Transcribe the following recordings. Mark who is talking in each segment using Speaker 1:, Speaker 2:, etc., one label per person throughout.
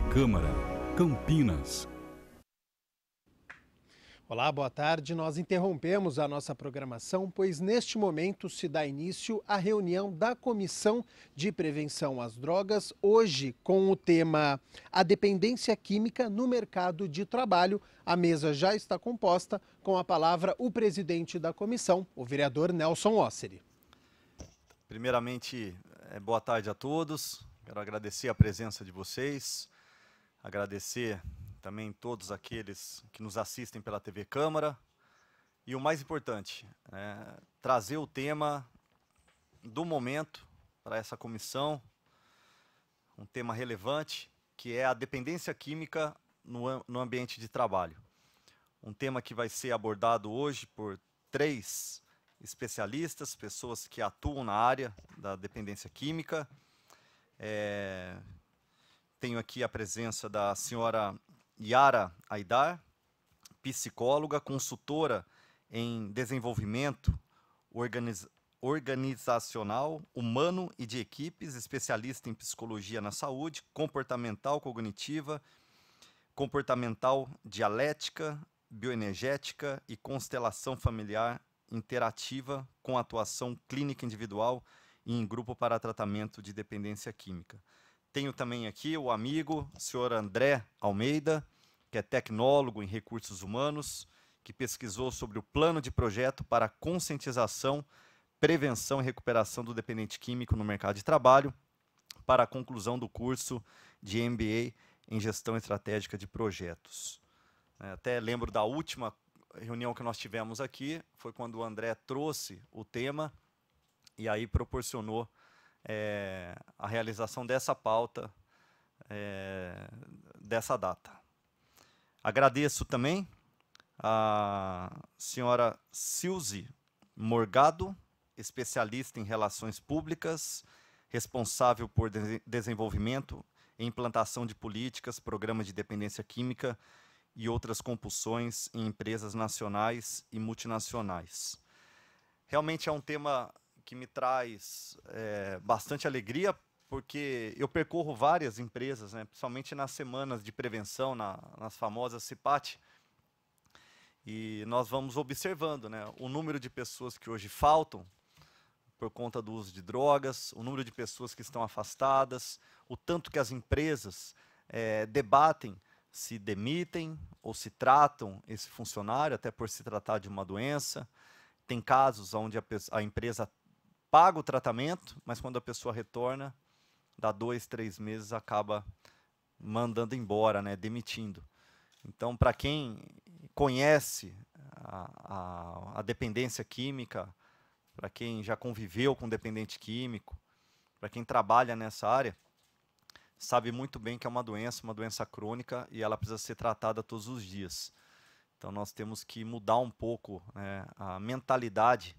Speaker 1: Câmara, Campinas.
Speaker 2: Olá, boa tarde. Nós interrompemos a nossa programação, pois neste momento se dá início à reunião da Comissão de Prevenção às Drogas, hoje com o tema A Dependência Química no Mercado de Trabalho. A mesa já está composta, com a palavra o presidente da comissão, o vereador Nelson Osseri.
Speaker 3: Primeiramente, eh, boa tarde a todos. Quero agradecer a presença de vocês agradecer também todos aqueles que nos assistem pela TV Câmara. E o mais importante, é trazer o tema do momento para essa comissão, um tema relevante, que é a dependência química no, no ambiente de trabalho. Um tema que vai ser abordado hoje por três especialistas, pessoas que atuam na área da dependência química, é, tenho aqui a presença da senhora Yara Aidar, psicóloga, consultora em desenvolvimento organiz... organizacional, humano e de equipes, especialista em psicologia na saúde, comportamental cognitiva, comportamental dialética, bioenergética e constelação familiar interativa com atuação clínica individual e em grupo para tratamento de dependência química. Tenho também aqui o amigo, o senhor André Almeida, que é tecnólogo em recursos humanos, que pesquisou sobre o plano de projeto para conscientização, prevenção e recuperação do dependente químico no mercado de trabalho, para a conclusão do curso de MBA em gestão estratégica de projetos. É, até lembro da última reunião que nós tivemos aqui, foi quando o André trouxe o tema e aí proporcionou é, a realização dessa pauta, é, dessa data. Agradeço também a senhora Silze Morgado, especialista em relações públicas, responsável por de desenvolvimento e implantação de políticas, programas de dependência química e outras compulsões em empresas nacionais e multinacionais. Realmente é um tema que me traz é, bastante alegria, porque eu percorro várias empresas, né, principalmente nas semanas de prevenção, na, nas famosas CIPAT, e nós vamos observando né, o número de pessoas que hoje faltam por conta do uso de drogas, o número de pessoas que estão afastadas, o tanto que as empresas é, debatem se demitem ou se tratam esse funcionário, até por se tratar de uma doença. Tem casos onde a, a empresa paga o tratamento, mas quando a pessoa retorna, dá dois, três meses, acaba mandando embora, né, demitindo. Então, para quem conhece a, a, a dependência química, para quem já conviveu com dependente químico, para quem trabalha nessa área, sabe muito bem que é uma doença, uma doença crônica e ela precisa ser tratada todos os dias. Então nós temos que mudar um pouco né, a mentalidade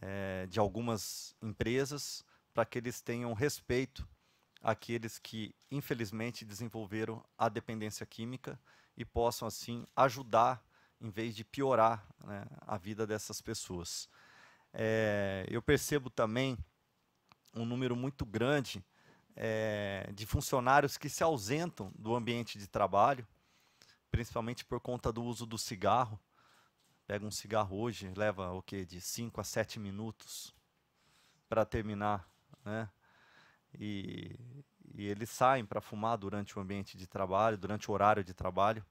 Speaker 3: é, de algumas empresas para que eles tenham respeito àqueles que, infelizmente, desenvolveram a dependência química e possam, assim, ajudar em vez de piorar né, a vida dessas pessoas. É, eu percebo também um número muito grande é, de funcionários que se ausentam do ambiente de trabalho, principalmente por conta do uso do cigarro. Pega um cigarro hoje, leva o quê? De 5 a 7 minutos para terminar, né? E, e eles saem para fumar durante o ambiente de trabalho, durante o horário de trabalho.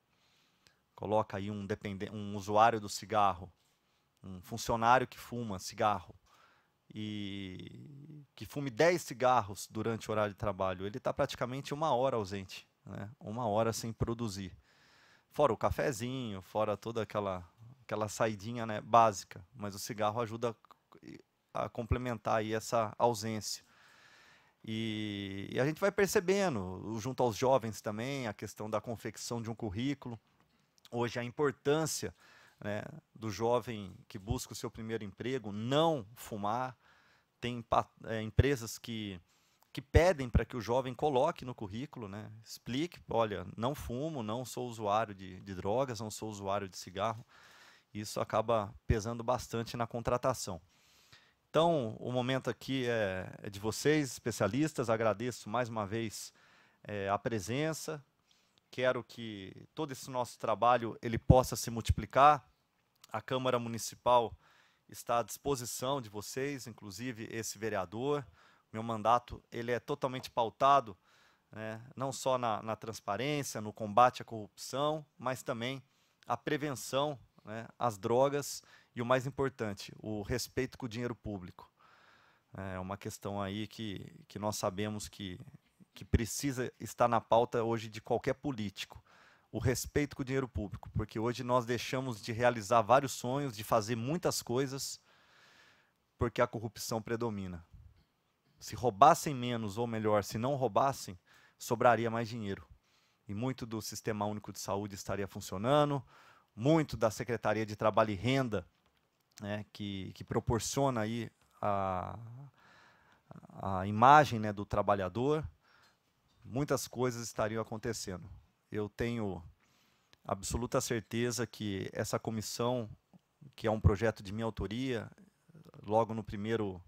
Speaker 3: Coloca aí um, um usuário do cigarro, um funcionário que fuma cigarro, e que fume 10 cigarros durante o horário de trabalho, ele está praticamente uma hora ausente, né? uma hora sem produzir. Fora o cafezinho, fora toda aquela aquela saidinha né, básica, mas o cigarro ajuda a, complementar aí essa ausência. E, e, a gente vai percebendo, junto aos jovens também, a questão da confecção de um currículo, hoje a importância né, do jovem que busca o seu primeiro emprego não fumar. Tem é, empresas que que pedem para que o jovem coloque no currículo, né? explique, olha, não fumo, não sou usuário de, de, drogas, não sou usuário de cigarro, isso acaba pesando bastante na contratação. Então, o momento aqui é, é de vocês, especialistas. Agradeço mais uma vez é, a presença. Quero que todo esse nosso trabalho ele possa se multiplicar. A Câmara Municipal está à disposição de vocês, inclusive esse vereador. Meu mandato ele é totalmente pautado né, não só na, na transparência, no combate à corrupção, mas também a prevenção né, as drogas e o mais importante, o respeito com o dinheiro público. É uma questão aí que, que nós sabemos que, que precisa estar na pauta hoje de qualquer político. O respeito com o dinheiro público, porque hoje nós deixamos de realizar vários sonhos, de fazer muitas coisas, porque a corrupção predomina. Se roubassem menos, ou melhor, se não roubassem, sobraria mais dinheiro. E muito do sistema único de saúde estaria funcionando, muito da Secretaria de Trabalho e Renda, né, que, que proporciona aí a, a imagem né, do trabalhador, muitas coisas estariam acontecendo. Eu tenho absoluta certeza que essa comissão, que é um projeto de minha autoria, logo no primeiro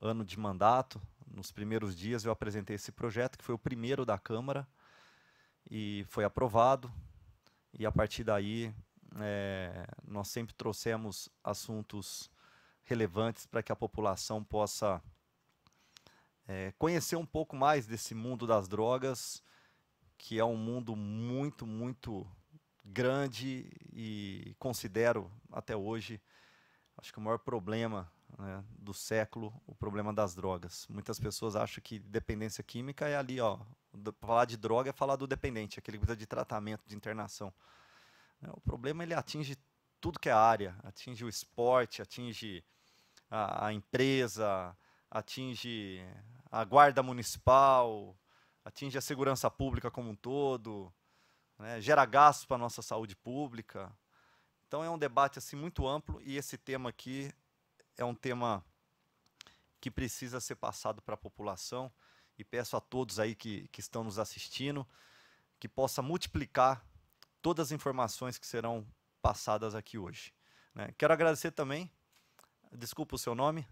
Speaker 3: ano de mandato, nos primeiros dias eu apresentei esse projeto, que foi o primeiro da Câmara, e foi aprovado e a partir daí é, nós sempre trouxemos assuntos relevantes para que a população possa é, conhecer um pouco mais desse mundo das drogas, que é um mundo muito, muito grande e considero até hoje, acho que o maior problema né, do século, o problema das drogas. Muitas pessoas acham que dependência química é ali, ó, falar de droga é falar do dependente, aquele que precisa de tratamento, de internação. Né, o problema ele atinge tudo que é área, atinge o esporte, atinge a, a empresa, atinge a guarda municipal, atinge a segurança pública como um todo, né, gera gastos para a nossa saúde pública. Então é um debate assim muito amplo e esse tema aqui é um tema que precisa ser passado para a população e peço a todos aí que, que estão nos assistindo que possa multiplicar todas as informações que serão passadas aqui hoje. Né? Quero agradecer também, desculpa o seu nome,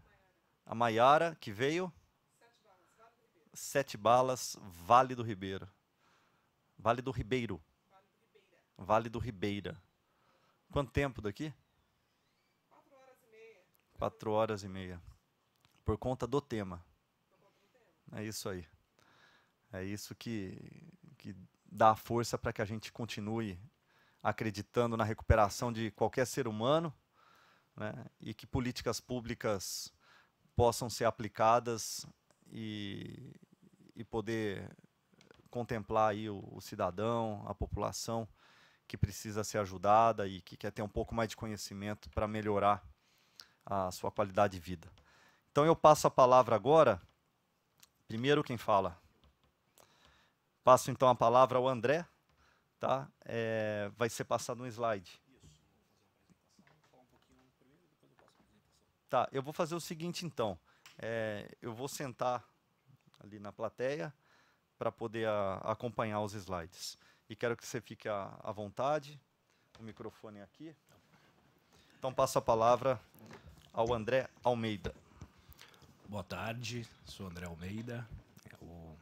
Speaker 3: a Maiara, que veio. Sete Balas, Vale do Ribeiro. Vale do Ribeiro. Vale do Ribeira. Vale do Ribeira. Quanto tempo daqui? Quatro horas e meia. Por conta do tema. É isso aí. É isso que, que dá força para que a gente continue acreditando na recuperação de qualquer ser humano né, e que políticas públicas possam ser aplicadas e, e poder contemplar aí o, o, cidadão, a população que precisa ser ajudada e que quer ter um pouco mais de conhecimento para melhorar a sua qualidade de vida. Então eu passo a palavra agora, primeiro quem fala. Passo então a palavra ao André, tá? É, vai ser passado um slide. Tá, eu vou fazer o seguinte então. É, eu vou sentar ali na plateia para poder a, acompanhar os slides. E quero que você fique à, à vontade. O microfone é aqui. Então passo a palavra ao André Almeida. Boa tarde, sou André Almeida. Eu,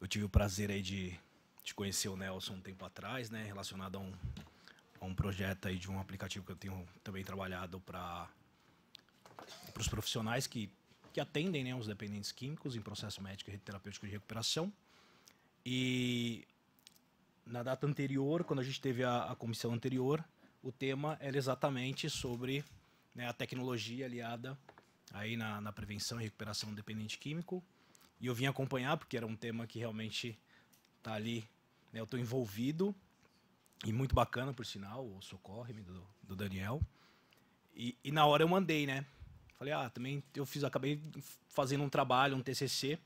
Speaker 4: eu tive o prazer aí de, de conhecer o Nelson um tempo atrás, né, relacionado a um, a um projeto aí de um aplicativo que eu tenho também trabalhado para para os profissionais que, que atendem né, os dependentes químicos em processo médico e terapêutico de recuperação. E na data anterior, quando a gente teve a, a comissão anterior, o tema era exatamente sobre né, a tecnologia aliada aí na, na prevenção e recuperação do dependente químico. E eu vim acompanhar, porque era um tema que realmente está ali, né, eu estou envolvido, e muito bacana, por sinal, o Socorre-me do, do, Daniel. E, e, na hora eu mandei, né? Falei, ah, também eu fiz, acabei fazendo um trabalho, um TCC,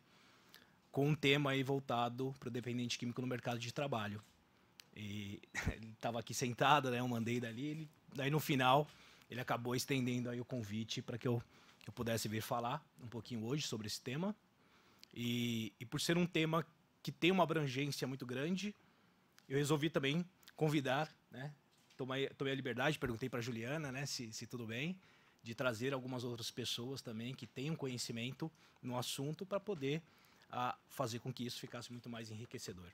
Speaker 4: com um tema aí voltado para o dependente químico no mercado de trabalho. E ele estava aqui sentado, né? Eu mandei dali, ele, daí no final ele acabou estendendo aí o convite para que eu, eu pudesse vir falar um pouquinho hoje sobre esse tema. E, e por ser um tema que tem uma abrangência muito grande, eu resolvi também convidar, né? Tomei, tomei a liberdade, perguntei para a Juliana, né, se, se tudo bem, de trazer algumas outras pessoas também que tenham conhecimento no assunto para poder a, fazer com que isso ficasse muito mais enriquecedor.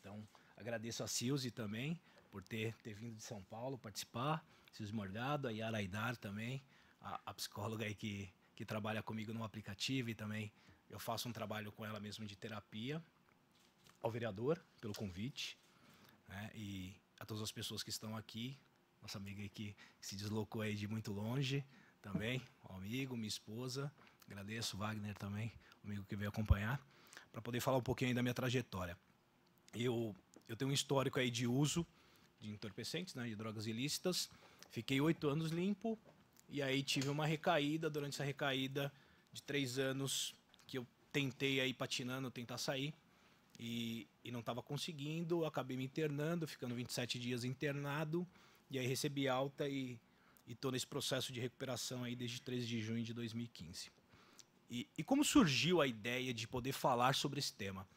Speaker 4: Então, agradeço a Silze também por ter, ter vindo de São Paulo participar. Cis Morgado, a Yara Aidar também, a, a psicóloga aí que, que trabalha comigo no aplicativo e também eu faço um trabalho com ela mesmo de terapia, ao vereador pelo convite né, e a todas as pessoas que estão aqui, nossa amiga aí que, que se deslocou aí de muito longe também, um amigo, minha esposa, agradeço Wagner também, o amigo que veio acompanhar, para poder falar um pouquinho aí da minha trajetória. Eu, eu tenho um histórico aí de uso de entorpecentes, né, de drogas ilícitas, Fiquei oito anos limpo e aí tive uma recaída. Durante essa recaída de três anos que eu tentei aí patinando, tentar sair e, e não estava conseguindo, acabei me internando, ficando 27 dias internado e aí recebi alta e estou nesse processo de recuperação aí desde 3 de junho de 2015. E, e como surgiu a ideia de poder falar sobre esse tema?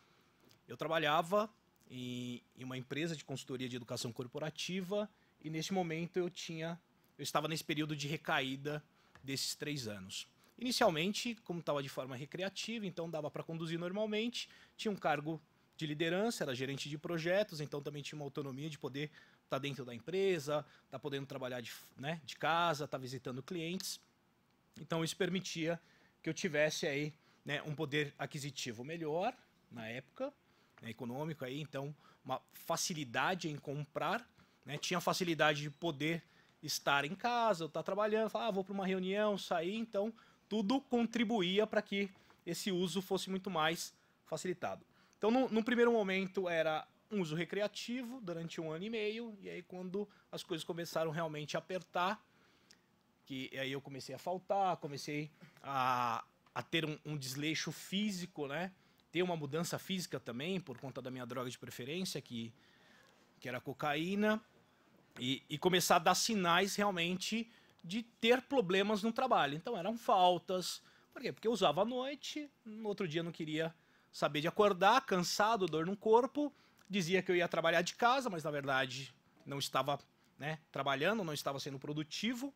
Speaker 4: Eu trabalhava em, uma empresa de consultoria de educação corporativa e nesse momento eu tinha, eu estava nesse período de recaída desses três anos. Inicialmente, como estava de forma recreativa, então dava para conduzir normalmente, tinha um cargo de liderança, era gerente de projetos, então também tinha uma autonomia de poder estar tá dentro da empresa, estar tá podendo trabalhar de, né, de casa, estar tá visitando clientes. Então isso permitia que eu tivesse aí né, um poder aquisitivo melhor na época, né, econômico aí, então uma facilidade em comprar né? Tinha facilidade de poder estar em casa, estar tá trabalhando, falar, ah, vou para uma reunião, sair, então tudo contribuía para que esse uso fosse muito mais facilitado. Então, no, primeiro momento era um uso recreativo durante um ano e meio, e aí quando as coisas começaram realmente a apertar, que aí eu comecei a faltar, comecei a, a ter um, um desleixo físico, né? Ter uma mudança física também por conta da minha droga de preferência, que, que era cocaína e, e começar a dar sinais realmente de ter problemas no trabalho. Então eram faltas. Por quê? Porque eu usava à noite, no outro dia não queria saber de acordar, cansado, dor no corpo. Dizia que eu ia trabalhar de casa, mas na verdade não estava né, trabalhando, não estava sendo produtivo.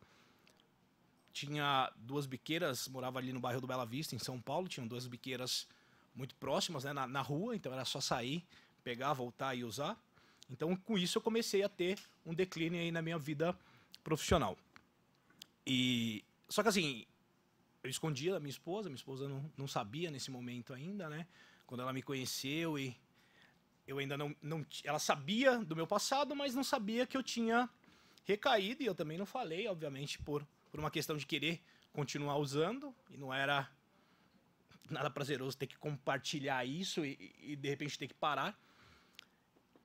Speaker 4: Tinha duas biqueiras, morava ali no bairro do Bela Vista, em São Paulo, tinham duas biqueiras muito próximas né, na, na rua, então era só sair, pegar, voltar e usar. Então, com isso, eu comecei a ter um declínio aí na minha vida profissional. E só que assim, eu escondia da minha esposa, minha esposa não, não sabia nesse momento ainda, né? Quando ela me conheceu e eu ainda não, não. Ela sabia do meu passado, mas não sabia que eu tinha recaído e eu também não falei, obviamente, por, por uma questão de querer continuar usando e não era nada prazeroso ter que compartilhar isso e, e de repente ter que parar.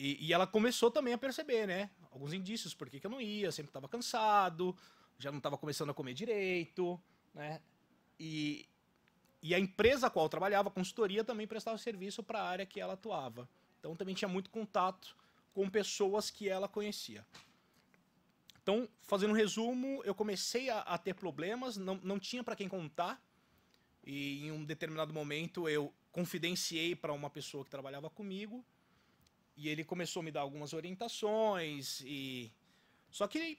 Speaker 4: E, e, ela começou também a perceber, né? Alguns indícios, por que, que eu não ia, sempre estava cansado, já não estava começando a comer direito, né? E, e a empresa a qual trabalhava, a consultoria, também prestava serviço para a área que ela atuava. Então também tinha muito contato com pessoas que ela conhecia. Então, fazendo um resumo, eu comecei a, a ter problemas, não, não tinha para quem contar, e em um determinado momento eu confidenciei para uma pessoa que trabalhava comigo, e ele começou a me dar algumas orientações e só que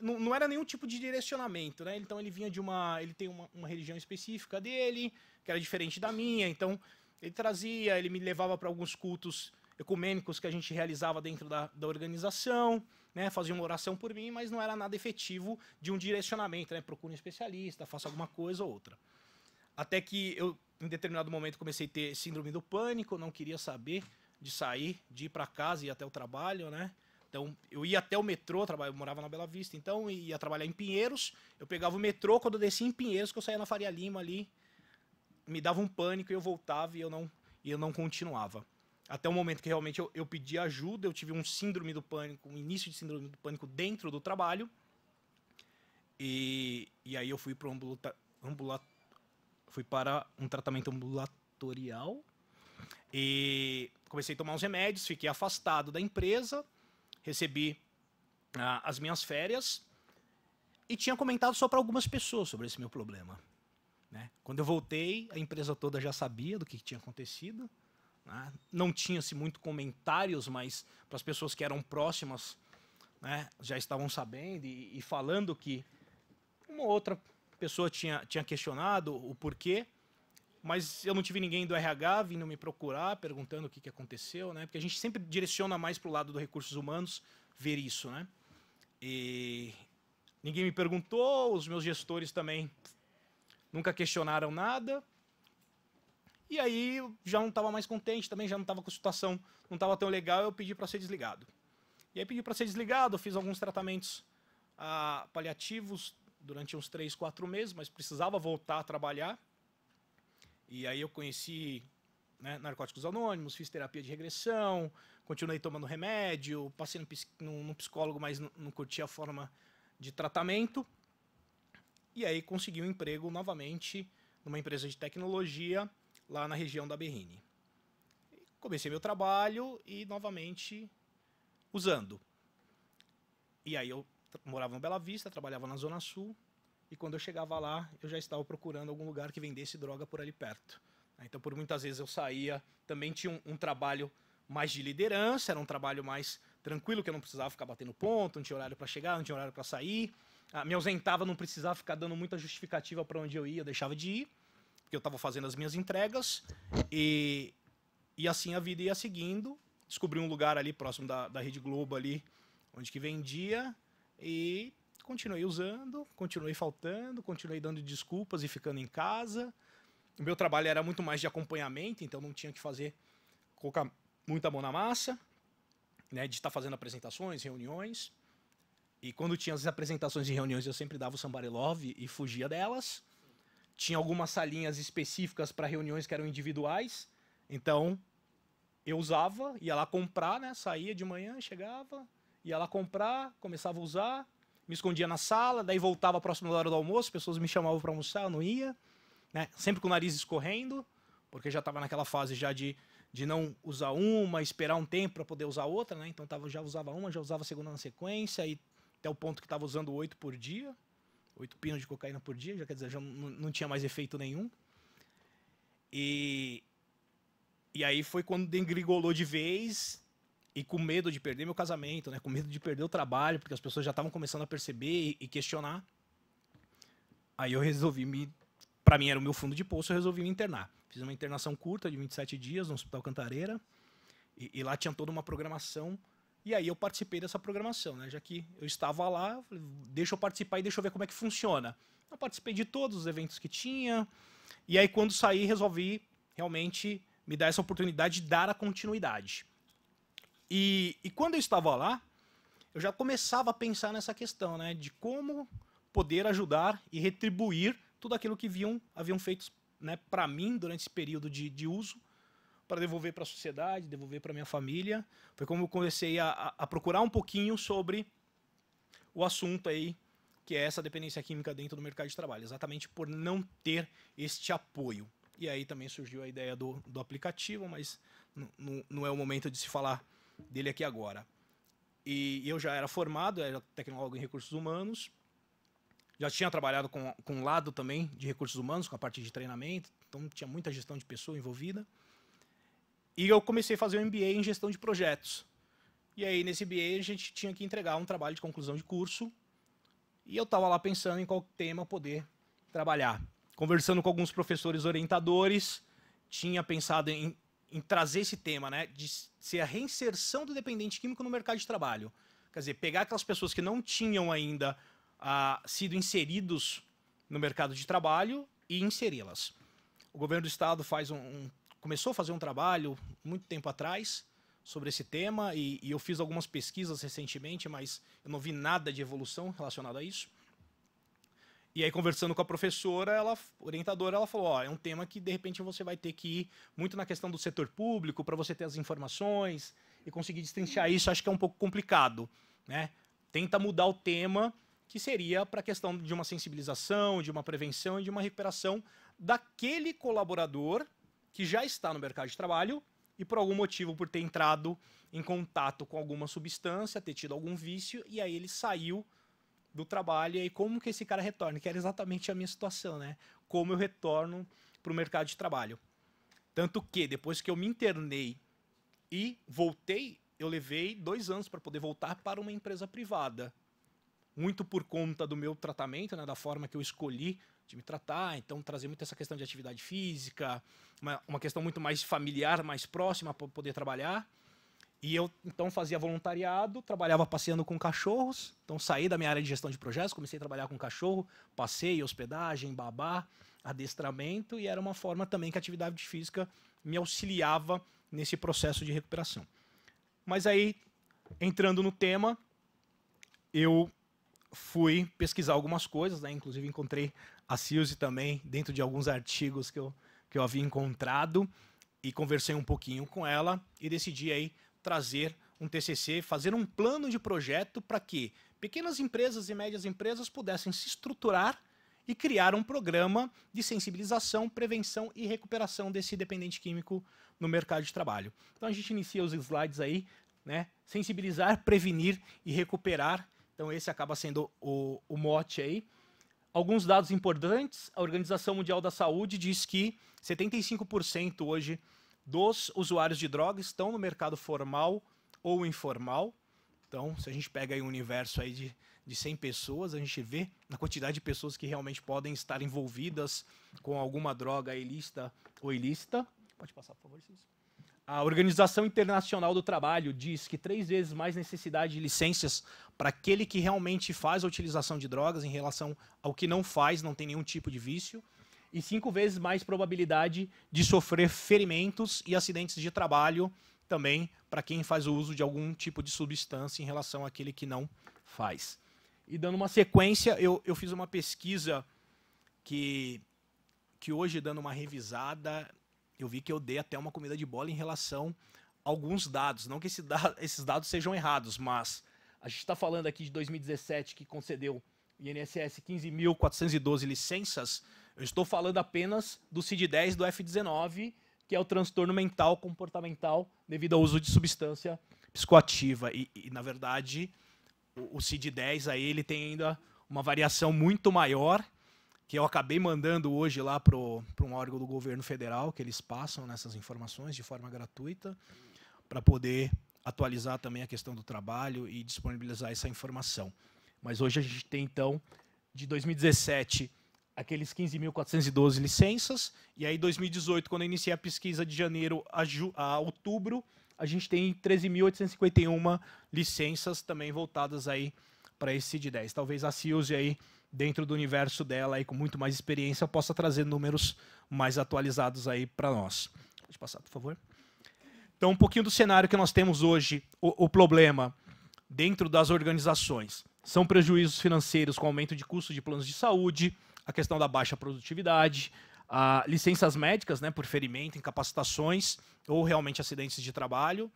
Speaker 4: não, não era nenhum tipo de direcionamento, né? Então ele vinha de uma, ele tem uma, uma religião específica dele que era diferente da minha, então ele trazia, ele me levava para alguns cultos ecumênicos que a gente realizava dentro da, da organização, né? Fazia uma oração por mim, mas não era nada efetivo de um direcionamento, né? Procure um especialista, faça alguma coisa ou outra. Até que eu, em determinado momento, comecei a ter síndrome do pânico, não queria saber de sair, de ir para casa e até o trabalho, né? Então, eu ia até o metrô, eu morava na Bela Vista, então ia trabalhar em Pinheiros. Eu pegava o metrô quando eu descia em Pinheiros, que eu saía na Faria Lima ali. Me dava um pânico e eu voltava e eu não, e eu não continuava. Até o momento que realmente eu, eu pedi ajuda, eu tive um síndrome do pânico, um início de síndrome do pânico dentro do trabalho. E, e aí eu fui para ambula, fui para um tratamento ambulatorial. E comecei a tomar uns remédios, fiquei afastado da empresa, recebi ah, as minhas férias e tinha comentado só para algumas pessoas sobre esse meu problema. Né? Quando eu voltei, a empresa toda já sabia do que tinha acontecido. Né? Não tinha-se muito comentários, mas para as pessoas que eram próximas né, já estavam sabendo e, e falando que uma outra pessoa tinha, tinha questionado o porquê mas eu não tive ninguém do RH vindo me procurar, perguntando o que, que aconteceu, né? Porque a gente sempre direciona mais para o lado dos recursos humanos ver isso, né? E ninguém me perguntou, os meus gestores também nunca questionaram nada. E aí já não estava mais contente também, já não estava com a situação, não estava tão legal, eu pedi para ser desligado. E aí pedi para ser desligado, fiz alguns tratamentos ah, paliativos durante uns três quatro meses, mas precisava voltar a trabalhar. E aí eu conheci né, narcóticos anônimos, fiz terapia de regressão, continuei tomando remédio, passei num, num psicólogo, mas não, curtia curti a forma de tratamento. E aí consegui um emprego novamente numa empresa de tecnologia lá na região da Berrini. Comecei meu trabalho e novamente usando. E aí eu morava em Bela Vista, trabalhava na Zona Sul, e quando eu chegava lá, eu já estava procurando algum lugar que vendesse droga por ali perto. Então, por muitas vezes eu saía, também tinha um, um trabalho mais de liderança, era um trabalho mais tranquilo, que eu não precisava ficar batendo ponto, não tinha horário para chegar, não tinha horário para sair. Ah, me ausentava, não precisava ficar dando muita justificativa para onde eu ia, eu deixava de ir, porque eu estava fazendo as minhas entregas. E, e assim a vida ia seguindo. Descobri um lugar ali próximo da, da Rede Globo, ali, onde que vendia. E continuei usando, continuei faltando, continuei dando desculpas e ficando em casa. O meu trabalho era muito mais de acompanhamento, então não tinha que fazer colocar muita mão na massa, né, de estar fazendo apresentações, reuniões. E quando tinha as apresentações e reuniões, eu sempre dava o Somebody Love e fugia delas. Tinha algumas salinhas específicas para reuniões que eram individuais. Então, eu usava, ia lá comprar, né? Saía de manhã, chegava, ia lá comprar, começava a usar, me escondia na sala, daí voltava próximo da hora do almoço, pessoas me chamavam para almoçar, eu não ia, né? Sempre com o nariz escorrendo, porque já estava naquela fase já de, de não usar uma, esperar um tempo para poder usar outra, né? Então tava, já usava uma, já usava a segunda na sequência, e até o ponto que estava usando oito por dia, oito pinos de cocaína por dia, já quer dizer, já não, tinha mais efeito nenhum. E, e aí foi quando degringolou de vez, e com medo de perder meu casamento, né? Com medo de perder o trabalho, porque as pessoas já estavam começando a perceber e, e questionar. Aí eu resolvi me, para mim era o meu fundo de poço, eu resolvi me internar. Fiz uma internação curta de 27 dias no Hospital Cantareira e, e lá tinha toda uma programação e aí eu participei dessa programação, né? Já que eu estava lá, falei, deixa eu participar e deixa eu ver como é que funciona. Eu participei de todos os eventos que tinha. E aí quando saí, resolvi realmente me dar essa oportunidade de dar a continuidade. E, e quando eu estava lá, eu já começava a pensar nessa questão, né, de como poder ajudar e retribuir tudo aquilo que haviam, haviam feito né, para mim durante esse período de, de uso, para devolver para a sociedade, devolver para minha família. Foi como eu comecei a, a, procurar um pouquinho sobre o assunto aí, que é essa dependência química dentro do mercado de trabalho, exatamente por não ter este apoio. E aí também surgiu a ideia do, do aplicativo, mas não é o momento de se falar dele aqui agora. E eu já era formado, era tecnólogo em recursos humanos, já tinha trabalhado com, com um lado também de recursos humanos, com a parte de treinamento, então tinha muita gestão de pessoa envolvida. E eu comecei a fazer um MBA em gestão de projetos. E aí, nesse MBA, a gente tinha que entregar um trabalho de conclusão de curso. E eu estava lá pensando em qual tema poder trabalhar. Conversando com alguns professores orientadores, tinha pensado em em trazer esse tema, né? De ser a reinserção do dependente químico no mercado de trabalho. Quer dizer, pegar aquelas pessoas que não tinham ainda ah, sido inseridos no mercado de trabalho e inseri-las. O governo do estado faz um, um, começou a fazer um trabalho muito tempo atrás sobre esse tema e, e eu fiz algumas pesquisas recentemente, mas eu não vi nada de evolução relacionada a isso. E aí, conversando com a professora, ela, orientadora, ela falou: ó, é um tema que de repente você vai ter que ir muito na questão do setor público para você ter as informações e conseguir distanciar isso. Acho que é um pouco complicado, né? Tenta mudar o tema que seria para a questão de uma sensibilização, de uma prevenção e de uma recuperação daquele colaborador que já está no mercado de trabalho e por algum motivo por ter entrado em contato com alguma substância, ter tido algum vício e aí ele saiu do trabalho e aí como que esse cara retorna, que era exatamente a minha situação, né? Como eu retorno para o mercado de trabalho. Tanto que depois que eu me internei e voltei, eu levei dois anos para poder voltar para uma empresa privada. Muito por conta do meu tratamento, né, da forma que eu escolhi de me tratar, então trazer muito essa questão de atividade física, uma, uma questão muito mais familiar, mais próxima para poder trabalhar. E eu então fazia voluntariado, trabalhava passeando com cachorros. Então saí da minha área de gestão de projetos, comecei a trabalhar com cachorro, passei hospedagem, babá, adestramento e era uma forma também que a atividade física me auxiliava nesse processo de recuperação. Mas aí, entrando no tema, eu fui pesquisar algumas coisas, né? inclusive encontrei a Silse também dentro de alguns artigos que eu, que eu havia encontrado e conversei um pouquinho com ela e decidi aí trazer um TCC, fazer um plano de projeto para que pequenas empresas e médias empresas pudessem se estruturar e criar um programa de sensibilização, prevenção e recuperação desse dependente químico no mercado de trabalho. Então a gente inicia os slides aí, né? Sensibilizar, prevenir e recuperar. Então esse acaba sendo o, o mote aí. Alguns dados importantes: a Organização Mundial da Saúde diz que 75% hoje dos usuários de drogas estão no mercado formal ou informal. Então, se a gente pega aí um universo aí de, de 100 pessoas, a gente vê na quantidade de pessoas que realmente podem estar envolvidas com alguma droga ilícita ou ilícita.
Speaker 3: Pode passar, por favor, Cícero.
Speaker 4: A Organização Internacional do Trabalho diz que três vezes mais necessidade de licenças para aquele que realmente faz a utilização de drogas em relação ao que não faz, não tem nenhum tipo de vício e cinco vezes mais probabilidade de sofrer ferimentos e acidentes de trabalho também para quem faz o uso de algum tipo de substância em relação àquele que não faz. E dando uma sequência, eu, eu fiz uma pesquisa que, que hoje, dando uma revisada, eu vi que eu dei até uma comida de bola em relação a alguns dados. Não que esse da, esses dados sejam errados, mas a gente está falando aqui de 2017 que concedeu INSS 15.412 licenças eu estou falando apenas do CID-10 do F19, que é o transtorno mental comportamental devido ao uso de substância psicoativa. E, e na verdade, o, o CID-10 aí ele tem ainda uma variação muito maior, que eu acabei mandando hoje lá para um órgão do governo federal, que eles passam nessas informações de forma gratuita, para poder atualizar também a questão do trabalho e disponibilizar essa informação. Mas hoje a gente tem, então, de 2017 aqueles 15.412 licenças. E aí, 2018, quando eu iniciei a pesquisa de janeiro a, ju, a outubro, a gente tem 13.851 licenças também voltadas aí para esse CID 10. Talvez a Silvia aí, dentro do universo dela aí, com muito mais experiência, possa trazer números mais atualizados aí para nós. Pode passar, por favor. Então, um pouquinho do cenário que nós temos hoje, o, o problema dentro das organizações. São prejuízos financeiros com aumento de custo de planos de saúde, a questão da baixa produtividade, a licenças médicas, né, por ferimento, incapacitações ou realmente acidentes de trabalho.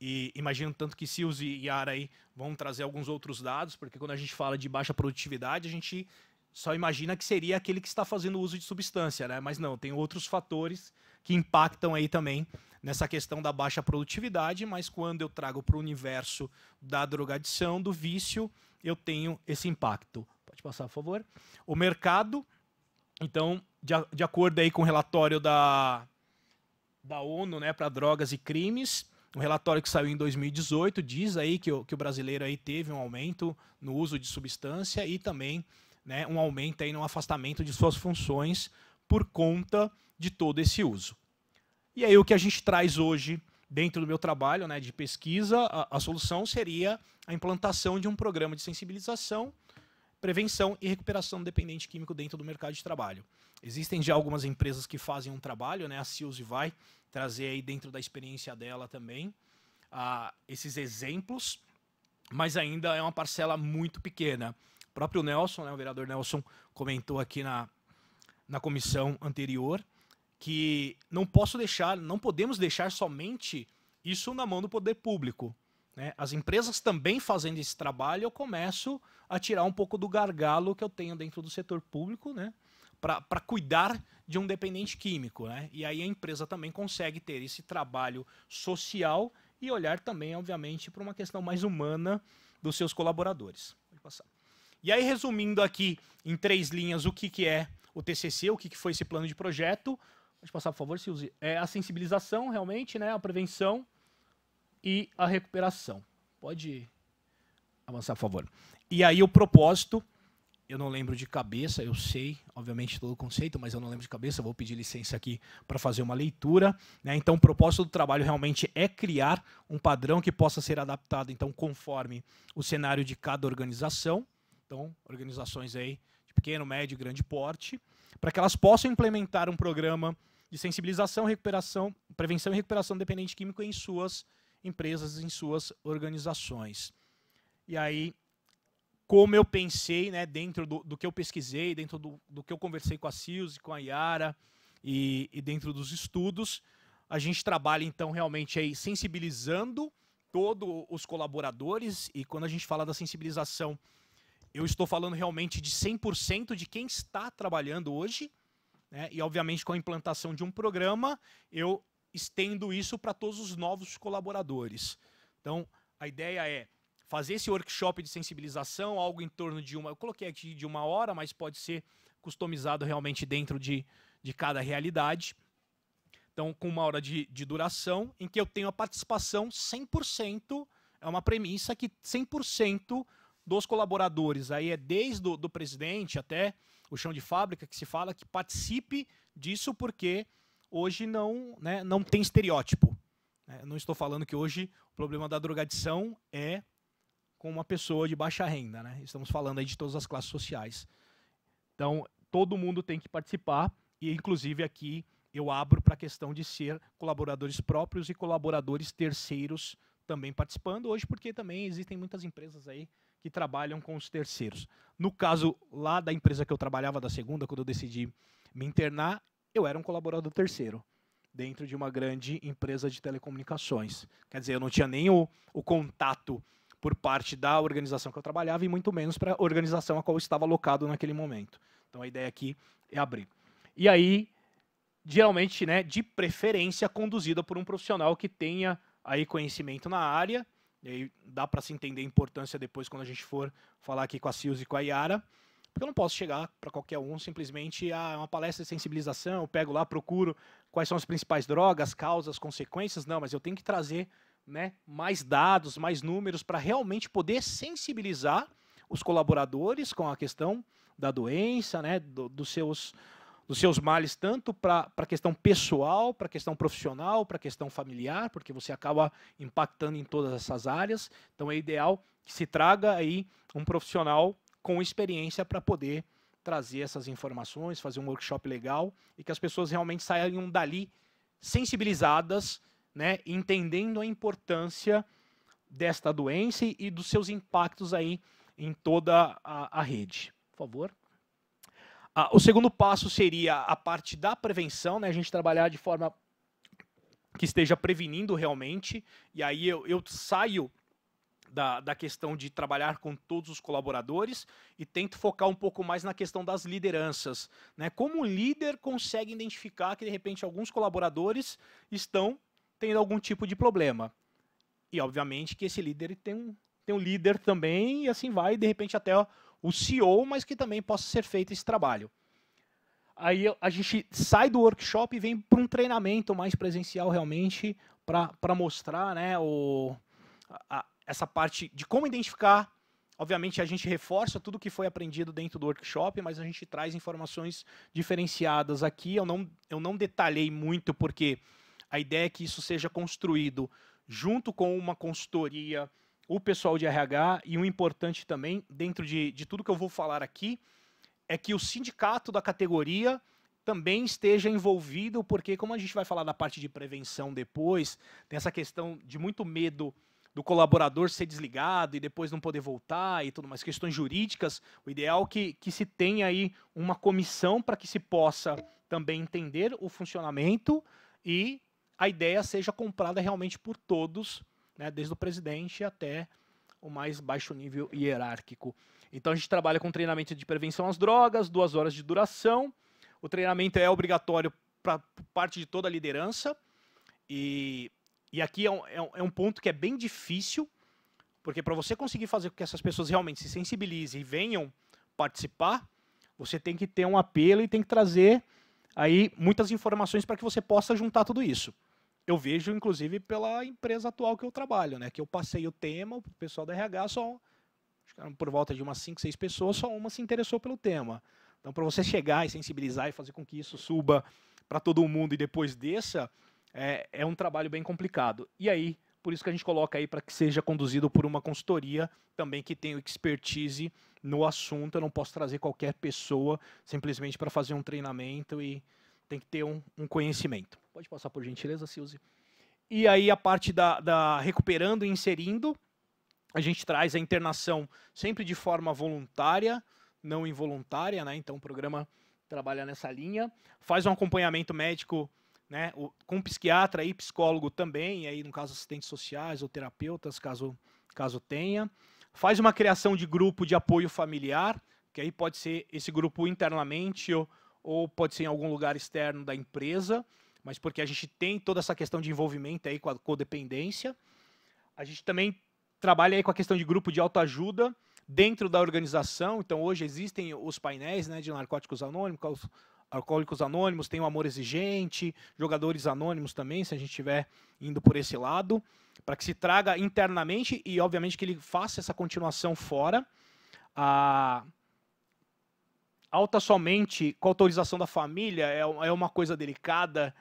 Speaker 4: E imagino tanto que Silvio e Yara aí vão trazer alguns outros dados, porque quando a gente fala de baixa produtividade, a gente só imagina que seria aquele que está fazendo uso de substância, né? Mas não, tem outros fatores que impactam aí também nessa questão da baixa produtividade, mas quando eu trago para o universo da drogadição, do vício, eu tenho esse impacto. Pode passar, por favor. O mercado, então, de, de acordo aí com o relatório da, da ONU né, para drogas e crimes, um relatório que saiu em 2018 diz aí que o, que o brasileiro aí teve um aumento no uso de substância e também né, um aumento aí no afastamento de suas funções por conta de todo esse uso. E aí o que a gente traz hoje dentro do meu trabalho né, de pesquisa, a, a solução seria a implantação de um programa de sensibilização prevenção e recuperação do dependente químico dentro do mercado de trabalho. Existem já algumas empresas que fazem um trabalho, né? A Silse vai trazer aí dentro da experiência dela também uh, esses exemplos, mas ainda é uma parcela muito pequena. O próprio Nelson, né, o vereador Nelson, comentou aqui na, na comissão anterior que não posso deixar, não podemos deixar somente isso na mão do poder público. Né? As empresas também fazendo esse trabalho, eu começo a tirar um pouco do gargalo que eu tenho dentro do setor público, né? para cuidar de um dependente químico. Né? E aí a empresa também consegue ter esse trabalho social e olhar também, obviamente, para uma questão mais humana dos seus colaboradores. Pode passar. E aí, resumindo aqui em três linhas o que, que é o TCC, o que, que foi esse plano de projeto. Pode passar, por favor, Silvio. É a sensibilização, realmente, né? a prevenção, e a recuperação. Pode avançar, por favor. E aí o propósito, eu não lembro de cabeça, eu sei, obviamente, todo o conceito, mas eu não lembro de cabeça, vou pedir licença aqui para fazer uma leitura. Né? Então, o propósito do trabalho realmente é criar um padrão que possa ser adaptado, então, conforme o cenário de cada organização. Então, organizações aí de pequeno, médio e grande porte, para que elas possam implementar um programa de sensibilização, recuperação, prevenção e recuperação dependente químico em suas empresas em suas organizações. E aí, como eu pensei, né, dentro do, do que eu pesquisei, dentro do, do, que eu conversei com a Cius e com a Yara e, e dentro dos estudos, a gente trabalha então realmente aí sensibilizando todos os colaboradores e quando a gente fala da sensibilização, eu estou falando realmente de 100% de quem está trabalhando hoje, né? e obviamente com a implantação de um programa, eu estendo isso para todos os novos colaboradores. Então, a ideia é fazer esse workshop de sensibilização, algo em torno de uma. Eu coloquei aqui de uma hora, mas pode ser customizado realmente dentro de, de cada realidade. Então, com uma hora de, de duração, em que eu tenho a participação 100%, é uma premissa que 100% dos colaboradores, aí é desde o do presidente até o chão de fábrica que se fala que participe disso, porque hoje não, né, não tem estereótipo. Né. Eu não estou falando que hoje o problema da drogadição é com uma pessoa de baixa renda, né? Estamos falando aí de todas as classes sociais. Então, todo mundo tem que participar e inclusive aqui eu abro para a questão de ser colaboradores próprios e colaboradores terceiros também participando hoje, porque também existem muitas empresas aí que trabalham com os terceiros. No caso lá da empresa que eu trabalhava da segunda, quando eu decidi me internar, eu era um colaborador terceiro dentro de uma grande empresa de telecomunicações. Quer dizer, eu não tinha nem o, o contato por parte da organização que eu trabalhava e muito menos para a organização a qual eu estava alocado naquele momento. Então a ideia aqui é abrir. E aí, geralmente, né, de preferência conduzida por um profissional que tenha aí conhecimento na área, e aí dá para se entender a importância depois quando a gente for falar aqui com a Silvia e com a Yara, porque eu não posso chegar para qualquer um simplesmente a ah, é uma palestra de sensibilização, eu pego lá, procuro quais são as principais drogas, causas, consequências. Não, mas eu tenho que trazer né, mais dados, mais números para realmente poder sensibilizar os colaboradores com a questão da doença, né, do, dos, seus, dos seus males, tanto para a questão pessoal, para a questão profissional, para a questão familiar, porque você acaba impactando em todas essas áreas. Então é ideal que se traga aí um profissional com experiência para poder trazer essas informações, fazer um workshop legal e que as pessoas realmente saiam dali sensibilizadas, né, entendendo a importância desta doença e dos seus impactos aí em toda a, a rede. Por favor. Ah, o segundo passo seria a parte da prevenção, né, a gente trabalhar de forma que esteja prevenindo realmente, e aí eu, eu saio da, da questão de trabalhar com todos os colaboradores e tento focar um pouco mais na questão das lideranças. Né? Como o líder consegue identificar que, de repente, alguns colaboradores estão tendo algum tipo de problema. E, obviamente, que esse líder tem um, tem um líder também, e assim vai, de repente, até o CEO, mas que também possa ser feito esse trabalho. Aí a gente sai do workshop e vem para um treinamento mais presencial, realmente, para mostrar né, o, a, essa parte de como identificar. Obviamente, a gente reforça tudo que foi aprendido dentro do workshop, mas a gente traz informações diferenciadas aqui. Eu não, eu não detalhei muito, porque a ideia é que isso seja construído junto com uma consultoria, o pessoal de RH, e o um importante também, dentro de, de tudo que eu vou falar aqui, é que o sindicato da categoria também esteja envolvido, porque como a gente vai falar da parte de prevenção depois, tem essa questão de muito medo do colaborador ser desligado e depois não poder voltar e tudo mais, questões jurídicas, o ideal é que, que se tenha aí uma comissão para que se possa também entender o funcionamento e a ideia seja comprada realmente por todos, né, desde o presidente até o mais baixo nível hierárquico. Então a gente trabalha com treinamento de prevenção às drogas, duas horas de duração. O treinamento é obrigatório para parte de toda a liderança e e aqui é, é um, é um ponto que é bem difícil, porque para você conseguir fazer com que essas pessoas realmente se sensibilizem e venham participar, você tem que ter um apelo e tem que trazer aí muitas informações para que você possa juntar tudo isso. Eu vejo, inclusive, pela empresa atual que eu trabalho, né? Que eu passei o tema, o pessoal da RH só por volta de umas 5, 6 pessoas, só uma se interessou pelo tema. Então, para você chegar e sensibilizar e fazer com que isso suba para todo mundo e depois desça, é, é um trabalho bem complicado. E aí, por isso que a gente coloca aí para que seja conduzido por uma consultoria também que tenha expertise no assunto. Eu não posso trazer qualquer pessoa simplesmente para fazer um treinamento e tem que ter um, um, conhecimento. Pode passar por gentileza, Silvio. E aí a parte da, da recuperando e inserindo, a gente traz a internação sempre de forma voluntária, não involuntária, né? Então o programa trabalha nessa linha, faz um acompanhamento médico né, com psiquiatra e psicólogo também, aí no caso assistentes sociais ou terapeutas, caso, caso tenha. Faz uma criação de grupo de apoio familiar, que aí pode ser esse grupo internamente ou, ou pode ser em algum lugar externo da empresa, mas porque a gente tem toda essa questão de envolvimento aí com a codependência. A gente também trabalha aí com a questão de grupo de autoajuda dentro da organização. Então, hoje existem os painéis né, de narcóticos anônimos, Alcoólicos Anônimos, tem o Amor Exigente, Jogadores Anônimos também, se a gente estiver indo por esse lado, para que se traga internamente e, obviamente, que ele faça essa continuação fora. A alta somente com autorização da família é, é, uma coisa delicada,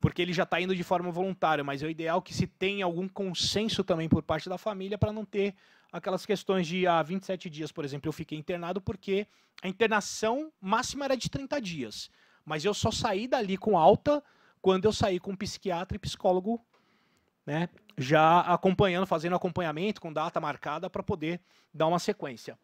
Speaker 4: porque ele já está indo de forma voluntária, mas é o ideal que se tenha algum consenso também por parte da família para não ter aquelas questões de há ah, 27 dias, por exemplo, eu fiquei internado porque a internação máxima era de 30 dias. Mas eu só saí dali com alta quando eu saí com psiquiatra e psicólogo, né, já acompanhando, fazendo acompanhamento com data marcada para poder dar uma sequência.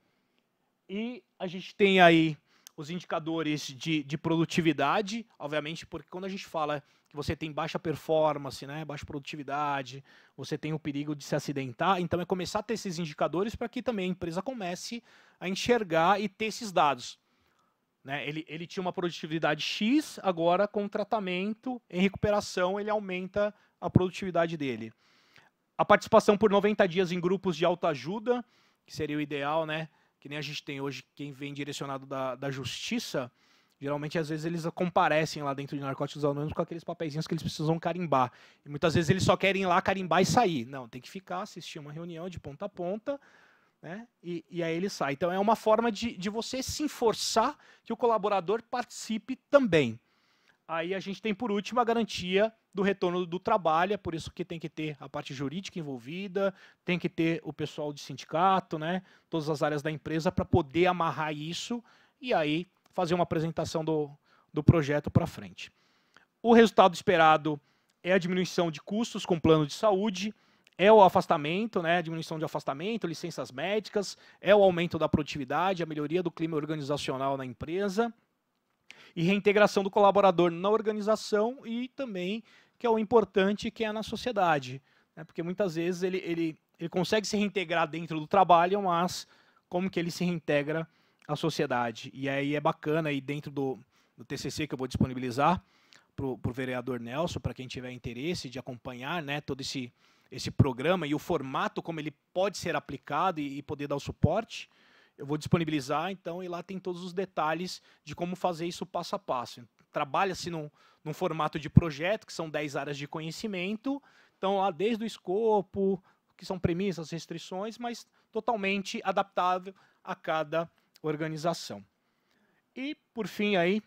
Speaker 4: E a gente tem aí os indicadores de, de produtividade, obviamente, porque quando a gente fala você tem baixa performance, né, baixa produtividade, você tem o perigo de se acidentar. Então, é começar a ter esses indicadores para que também a empresa comece a enxergar e ter esses dados. Né? Ele, ele tinha uma produtividade X, agora com tratamento em recuperação, ele aumenta a produtividade dele. A participação por 90 dias em grupos de autoajuda, que seria o ideal, né? que nem a gente tem hoje, quem vem direcionado da, da justiça Geralmente, às vezes, eles comparecem lá dentro de Narcóticos Anônimos com aqueles papeizinhos que eles precisam carimbar. E muitas vezes eles só querem ir lá carimbar e sair. Não, tem que ficar, assistir uma reunião de ponta a ponta, né? E, e aí ele sai. Então é uma forma de, de você se enforçar que o colaborador participe também. Aí a gente tem, por último, a garantia do retorno do trabalho, é por isso que tem que ter a parte jurídica envolvida, tem que ter o pessoal de sindicato, né? Todas as áreas da empresa para poder amarrar isso. E aí fazer uma apresentação do, do projeto para frente. O resultado esperado é a diminuição de custos com plano de saúde, é o afastamento, né, a diminuição de afastamento, licenças médicas, é o aumento da produtividade, a melhoria do clima organizacional na empresa e reintegração do colaborador na organização e também que é o importante que é na sociedade, né, porque muitas vezes ele, ele, ele consegue se reintegrar dentro do trabalho, mas como que ele se reintegra a sociedade. E aí é bacana, aí dentro do, do TCC que eu vou disponibilizar para o vereador Nelson, para quem tiver interesse de acompanhar né, todo esse, esse programa e o formato como ele pode ser aplicado e, e poder dar o suporte, eu vou disponibilizar, então, e lá tem todos os detalhes de como fazer isso passo a passo. Trabalha-se num, num formato de projeto, que são 10 áreas de conhecimento, então, lá desde o escopo, que são premissas, restrições, mas totalmente adaptável a cada organização. E por fim aí,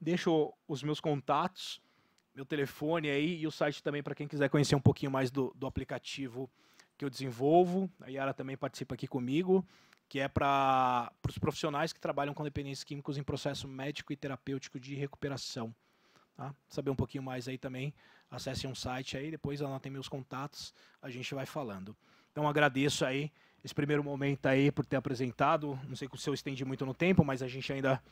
Speaker 4: deixo os meus contatos, meu telefone aí e o site também para quem quiser conhecer um pouquinho mais do, do aplicativo que eu desenvolvo. A Yara também participa aqui comigo, que é para os profissionais que trabalham com dependentes químicos em processo médico e terapêutico de recuperação. Tá? Saber um pouquinho mais aí também, acesse um site aí, depois anotem meus contatos, a gente vai falando. Então agradeço aí esse primeiro momento aí por ter apresentado. Não sei se eu estendi muito no tempo, mas a gente ainda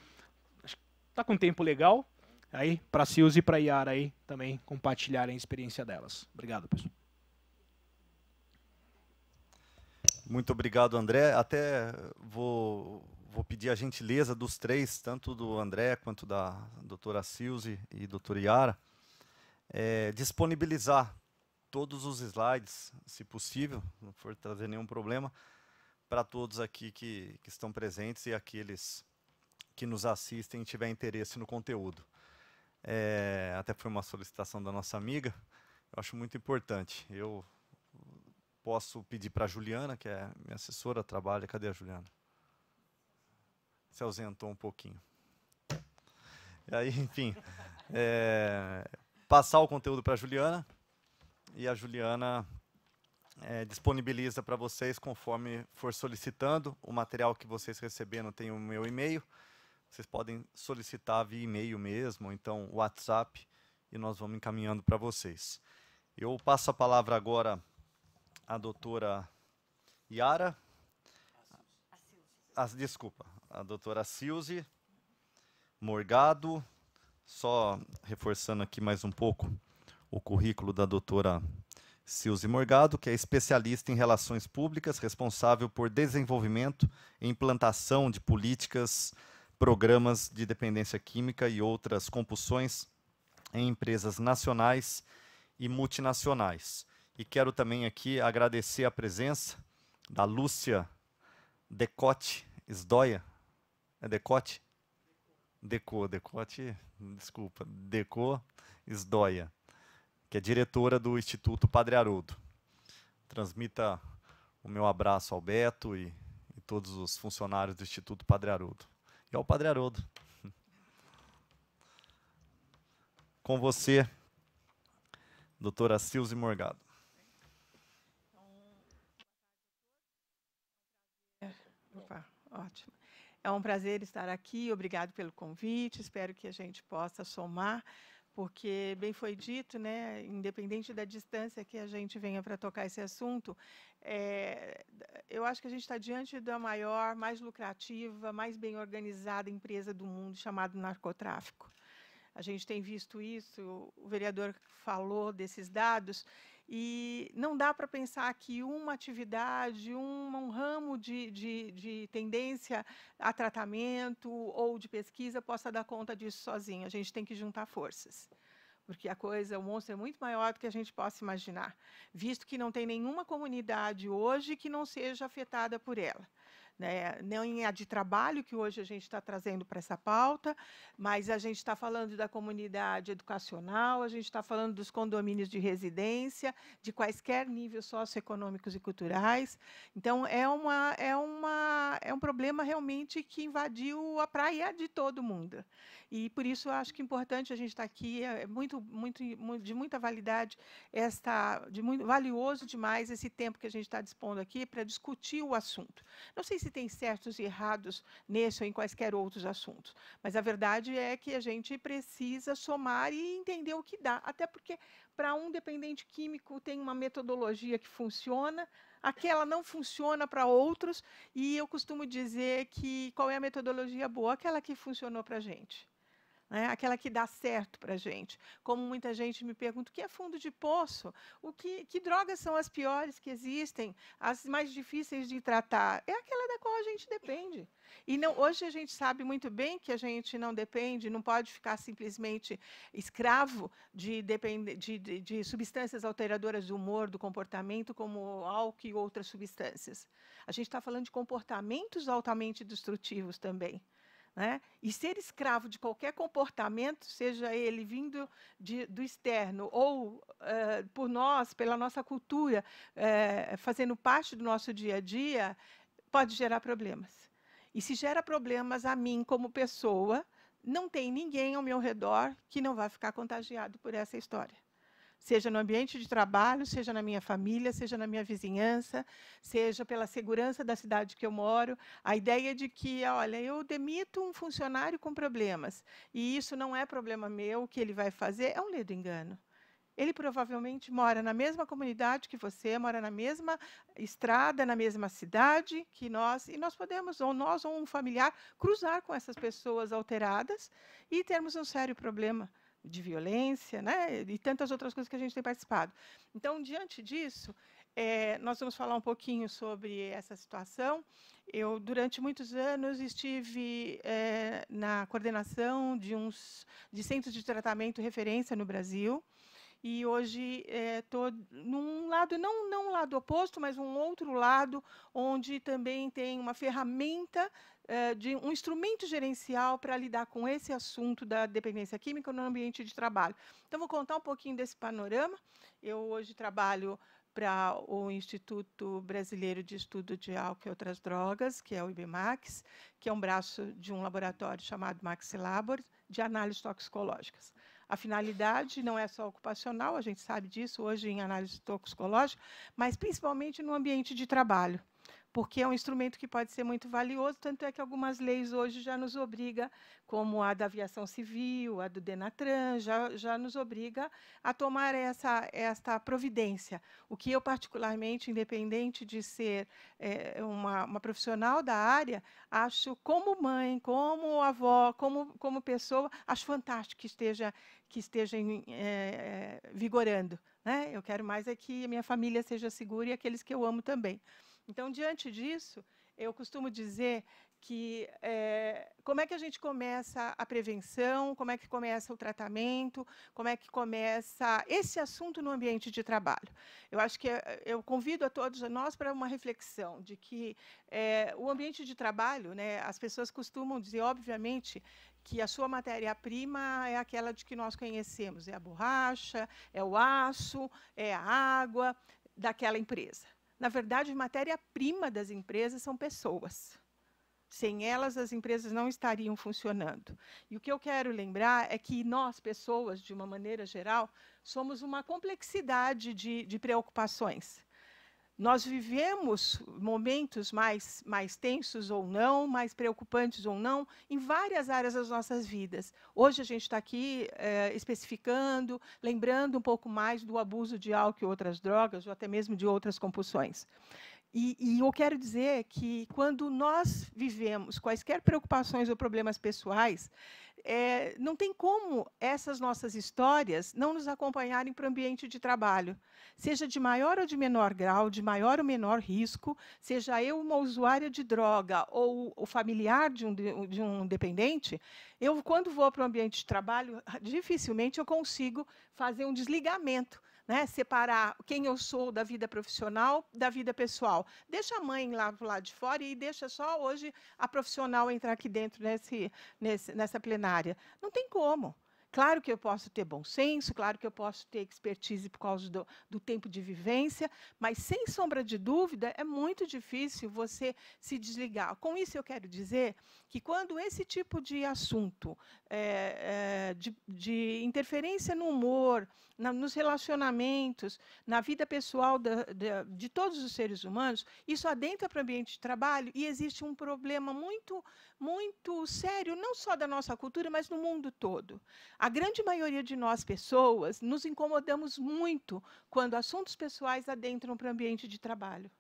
Speaker 4: está com um tempo legal. Aí, para Silvia e para Yara aí também compartilharem a experiência delas. Obrigado, pessoal.
Speaker 3: Muito obrigado, André. Até vou, vou pedir a gentileza dos três, tanto do André quanto da doutora Silze e doutora Yara, é, disponibilizar todos os slides, se possível, não for trazer nenhum problema, para todos aqui que, que estão presentes e aqueles que nos assistem e tiver interesse no conteúdo. É, até foi uma solicitação da nossa amiga, eu acho muito importante. Eu posso pedir para a Juliana, que é minha assessora, trabalha. Cadê a Juliana? Se ausentou um pouquinho. E aí, enfim, é, passar o conteúdo para a Juliana, e a Juliana é, disponibiliza para vocês conforme for solicitando. O material que vocês receberam tem o meu e-mail. Vocês podem solicitar via e-mail mesmo, ou então WhatsApp, e nós vamos encaminhando para vocês. Eu passo a palavra agora à doutora Yara. Ah, desculpa, a doutora Silze Morgado. Só reforçando aqui mais um pouco o currículo da doutora Silzi Morgado, que é especialista em relações públicas, responsável por desenvolvimento e implantação de políticas, programas de dependência química e outras compulsões em empresas nacionais e multinacionais. E quero também aqui agradecer a presença da Lúcia Decote Sdoia. É Decote? Deco, Decote, desculpa, Deco Sdoia que é diretora do Instituto Padre Haroldo. Transmita o meu abraço ao Beto e, e todos os funcionários do Instituto Padre Haroldo. E ao Padre Haroldo. Com você, doutora Silvia Morgado.
Speaker 5: ótimo. É um prazer estar aqui, obrigado pelo convite, espero que a gente possa somar porque, bem foi dito, né, independente da distância que a gente venha para tocar esse assunto, é, eu acho que a gente está diante da maior, mais lucrativa, mais bem organizada empresa do mundo chamada narcotráfico. A gente tem visto isso, o vereador falou desses dados, e não dá para pensar que uma atividade, um, um ramo de, de, de, tendência a tratamento ou de pesquisa possa dar conta disso sozinho. A gente tem que juntar forças. Porque a coisa, o monstro é muito maior do que a gente possa imaginar, visto que não tem nenhuma comunidade hoje que não seja afetada por ela né, nem a de trabalho que hoje a gente está trazendo para essa pauta, mas a gente está falando da comunidade educacional, a gente está falando dos condomínios de residência, de quaisquer níveis socioeconômicos e culturais. Então é uma é uma é um problema realmente que invadiu a praia de todo mundo. E por isso eu acho que é importante a gente estar tá aqui, é, é muito, muito, de muita validade, esta, de muito, valioso demais esse tempo que a gente está dispondo aqui para discutir o assunto. Não sei se tem certos e errados nesse ou em quaisquer outros assuntos, mas a verdade é que a gente precisa somar e entender o que dá, até porque para um dependente químico tem uma metodologia que funciona, aquela não funciona para outros, e eu costumo dizer que qual é a metodologia boa? Aquela que funcionou para a gente né? aquela que dá certo para a gente. Como muita gente me pergunta, o que é fundo de poço? O que, que drogas são as piores que existem, as mais difíceis de tratar? É aquela da qual a gente depende. E não, hoje a gente sabe muito bem que a gente não depende, não pode ficar simplesmente escravo de, de, de, de substâncias alteradoras do humor, do comportamento, como álcool e outras substâncias. A gente está falando de comportamentos altamente destrutivos também. Né? E ser escravo de qualquer comportamento, seja ele vindo de, do externo ou é, por nós, pela nossa cultura, é, fazendo parte do nosso dia a dia, pode gerar problemas. E se gera problemas a mim como pessoa, não tem ninguém ao meu redor que não vai ficar contagiado por essa história seja no ambiente de trabalho, seja na minha família, seja na minha vizinhança, seja pela segurança da cidade que eu moro. A ideia de que, olha, eu demito um funcionário com problemas e isso não é problema meu, o que ele vai fazer é um ledo engano. Ele provavelmente mora na mesma comunidade que você, mora na mesma estrada, na mesma cidade que nós, e nós podemos, ou nós ou um familiar, cruzar com essas pessoas alteradas e termos um sério problema de violência, né? E tantas outras coisas que a gente tem participado. Então, diante disso, é, nós vamos falar um pouquinho sobre essa situação. Eu, durante muitos anos, estive é, na coordenação de uns de centros de tratamento referência no Brasil. E hoje estou eh, é, num lado, não, não um lado oposto, mas um outro lado, onde também tem uma ferramenta eh, de um instrumento gerencial para lidar com esse assunto da dependência química no ambiente de trabalho. Então, vou contar um pouquinho desse panorama. Eu hoje trabalho para o Instituto Brasileiro de Estudo de Álcool e Outras Drogas, que é o IBMAX, que é um braço de um laboratório chamado MaxiLabor, de análises toxicológicas. A finalidade não é só ocupacional, a gente sabe disso hoje em análise toxicológica, mas principalmente no ambiente de trabalho porque é um instrumento que pode ser muito valioso, tanto é que algumas leis hoje já nos obriga, como a da aviação civil, a do Denatran, já, já nos obriga a tomar essa, esta providência. O que eu, particularmente, independente de ser é, uma, uma profissional da área, acho, como mãe, como avó, como, como pessoa, acho fantástico que esteja, que esteja é, vigorando. Né? Eu quero mais é que a minha família seja segura e aqueles que eu amo também. Então, diante disso, eu costumo dizer que é, como é que a gente começa a prevenção, como é que começa o tratamento, como é que começa esse assunto no ambiente de trabalho. Eu acho que é, eu convido a todos nós para uma reflexão de que é, o ambiente de trabalho, né, as pessoas costumam dizer, obviamente, que a sua matéria-prima é aquela de que nós conhecemos, é a borracha, é o aço, é a água daquela empresa. Na verdade, matéria-prima das empresas são pessoas. Sem elas, as empresas não estariam funcionando. E o que eu quero lembrar é que nós, pessoas, de uma maneira geral, somos uma complexidade de, de preocupações. Nós vivemos momentos mais, mais tensos ou não, mais preocupantes ou não, em várias áreas das nossas vidas. Hoje a gente está aqui é, especificando, lembrando um pouco mais do abuso de álcool e outras drogas, ou até mesmo de outras compulsões. E, e, eu quero dizer que quando nós vivemos quaisquer preocupações ou problemas pessoais, é, não tem como essas nossas histórias não nos acompanharem para o ambiente de trabalho, seja de maior ou de menor grau, de maior ou menor risco, seja eu uma usuária de droga ou o familiar de um, de um dependente, eu, quando vou para o ambiente de trabalho, dificilmente eu consigo fazer um desligamento né, separar quem eu sou da vida profissional da vida pessoal. Deixa a mãe lá do lado de fora e deixa só hoje a profissional entrar aqui dentro nesse, nesse, nessa plenária. Não tem como. Claro que eu posso ter bom senso, claro que eu posso ter expertise por causa do, do tempo de vivência, mas sem sombra de dúvida é muito difícil você se desligar. Com isso eu quero dizer que quando esse tipo de assunto é, é, de, de, interferência no humor, na, nos relacionamentos, na vida pessoal da, da, de todos os seres humanos, isso adentra para o ambiente de trabalho e existe um problema muito muito sério, não só da nossa cultura, mas no mundo todo. A grande maioria de nós, pessoas, nos incomodamos muito quando assuntos pessoais adentram para o ambiente de trabalho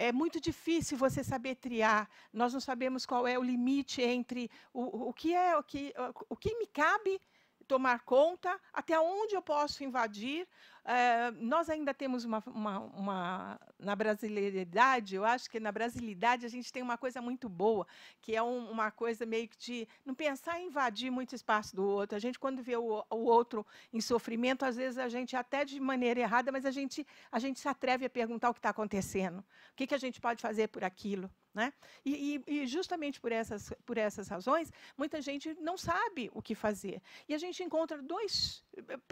Speaker 5: é muito difícil você saber triar. Nós não sabemos qual é o limite entre o, o que é o que, o que me cabe tomar conta, até onde eu posso invadir. É, nós ainda temos uma, uma, uma, Na brasileiridade, eu acho que na brasilidade a gente tem uma coisa muito boa, que é um, uma coisa meio que de não pensar em invadir muito espaço do outro. A gente, quando vê o, o outro em sofrimento, às vezes a gente, até de maneira errada, mas a gente, a gente se atreve a perguntar o que está acontecendo, o que, que a gente pode fazer por aquilo. Né? E, e, e, justamente por essas, por essas razões, muita gente não sabe o que fazer. E a gente encontra dois,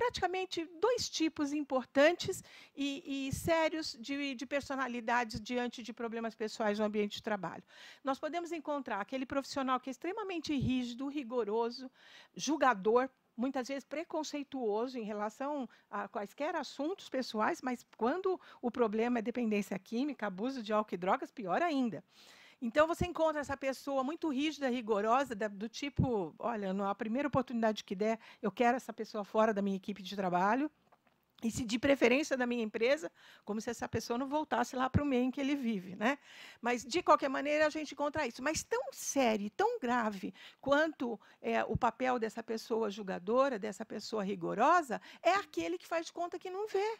Speaker 5: praticamente dois tipos importantes e, e sérios de, de, personalidades diante de problemas pessoais no ambiente de trabalho. Nós podemos encontrar aquele profissional que é extremamente rígido, rigoroso, julgador, muitas vezes preconceituoso em relação a quaisquer assuntos pessoais, mas quando o problema é dependência química, abuso de álcool e drogas, pior ainda. Então você encontra essa pessoa muito rígida, rigorosa, do tipo, olha, na primeira oportunidade que der, eu quero essa pessoa fora da minha equipe de trabalho. E se de preferência da minha empresa, como se essa pessoa não voltasse lá para o meio em que ele vive, né? Mas de qualquer maneira a gente encontra isso. Mas tão sério, tão grave quanto é, o papel dessa pessoa julgadora, dessa pessoa rigorosa, é aquele que faz de conta que não vê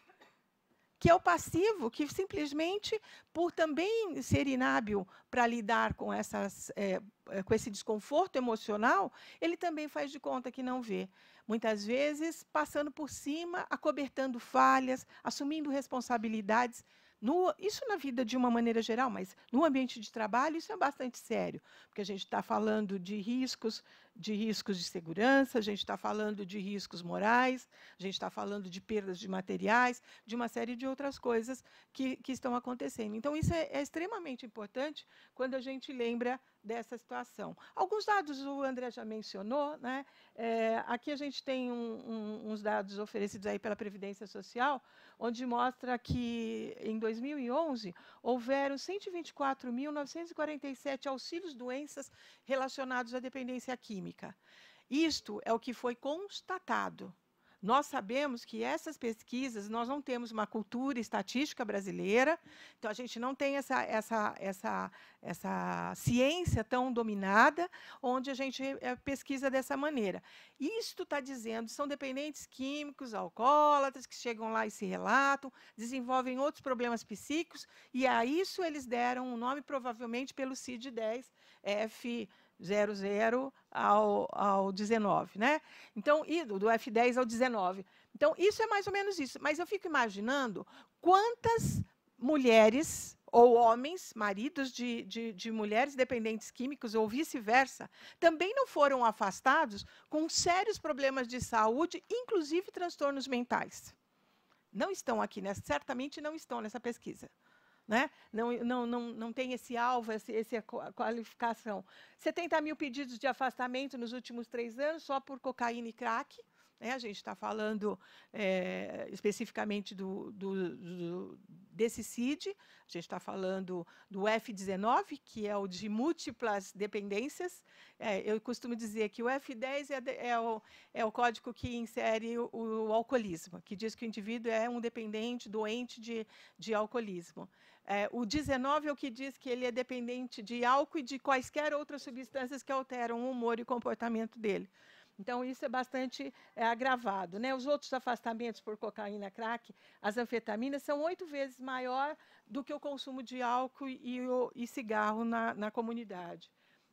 Speaker 5: que é o passivo, que simplesmente, por também ser inábil para lidar com, essas, é, com esse desconforto emocional, ele também faz de conta que não vê. Muitas vezes, passando por cima, acobertando falhas, assumindo responsabilidades. No, isso na vida de uma maneira geral, mas no ambiente de trabalho isso é bastante sério, porque a gente está falando de riscos de riscos de segurança, a gente está falando de riscos morais, a gente está falando de perdas de materiais, de uma série de outras coisas que, que estão acontecendo. Então, isso é, é extremamente importante quando a gente lembra dessa situação. Alguns dados o André já mencionou, né? É, aqui a gente tem um, um, uns dados oferecidos aí pela Previdência Social, onde mostra que em 2011 houveram 124.947 auxílios doenças relacionados à dependência química. Isto é o que foi constatado. Nós sabemos que essas pesquisas, nós não temos uma cultura estatística brasileira, então a gente não tem essa, essa, essa, essa ciência tão dominada, onde a gente eh, pesquisa dessa maneira. Isto está dizendo, são dependentes químicos, alcoólatras, que chegam lá e se relatam, desenvolvem outros problemas psíquicos, e a isso eles deram o um nome, provavelmente, pelo CID-10, F... 00 ao, ao 19, né? Então, e do, do F10 ao 19. Então, isso é mais ou menos isso. Mas eu fico imaginando quantas mulheres ou homens, maridos de, de, de mulheres dependentes químicos ou vice-versa, também não foram afastados com sérios problemas de saúde, inclusive transtornos mentais. Não estão aqui, né? certamente não estão nessa pesquisa né? não, não, não, não tem esse alvo, esse, essa qualificação. 70 mil pedidos de afastamento nos últimos três anos, só por cocaína e crack. Né? A gente está falando é, especificamente do, do, do, desse CID, a gente está falando do F19, que é o de múltiplas dependências. É, eu costumo dizer que o F10 é, é, o, é o código que insere o, o, alcoolismo, que diz que o indivíduo é um dependente, doente de, de alcoolismo. É, o 19 é o que diz que ele é dependente de álcool e de quaisquer outras substâncias que alteram o humor e comportamento dele. Então, isso é bastante é, agravado. Né? Os outros afastamentos por cocaína, crack, as anfetaminas, são oito vezes maior do que o consumo de álcool e, e cigarro na, na, comunidade.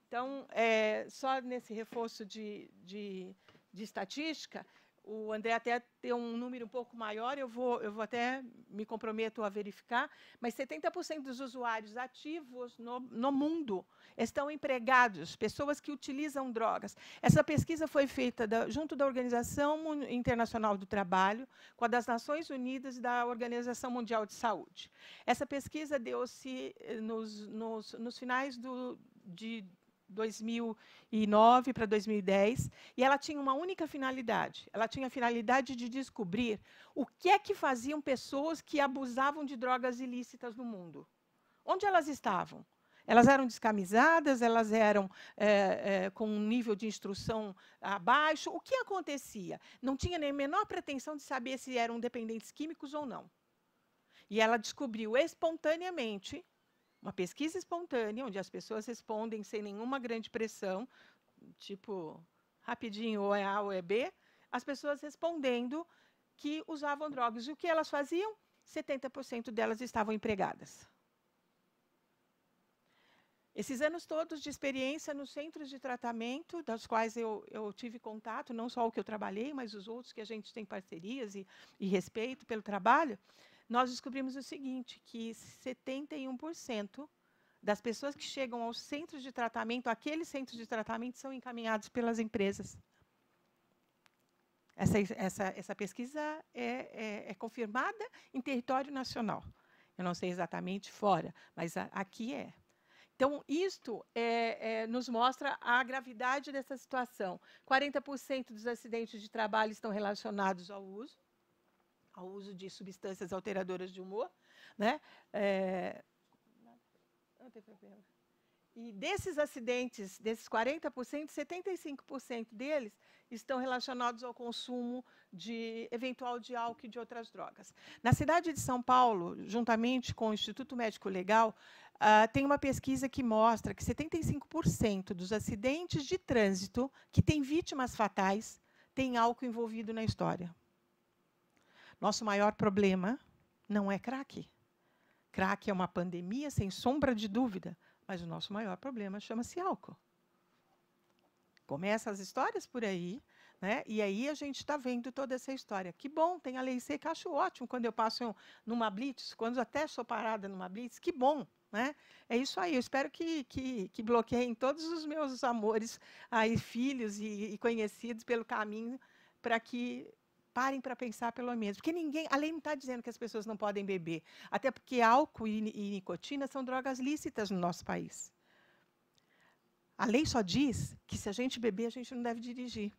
Speaker 5: Então, é, só nesse reforço de, de, de estatística, o André até tem um número um pouco maior, eu vou, eu vou até me comprometo a verificar, mas 70% dos usuários ativos no, no mundo estão empregados, pessoas que utilizam drogas. Essa pesquisa foi feita da, junto da Organização Internacional do Trabalho, com a das Nações Unidas e da Organização Mundial de Saúde. Essa pesquisa deu-se eh, nos, nos, nos finais do, de 2009 para 2010, e ela tinha uma única finalidade. Ela tinha a finalidade de descobrir o que é que faziam pessoas que abusavam de drogas ilícitas no mundo. Onde elas estavam? Elas eram descamisadas, elas eram é, é, com um nível de instrução abaixo. O que acontecia? Não tinha nem a menor pretensão de saber se eram dependentes químicos ou não. E ela descobriu espontaneamente uma pesquisa espontânea, onde as pessoas respondem sem nenhuma grande pressão, tipo, rapidinho, ou é A ou é B, as pessoas respondendo que usavam drogas. E o que elas faziam? 70% delas estavam empregadas. Esses anos todos de experiência nos centros de tratamento, das quais eu, eu, tive contato, não só o que eu trabalhei, mas os outros que a gente tem parcerias e, e respeito pelo trabalho, nós descobrimos o seguinte, que 71% das pessoas que chegam aos centros de tratamento, aqueles centros de tratamento são encaminhados pelas empresas. Essa, essa, essa pesquisa é, é, é confirmada em território nacional. Eu não sei exatamente fora, mas a, aqui é. Então, isto é, é, nos mostra a gravidade dessa situação. 40% dos acidentes de trabalho estão relacionados ao uso, ao uso de substâncias alteradoras de humor, né? É... E desses acidentes, desses 40%, 75% deles estão relacionados ao consumo de eventual de álcool e de outras drogas. Na cidade de São Paulo, juntamente com o Instituto Médico Legal, uh, tem uma pesquisa que mostra que 75% dos acidentes de trânsito que têm vítimas fatais têm álcool envolvido na história. Nosso maior problema não é crack. Crack é uma pandemia, sem sombra de dúvida, mas o nosso maior problema chama-se álcool. Começa as histórias por aí, né? E aí a gente está vendo toda essa história. Que bom, tem a lei seca, acho ótimo quando eu passo numa blitz, quando até sou parada numa blitz, que bom. Né? É isso aí, eu espero que, que, que bloqueiem todos os meus amores, aí, filhos e, e conhecidos pelo caminho, para que parem para pensar pelo menos. Porque ninguém, a lei não está dizendo que as pessoas não podem beber. Até porque álcool e, e nicotina são drogas lícitas no nosso país. A lei só diz que se a gente beber, a gente não deve dirigir.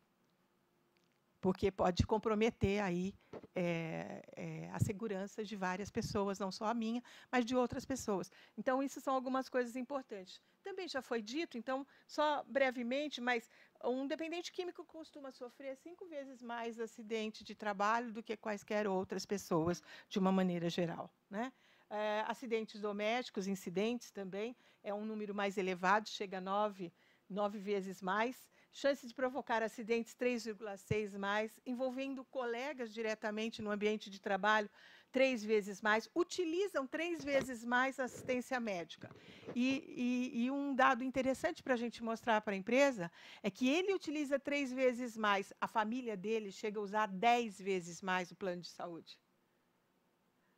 Speaker 5: Porque pode comprometer aí é, é, a segurança de várias pessoas, não só a minha, mas de outras pessoas. Então, isso são algumas coisas importantes. Também já foi dito, então, só brevemente, mas um dependente químico costuma sofrer cinco vezes mais acidente de trabalho do que quaisquer outras pessoas, de uma maneira geral. Né? É, acidentes domésticos, incidentes também, é um número mais elevado, chega a nove, nove vezes mais. Chance de provocar acidentes, 3,6 mais. Envolvendo colegas diretamente no ambiente de trabalho, três vezes mais, utilizam três vezes mais assistência médica. E, e, e um dado interessante para a gente mostrar para a empresa é que ele utiliza três vezes mais, a família dele chega a usar dez vezes mais o plano de saúde.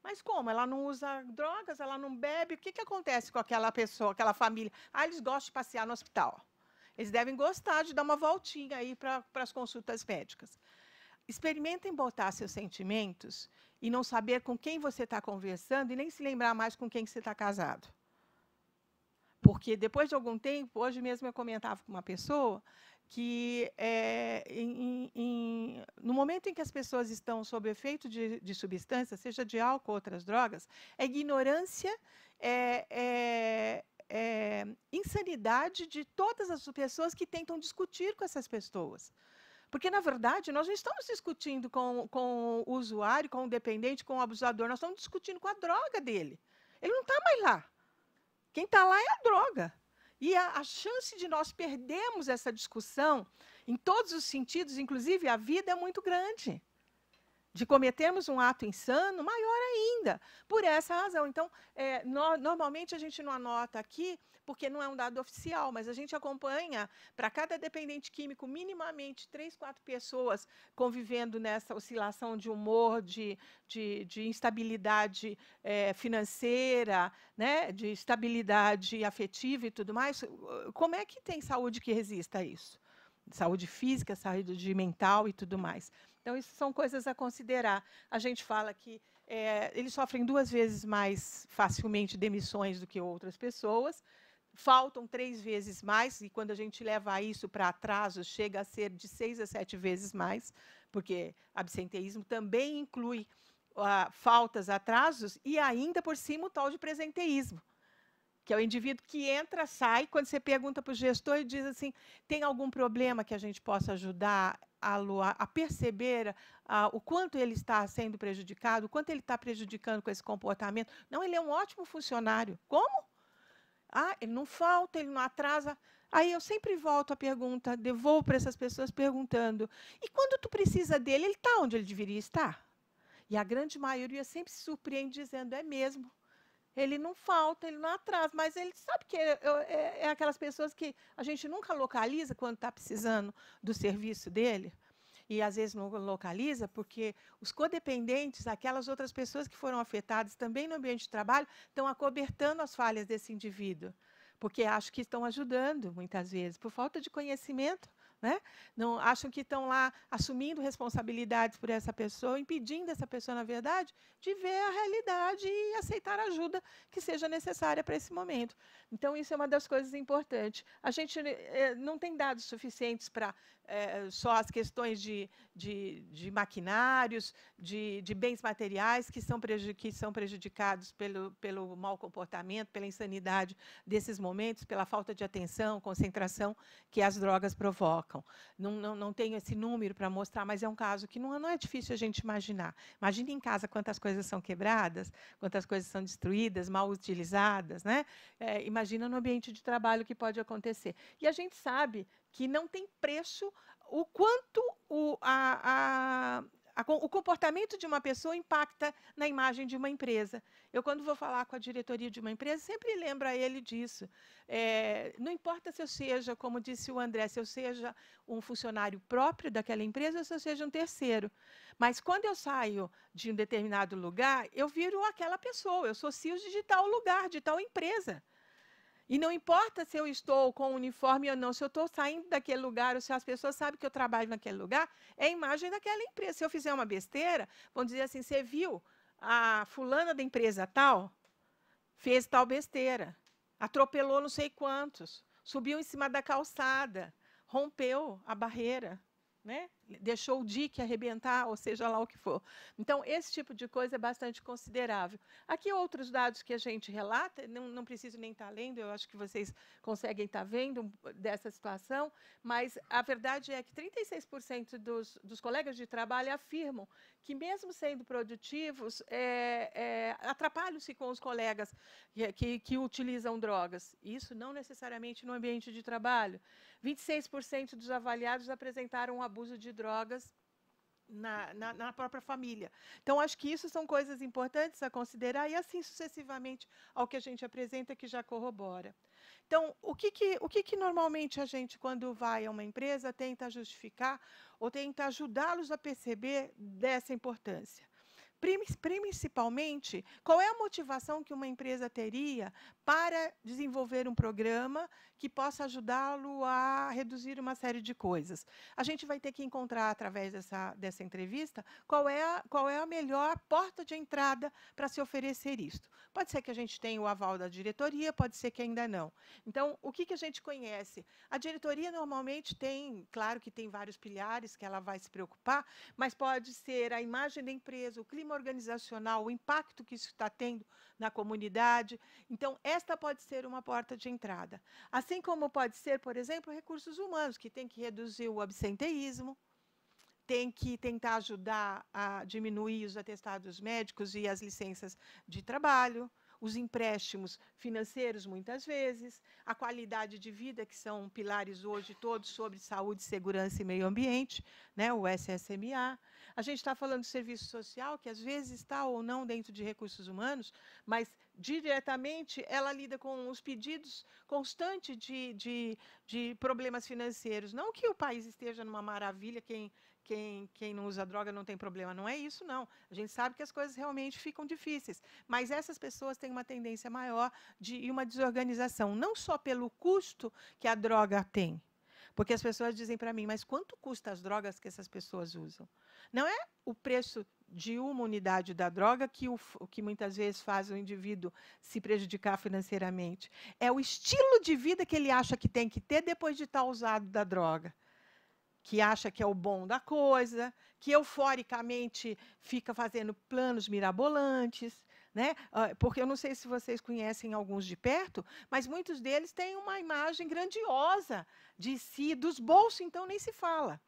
Speaker 5: Mas como? Ela não usa drogas, ela não bebe. O que, que acontece com aquela pessoa, aquela família? Ah, eles gostam de passear no hospital. Eles devem gostar de dar uma voltinha aí para as consultas médicas. Experimentem botar seus sentimentos e não saber com quem você está conversando e nem se lembrar mais com quem você está casado. Porque depois de algum tempo, hoje mesmo eu comentava com uma pessoa que, é, em, em, no momento em que as pessoas estão sob efeito de, de substância, seja de álcool ou outras drogas, é ignorância, é, é, é insanidade de todas as pessoas que tentam discutir com essas pessoas. Porque, na verdade, nós não estamos discutindo com, com o usuário, com o dependente, com o abusador, nós estamos discutindo com a droga dele. Ele não está mais lá. Quem está lá é a droga. E a, a, chance de nós perdermos essa discussão, em todos os sentidos, inclusive a vida, é muito grande de cometermos um ato insano, maior ainda, por essa razão. Então, é, no, normalmente a gente não anota aqui, porque não é um dado oficial, mas a gente acompanha para cada dependente químico minimamente três, quatro pessoas convivendo nessa oscilação de humor, de, de, de instabilidade é, financeira, né, de estabilidade afetiva e tudo mais. Como é que tem saúde que resista a isso? Saúde física, saúde mental e tudo mais. Então, isso são coisas a considerar. A gente fala que é, eles sofrem duas vezes mais facilmente demissões do que outras pessoas, faltam três vezes mais, e quando a gente leva isso para atraso, chega a ser de seis a sete vezes mais, porque absenteísmo também inclui ah, faltas, atrasos, e ainda por cima o tal de presenteísmo que é o indivíduo que entra, sai. Quando você pergunta para o gestor e diz assim: tem algum problema que a gente possa ajudar a, Lua, a perceber o quanto ele está sendo prejudicado, o quanto ele está prejudicando com esse comportamento? Não, ele é um ótimo funcionário. Como? Ah, ele não falta, ele não atrasa. Aí eu sempre volto à pergunta, devolvo para essas pessoas perguntando: e quando tu precisa dele, ele está onde ele deveria estar? E a grande maioria sempre se surpreende dizendo: é mesmo. Ele não falta, ele não atrasa, mas ele sabe que é, é, é, é aquelas pessoas que a gente nunca localiza quando está precisando do serviço dele e às vezes não localiza, porque os codependentes, aquelas outras pessoas que foram afetadas também no ambiente de trabalho, estão acobertando as falhas desse indivíduo, porque acho que estão ajudando, muitas vezes, por falta de conhecimento né? Não acham que estão lá assumindo responsabilidades por essa pessoa, impedindo essa pessoa, na verdade, de ver a realidade e aceitar a ajuda que seja necessária para esse momento. Então, isso é uma das coisas importantes. A gente eh, não tem dados suficientes para é, só as questões de, de, de maquinários, de, de, bens materiais que são, que são prejudicados pelo, pelo mau comportamento, pela insanidade desses momentos, pela falta de atenção, concentração que as drogas provocam. Não, não, não tenho esse número para mostrar, mas é um caso que não, não é difícil a gente imaginar. Imagine em casa quantas coisas são quebradas, quantas coisas são destruídas, mal utilizadas. Né? É, imagina no ambiente de trabalho que pode acontecer. E a gente sabe que não tem preço o quanto o, a, a, a, o comportamento de uma pessoa impacta na imagem de uma empresa. Eu, quando vou falar com a diretoria de uma empresa, sempre lembro a ele disso. É, não importa se eu seja, como disse o André, se eu seja um funcionário próprio daquela empresa ou se eu seja um terceiro. Mas quando eu saio de um determinado lugar, eu viro aquela pessoa, eu sou CIO de tal lugar, de tal empresa. E não importa se eu estou com uniforme ou não, se eu estou saindo daquele lugar, ou se as pessoas sabem que eu trabalho naquele lugar, é a imagem daquela empresa. Se eu fizer uma besteira, vão dizer assim: você viu a fulana da empresa tal? Fez tal besteira, atropelou não sei quantos, subiu em cima da calçada, rompeu a barreira. Né? deixou o dique arrebentar, ou seja lá o que for. Então, esse tipo de coisa é bastante considerável. Aqui, outros dados que a gente relata, não, não preciso nem estar tá lendo, eu acho que vocês conseguem estar tá vendo dessa situação, mas a verdade é que 36% dos, dos colegas de trabalho afirmam que, mesmo sendo produtivos, é, é, atrapalham-se com os colegas que, que, que utilizam drogas. Isso não necessariamente no ambiente de trabalho. 26% dos avaliados apresentaram um abuso de drogas na, na, na, própria família. Então, acho que isso são coisas importantes a considerar, e assim sucessivamente ao que a gente apresenta, que já corrobora. Então, o que, que, o que, que normalmente a gente, quando vai a uma empresa, tenta justificar ou tenta ajudá-los a perceber dessa importância? Principalmente, qual é a motivação que uma empresa teria para desenvolver um programa que possa ajudá-lo a reduzir uma série de coisas. A gente vai ter que encontrar, através dessa, dessa entrevista, qual é, a, qual é a melhor porta de entrada para se oferecer isto. Pode ser que a gente tenha o aval da diretoria, pode ser que ainda não. Então, o que, que a gente conhece? A diretoria normalmente tem, claro que tem vários pilares que ela vai se preocupar, mas pode ser a imagem da empresa, o clima organizacional, o impacto que isso está tendo na comunidade. Então, esta pode ser uma porta de entrada. Assim como pode ser, por exemplo, recursos humanos, que tem que reduzir o absenteísmo, tem que tentar ajudar a diminuir os atestados médicos e as licenças de trabalho os empréstimos financeiros, muitas vezes, a qualidade de vida, que são pilares hoje todos sobre saúde, segurança e meio ambiente, né, o SSMA. A gente está falando de serviço social, que às vezes está ou não dentro de recursos humanos, mas diretamente ela lida com os pedidos constantes de, de, de problemas financeiros. Não que o país esteja numa maravilha, quem quem, quem não usa droga não tem problema. Não é isso, não. A gente sabe que as coisas realmente ficam difíceis. Mas essas pessoas têm uma tendência maior de uma desorganização, não só pelo custo que a droga tem. Porque as pessoas dizem para mim, mas quanto custa as drogas que essas pessoas usam? Não é o preço de uma unidade da droga que, o, que muitas vezes faz o indivíduo se prejudicar financeiramente. É o estilo de vida que ele acha que tem que ter depois de estar usado da droga que acha que é o bom da coisa, que euforicamente fica fazendo planos mirabolantes, né? Ah, porque eu não sei se vocês conhecem alguns de perto, mas muitos deles têm uma imagem grandiosa de si, dos bolsos, então nem se fala.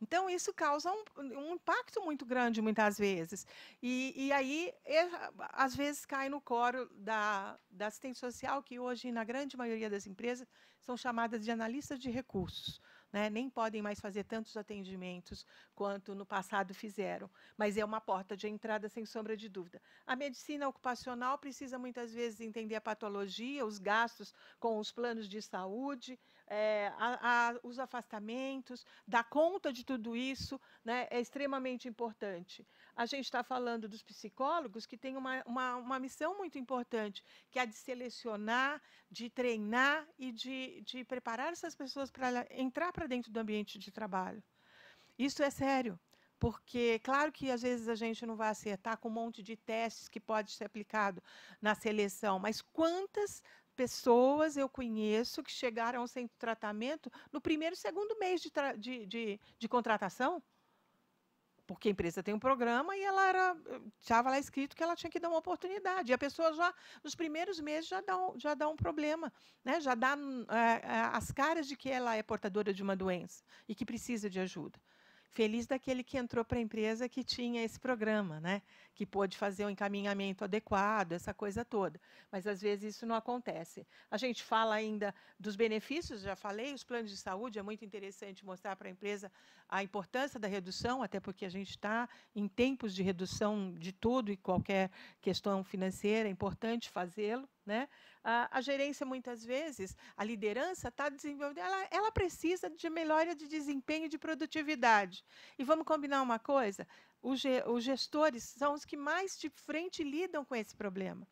Speaker 5: Então, isso causa um, um impacto muito grande, muitas vezes. E, e aí, é, às vezes, cai no coro da, da assistente social, que hoje, na grande maioria das empresas, são chamadas de analistas de recursos né, nem podem mais fazer tantos atendimentos quanto no passado fizeram, mas é uma porta de entrada sem sombra de dúvida. A medicina ocupacional precisa muitas vezes entender a patologia, os gastos com os planos de saúde, é, a, a, os afastamentos, dar conta de tudo isso né, é extremamente importante a gente está falando dos psicólogos que têm uma, uma, uma, missão muito importante, que é a de selecionar, de treinar e de, de preparar essas pessoas para entrar para dentro do ambiente de trabalho. Isso é sério, porque, claro que às vezes a gente não vai acertar com um monte de testes que pode ser aplicado na seleção, mas quantas pessoas eu conheço que chegaram ao centro de tratamento no primeiro, segundo mês de, de, de, de contratação? porque a empresa tem um programa e ela era estava lá escrito que ela tinha que dar uma oportunidade. E a pessoa já nos primeiros meses já dá um, já dá um problema, né? Já dá hum, é, é, as caras de que ela é portadora de uma doença e que precisa de ajuda. Feliz daquele que entrou para a empresa que tinha esse programa, né? que pôde fazer o um encaminhamento adequado, essa coisa toda. Mas, às vezes, isso não acontece. A gente fala ainda dos benefícios, já falei, os planos de saúde, é muito interessante mostrar para a empresa a importância da redução, até porque a gente está em tempos de redução de tudo e qualquer questão financeira, é importante fazê-lo. Né? A, a, gerência, muitas vezes, a liderança está desenvolvendo, ela, ela, precisa de melhora de desempenho e de produtividade. E vamos combinar uma coisa: os, ge, os, gestores são os que mais de frente lidam com esse problema.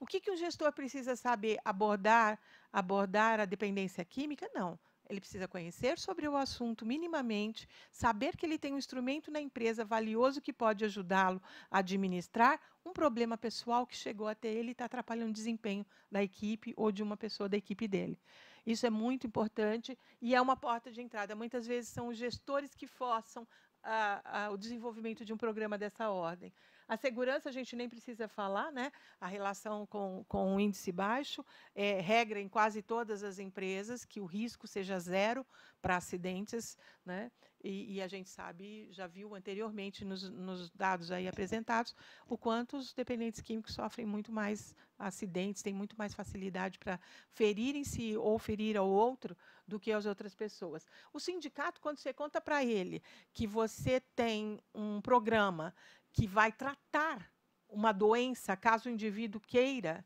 Speaker 5: O que, que um gestor precisa saber? Abordar, abordar a dependência química? Não. Ele precisa conhecer sobre o assunto minimamente, saber que ele tem um instrumento na empresa valioso que pode ajudá-lo a administrar um problema pessoal que chegou até ele e está atrapalhando o desempenho da equipe ou de uma pessoa da equipe dele. Isso é muito importante e é uma porta de entrada. Muitas vezes são os gestores que forçam a, ah, a, ah, o desenvolvimento de um programa dessa ordem. A segurança a gente nem precisa falar, né? A relação com, com o índice baixo é regra em quase todas as empresas que o risco seja zero para acidentes, né? E, e, a gente sabe, já viu anteriormente nos, nos dados aí apresentados, o quanto os dependentes químicos sofrem muito mais acidentes, têm muito mais facilidade para ferirem-se ou ferir ao outro do que as outras pessoas. O sindicato, quando você conta para ele que você tem um programa que vai tratar uma doença, caso o indivíduo queira,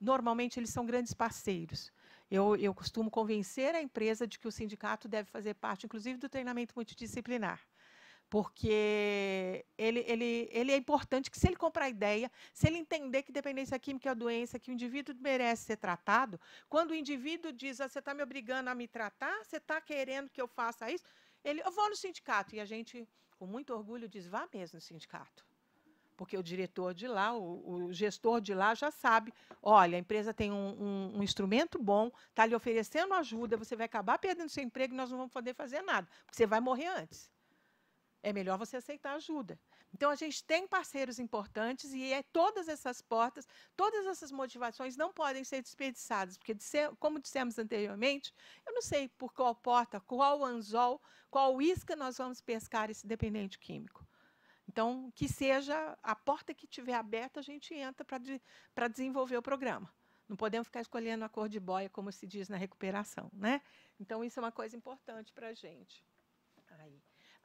Speaker 5: normalmente eles são grandes parceiros. Eu, eu costumo convencer a empresa de que o sindicato deve fazer parte, inclusive, do treinamento multidisciplinar porque ele, ele, ele é importante que se ele comprar a ideia, se ele entender que dependência química é uma doença, que o indivíduo merece ser tratado, quando o indivíduo diz, ah, você está me obrigando a me tratar, você está querendo que eu faça isso, ele, eu vou no sindicato e a gente com muito orgulho, diz: vá mesmo no sindicato. Porque o diretor de lá, o, o gestor de lá já sabe: olha, a empresa tem um, um, um instrumento bom, está lhe oferecendo ajuda, você vai acabar perdendo seu emprego e nós não vamos poder fazer nada, porque você vai morrer antes. É melhor você aceitar ajuda. Então a gente tem parceiros importantes e é todas essas portas, todas essas motivações não podem ser desperdiçadas, porque como dissemos anteriormente, eu não sei por qual porta, qual anzol, qual isca nós vamos pescar esse dependente químico. Então, que seja a porta que tiver aberta, a gente entra para de, desenvolver o programa. Não podemos ficar escolhendo a cor de boia, como se diz na recuperação, né? Então, isso é uma coisa importante para a gente.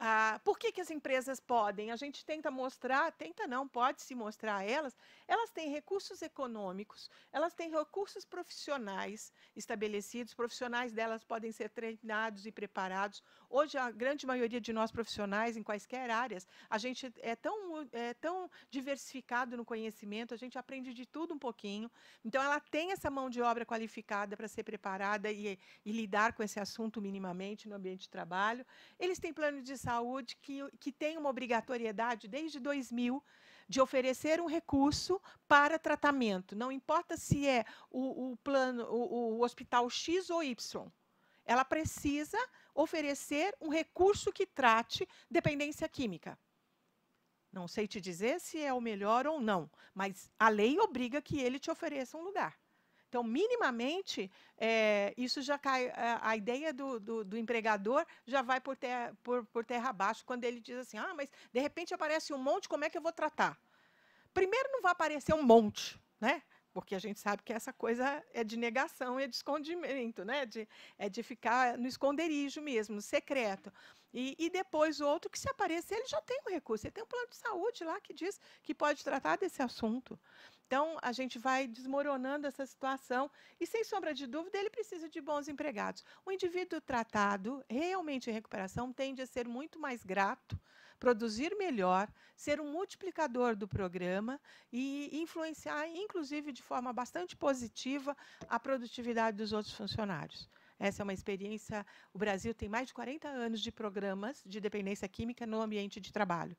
Speaker 5: Ah, por que, que as empresas podem? A gente tenta mostrar, tenta não, pode se mostrar a elas, elas têm recursos econômicos, elas têm recursos profissionais estabelecidos, profissionais delas podem ser treinados e preparados. Hoje, a grande maioria de nós profissionais, em quaisquer áreas, a gente é tão, é tão diversificado no conhecimento, a gente aprende de tudo um pouquinho. Então, ela tem essa mão de obra qualificada para ser preparada e, e lidar com esse assunto minimamente no ambiente de trabalho. Eles têm plano de saúde que, que tem uma obrigatoriedade desde 2000 de oferecer um recurso para tratamento. Não importa se é o, o plano, o, o hospital X ou Y. Ela precisa oferecer um recurso que trate dependência química. Não sei te dizer se é o melhor ou não, mas a lei obriga que ele te ofereça um lugar. Então, minimamente, é, isso já cai. A, ideia do, do, do, empregador já vai por terra, por, por terra abaixo quando ele diz assim: ah, mas de repente aparece um monte, como é que eu vou tratar? Primeiro, não vai aparecer um monte, né? porque a gente sabe que essa coisa é de negação e é de escondimento, né? de, é de ficar no esconderijo mesmo, no secreto. E, e depois outro que se aparecer, ele já tem um recurso, ele tem um plano de saúde lá que diz que pode tratar desse assunto. Então, a gente vai desmoronando essa situação e, sem sombra de dúvida, ele precisa de bons empregados. O indivíduo tratado, realmente em recuperação, tende a ser muito mais grato, produzir melhor, ser um multiplicador do programa e influenciar, inclusive de forma bastante positiva, a produtividade dos outros funcionários. Essa é uma experiência. O Brasil tem mais de 40 anos de programas de dependência química no ambiente de trabalho.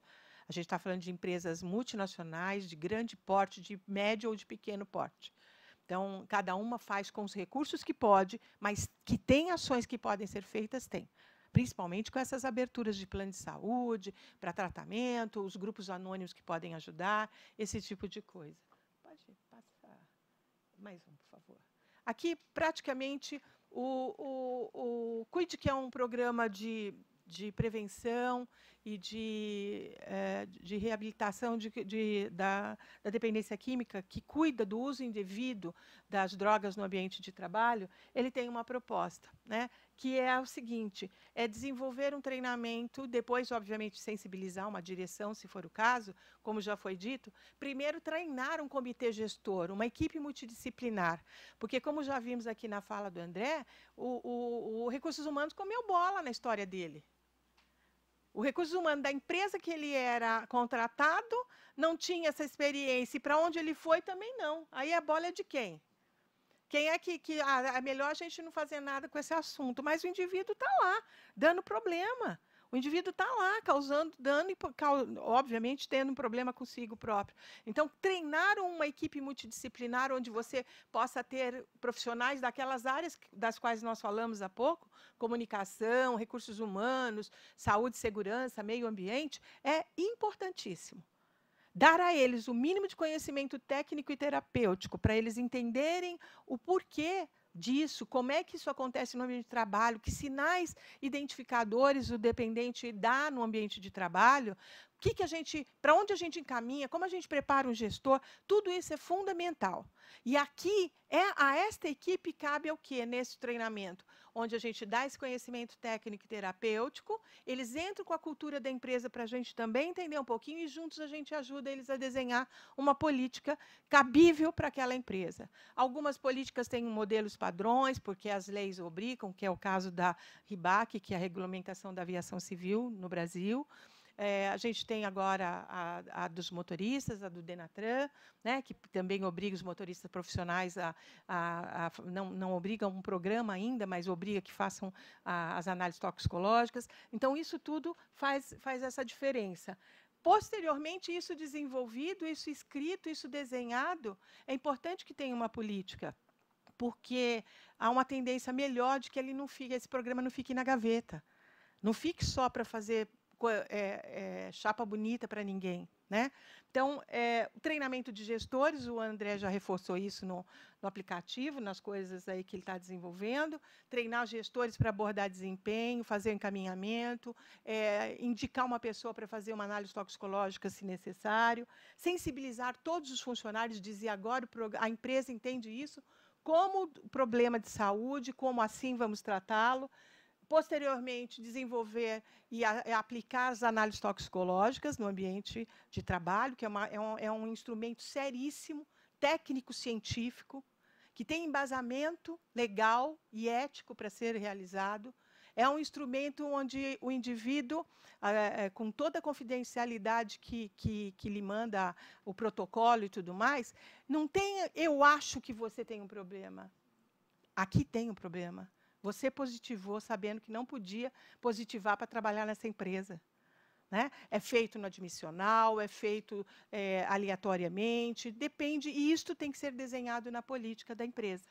Speaker 5: A gente está falando de empresas multinacionais, de grande porte, de médio ou de pequeno porte. Então, cada uma faz com os recursos que pode, mas que tem ações que podem ser feitas, tem. Principalmente com essas aberturas de plano de saúde, para tratamento, os grupos anônimos que podem ajudar, esse tipo de coisa. Pode passar mais um, por favor. Aqui, praticamente, o, o, o CUID, que é um programa de, de prevenção e de, é, de reabilitação de, de, da, da dependência química, que cuida do uso indevido das drogas no ambiente de trabalho, ele tem uma proposta, né? que é o seguinte: é desenvolver um treinamento, depois, obviamente, sensibilizar uma direção, se for o caso, como já foi dito. Primeiro, treinar um comitê gestor, uma equipe multidisciplinar. Porque, como já vimos aqui na fala do André, o, o, o Recursos Humanos comeu bola na história dele. O recurso humano da empresa que ele era contratado não tinha essa experiência e para onde ele foi também não. Aí a bola é de quem? Quem é que, que ah, é melhor a gente não fazer nada com esse assunto? Mas o indivíduo está lá, dando problema. O indivíduo está lá causando dano e, obviamente, tendo um problema consigo próprio. Então, treinar uma equipe multidisciplinar onde você possa ter profissionais daquelas áreas das quais nós falamos há pouco comunicação, recursos humanos, saúde, segurança, meio ambiente é importantíssimo dar a eles o mínimo de conhecimento técnico e terapêutico para eles entenderem o porquê disso, como é que isso acontece no ambiente de trabalho, que sinais identificadores o dependente dá no ambiente de trabalho, que, que a gente, para onde a gente encaminha, como a gente prepara um gestor, tudo isso é fundamental. E aqui é a esta equipe cabe o quê nesse treinamento? onde a gente dá esse conhecimento técnico e terapêutico. Eles entram com a cultura da empresa para a gente também entender um pouquinho e juntos a gente ajuda eles a desenhar uma política cabível para aquela empresa. Algumas políticas têm modelos padrões, porque as leis obrigam, que é o caso da RIBAC, que é a regulamentação da aviação civil no Brasil. É, a gente tem agora a, a, dos motoristas, a do Denatran, né, que também obriga os motoristas profissionais a, a, a não, não obriga um programa ainda, mas obriga que façam as análises toxicológicas. Então, isso tudo faz, faz essa diferença. Posteriormente, isso desenvolvido, isso escrito, isso desenhado, é importante que tenha uma política, porque há uma tendência melhor de que ele não fique, esse programa não fique na gaveta. Não fique só para fazer é, é, chapa bonita para ninguém. Né? Então, é, treinamento de gestores, o André já reforçou isso no, no aplicativo, nas coisas aí que ele está desenvolvendo. Treinar gestores para abordar desempenho, fazer encaminhamento, é, indicar uma pessoa para fazer uma análise toxicológica se necessário, sensibilizar todos os funcionários, dizer agora a empresa entende isso, como problema de saúde, como assim vamos tratá-lo posteriormente desenvolver e, a, e aplicar as análises toxicológicas no ambiente de trabalho, que é, uma, é, um, é um instrumento seríssimo, técnico-científico, que tem embasamento legal e ético para ser realizado. É um instrumento onde o indivíduo, ah, é, é, com toda a confidencialidade que, que, que, lhe manda o protocolo e tudo mais, não tem eu acho que você tem um problema. Aqui tem um problema. Você positivou sabendo que não podia positivar para trabalhar nessa empresa. Né? É feito no admissional, é feito é, aleatoriamente, depende, e isto tem que ser desenhado na política da empresa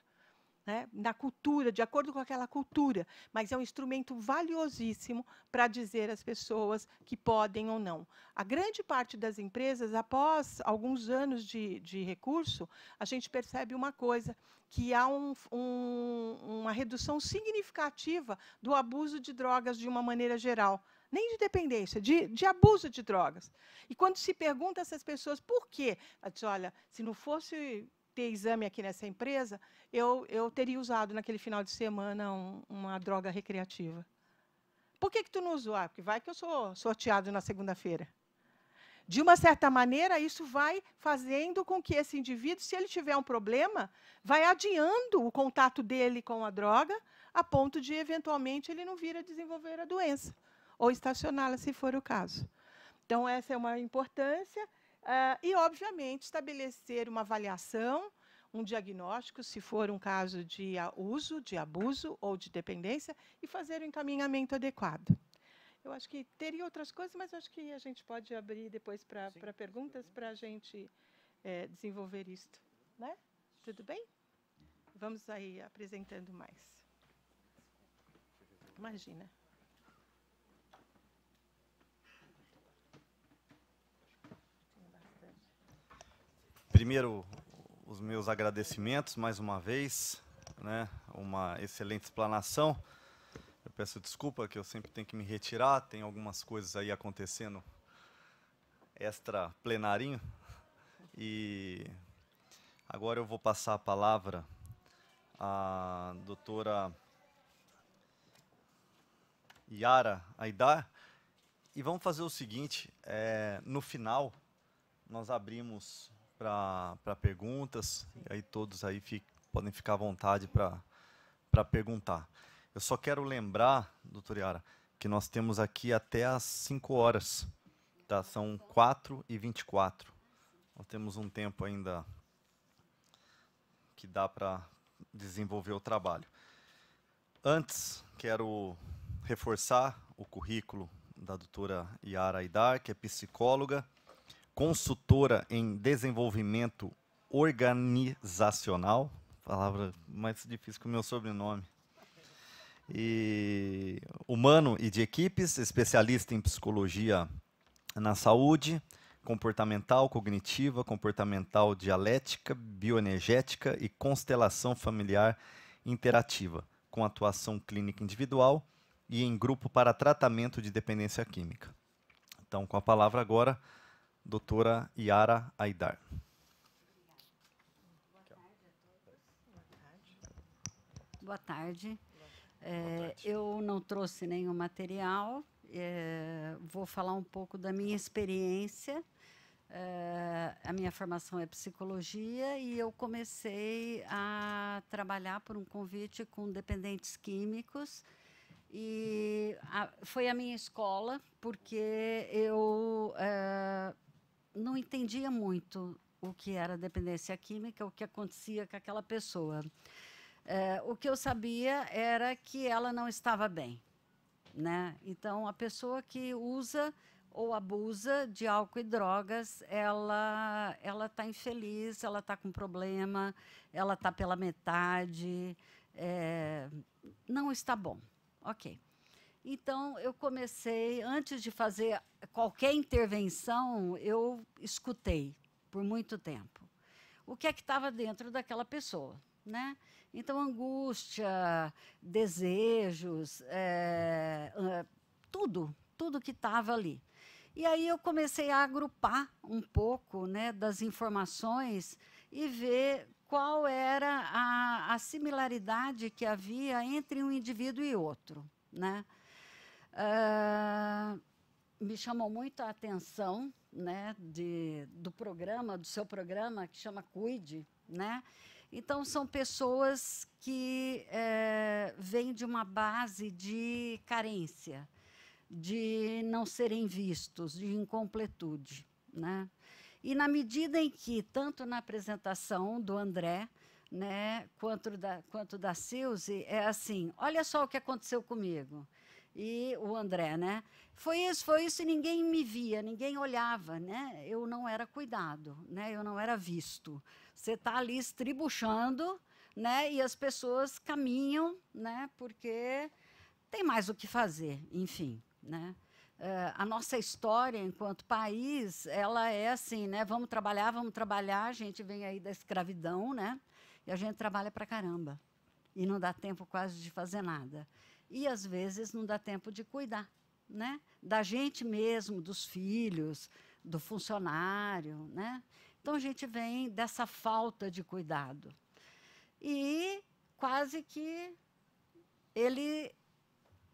Speaker 5: né, na cultura, de acordo com aquela cultura, mas é um instrumento valiosíssimo para dizer às pessoas que podem ou não. A grande parte das empresas, após alguns anos de, de recurso, a gente percebe uma coisa, que há um, um, uma redução significativa do abuso de drogas de uma maneira geral. Nem de dependência, de, de abuso de drogas. E quando se pergunta a essas pessoas por quê, ela diz, olha, se não fosse ter exame aqui nessa empresa, eu, eu teria usado naquele final de semana um, uma droga recreativa. Por que, que tu não usou? Ah, porque vai que eu sou sorteado na segunda-feira. De uma certa maneira, isso vai fazendo com que esse indivíduo, se ele tiver um problema, vai adiando o contato dele com a droga, a ponto de, eventualmente, ele não vir a desenvolver a doença, ou estacioná-la, se for o caso. Então, essa é uma importância. Uh, e, obviamente, estabelecer uma avaliação, um diagnóstico, se for um caso de uso, de abuso ou de dependência, e fazer o um encaminhamento adequado. Eu acho que teria outras coisas, mas acho que a gente pode abrir depois para perguntas, para a gente é, desenvolver isto. Né? Tudo bem? Vamos aí apresentando mais. Imagina.
Speaker 3: primeiro, os meus agradecimentos mais uma vez, né? uma excelente explanação. Eu peço desculpa que eu sempre tenho que me retirar, tem algumas coisas aí acontecendo extra plenarinho. E agora eu vou passar a palavra à doutora Yara Aidar. E vamos fazer o seguinte: é, no final, nós abrimos para perguntas. Sim. E aí todos aí podem ficar à vontade para perguntar. Eu só quero lembrar, doutora Yara, que nós temos aqui até às 5 horas. Tá? São 4 e 24. Nós temos um tempo ainda que dá para desenvolver o trabalho. Antes, quero reforçar o currículo da doutora Yara Aidar, que é psicóloga, consultora em desenvolvimento organizacional, palavra mais difícil que o meu sobrenome. E humano e de equipes, especialista em psicologia na saúde, comportamental, cognitiva, comportamental dialética, bioenergética e constelação familiar interativa, com atuação clínica individual e em grupo para tratamento de dependência química. Então, com a palavra agora, doutora Yara Aidar.
Speaker 6: Boa tarde. É, Boa tarde. eu não trouxe nenhum material, é, vou falar um pouco da minha experiência. É, a minha formação é psicologia e eu comecei a trabalhar por um convite com dependentes químicos. E a, foi a minha escola, porque eu é, não entendia muito o que era dependência química, o que acontecia com aquela pessoa. É, o que eu sabia era que ela não estava bem. Né? Então, a pessoa que usa ou abusa de álcool e drogas, ela ela está infeliz, ela está com problema, ela está pela metade, é, não está bom. Ok. Então, eu comecei, antes de fazer qualquer intervenção, eu escutei por muito tempo o que é que estava dentro daquela pessoa. Né? Então, angústia, desejos, é, é, tudo, tudo que estava ali. E aí eu comecei a agrupar um pouco né, das informações e ver qual era a, a similaridade que havia entre um indivíduo e outro. Né? Uh, me chamou muito a atenção né, de, do programa, do seu programa, que chama Cuide. Né? Então, são pessoas que é, vêm de uma base de carência, de não serem vistos, de incompletude. Né? E na medida em que, tanto na apresentação do André, né, quanto da, quanto da Silze, é assim: olha só o que aconteceu comigo e o André, né? Foi isso, foi isso e ninguém me via, ninguém olhava, né? Eu não era cuidado, né? Eu não era visto. Você está ali estribuchando, né? E as pessoas caminham, né? Porque tem mais o que fazer, enfim, né? Uh, a nossa história enquanto país, ela é assim, né? Vamos trabalhar, vamos trabalhar. A gente vem aí da escravidão, né? E a gente trabalha para caramba. E não dá tempo quase de fazer nada e às vezes não dá tempo de cuidar, né? Da gente mesmo, dos filhos, do funcionário, né? Então a gente vem dessa falta de cuidado. E quase que ele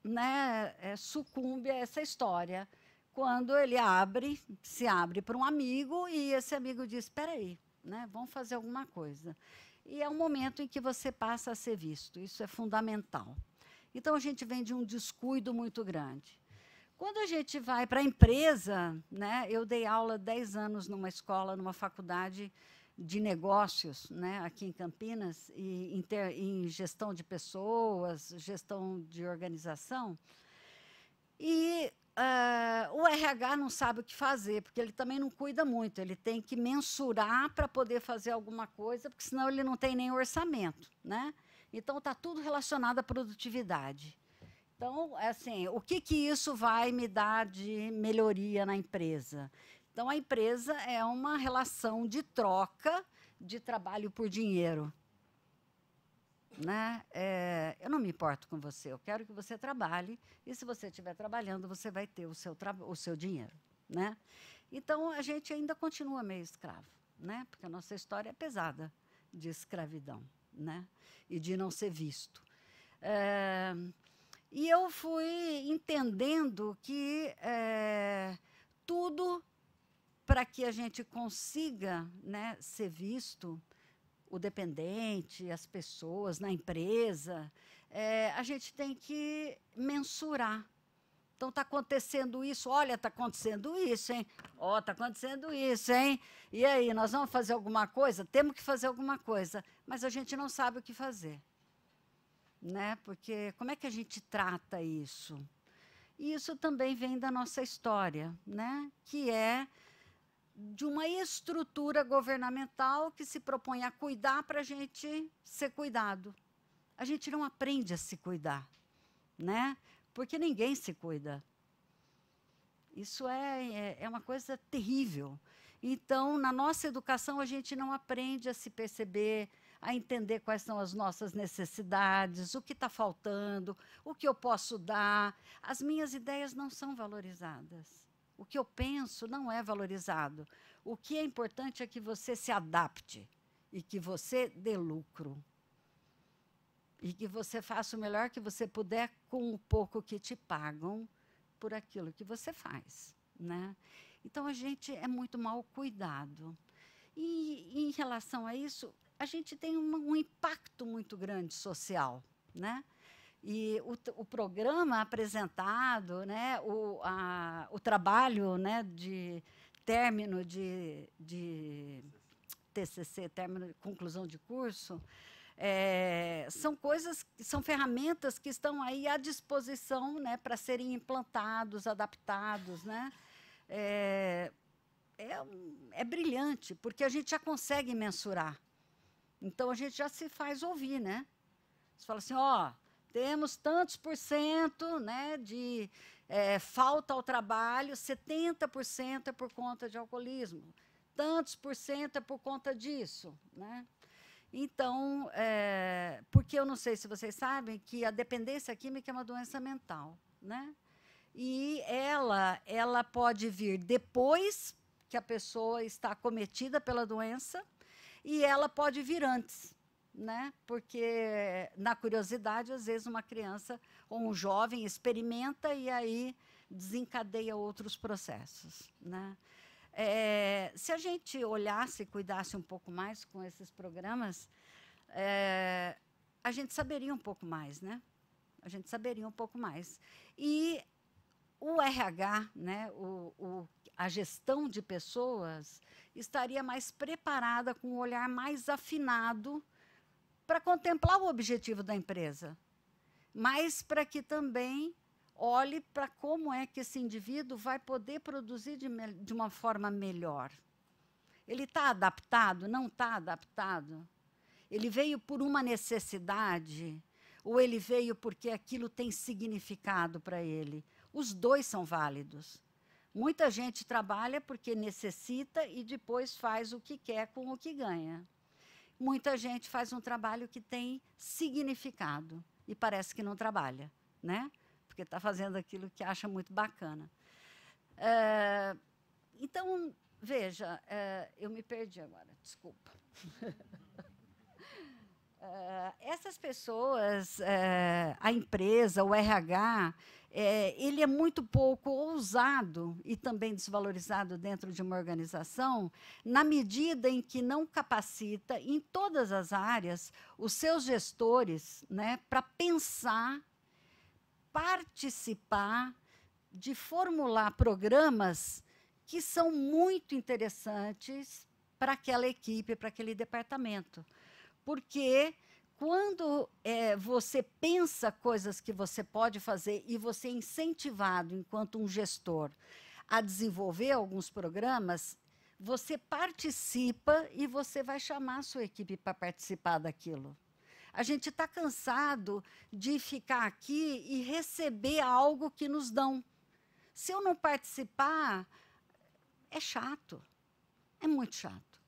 Speaker 6: né, é, sucumbe a essa história quando ele abre, se abre para um amigo e esse amigo diz: espera aí, né, vamos fazer alguma coisa. E é um momento em que você passa a ser visto, isso é fundamental. Então a gente vem de um descuido muito grande. Quando a gente vai para a empresa, né, eu dei aula 10 anos numa escola, numa faculdade de negócios, né, aqui em Campinas, e em gestão de pessoas, gestão de organização. E uh, o RH não sabe o que fazer, porque ele também não cuida muito, ele tem que mensurar para poder fazer alguma coisa, porque senão ele não tem nem orçamento. Né? Então, está tudo relacionado à produtividade. Então, é assim, o que, que isso vai me dar de melhoria na empresa? Então, a empresa é uma relação de troca de trabalho por dinheiro. Né? É, eu não me importo com você, eu quero que você trabalhe, e se você estiver trabalhando, você vai ter o seu, o seu dinheiro. Né? Então, a gente ainda continua meio escravo, né? porque a nossa história é pesada de escravidão né? E de não ser visto. É, e eu fui entendendo que é, tudo para que a gente consiga né, ser visto, o dependente, as pessoas na empresa, é, a gente tem que mensurar então está acontecendo isso, olha, está acontecendo isso, hein? Ó, oh, está acontecendo isso, hein? E aí, nós vamos fazer alguma coisa? Temos que fazer alguma coisa, mas a gente não sabe o que fazer. Né? Porque como é que a gente trata isso? E isso também vem da nossa história, né? que é de uma estrutura governamental que se propõe a cuidar para a gente ser cuidado. A gente não aprende a se cuidar. Né? porque ninguém se cuida. Isso é, é, é uma coisa terrível. Então, na nossa educação, a gente não aprende a se perceber, a entender quais são as nossas necessidades, o que está faltando, o que eu posso dar. As minhas ideias não são valorizadas. O que eu penso não é valorizado. O que é importante é que você se adapte e que você dê lucro e que você faça o melhor que você puder com o pouco que te pagam por aquilo que você faz, né? Então a gente é muito mal cuidado. E, em relação a isso, a gente tem uma, um impacto muito grande social, né? E o, o programa apresentado, né, o, a, o trabalho né, de término de, de TCC, término de conclusão de curso, é, são coisas, são ferramentas que estão aí à disposição né, para serem implantados, adaptados. Né? É, é, é brilhante, porque a gente já consegue mensurar. Então a gente já se faz ouvir, né? Você fala assim, ó, temos tantos por cento né, de é, falta ao trabalho, 70% é por conta de alcoolismo, tantos por cento é por conta disso, né? Então, é, porque eu não sei se vocês sabem que a dependência química é uma doença mental, né? E ela, ela pode vir depois que a pessoa está acometida pela doença e ela pode vir antes, né? Porque na curiosidade, às vezes uma criança ou um jovem experimenta e aí desencadeia outros processos, né? É, se a gente olhasse e cuidasse um pouco mais com esses programas, é, a gente saberia um pouco mais, né? A gente saberia um pouco mais. E o RH, né, o, o, a gestão de pessoas, estaria mais preparada, com um olhar mais afinado para contemplar o objetivo da empresa, mas para que também olhe para como é que esse indivíduo vai poder produzir de, de uma forma melhor. Ele está adaptado? Não está adaptado? Ele veio por uma necessidade? Ou ele veio porque aquilo tem significado para ele? Os dois são válidos. Muita gente trabalha porque necessita e depois faz o que quer com o que ganha. Muita gente faz um trabalho que tem significado e parece que não trabalha, né? porque está fazendo aquilo que acha muito bacana. É, então, veja, é, eu me perdi agora, desculpa. É, essas pessoas, é, a empresa, o RH, é, ele é muito pouco ousado e também desvalorizado dentro de uma organização, na medida em que não capacita, em todas as áreas, os seus gestores né, para pensar participar de formular programas que são muito interessantes para aquela equipe, para aquele departamento. Porque quando é, você pensa coisas que você pode fazer e você é incentivado enquanto um gestor a desenvolver alguns programas, você participa e você vai chamar a sua equipe para participar daquilo. A gente está cansado de ficar aqui e receber algo que nos dão. Se eu não participar, é chato. É muito chato.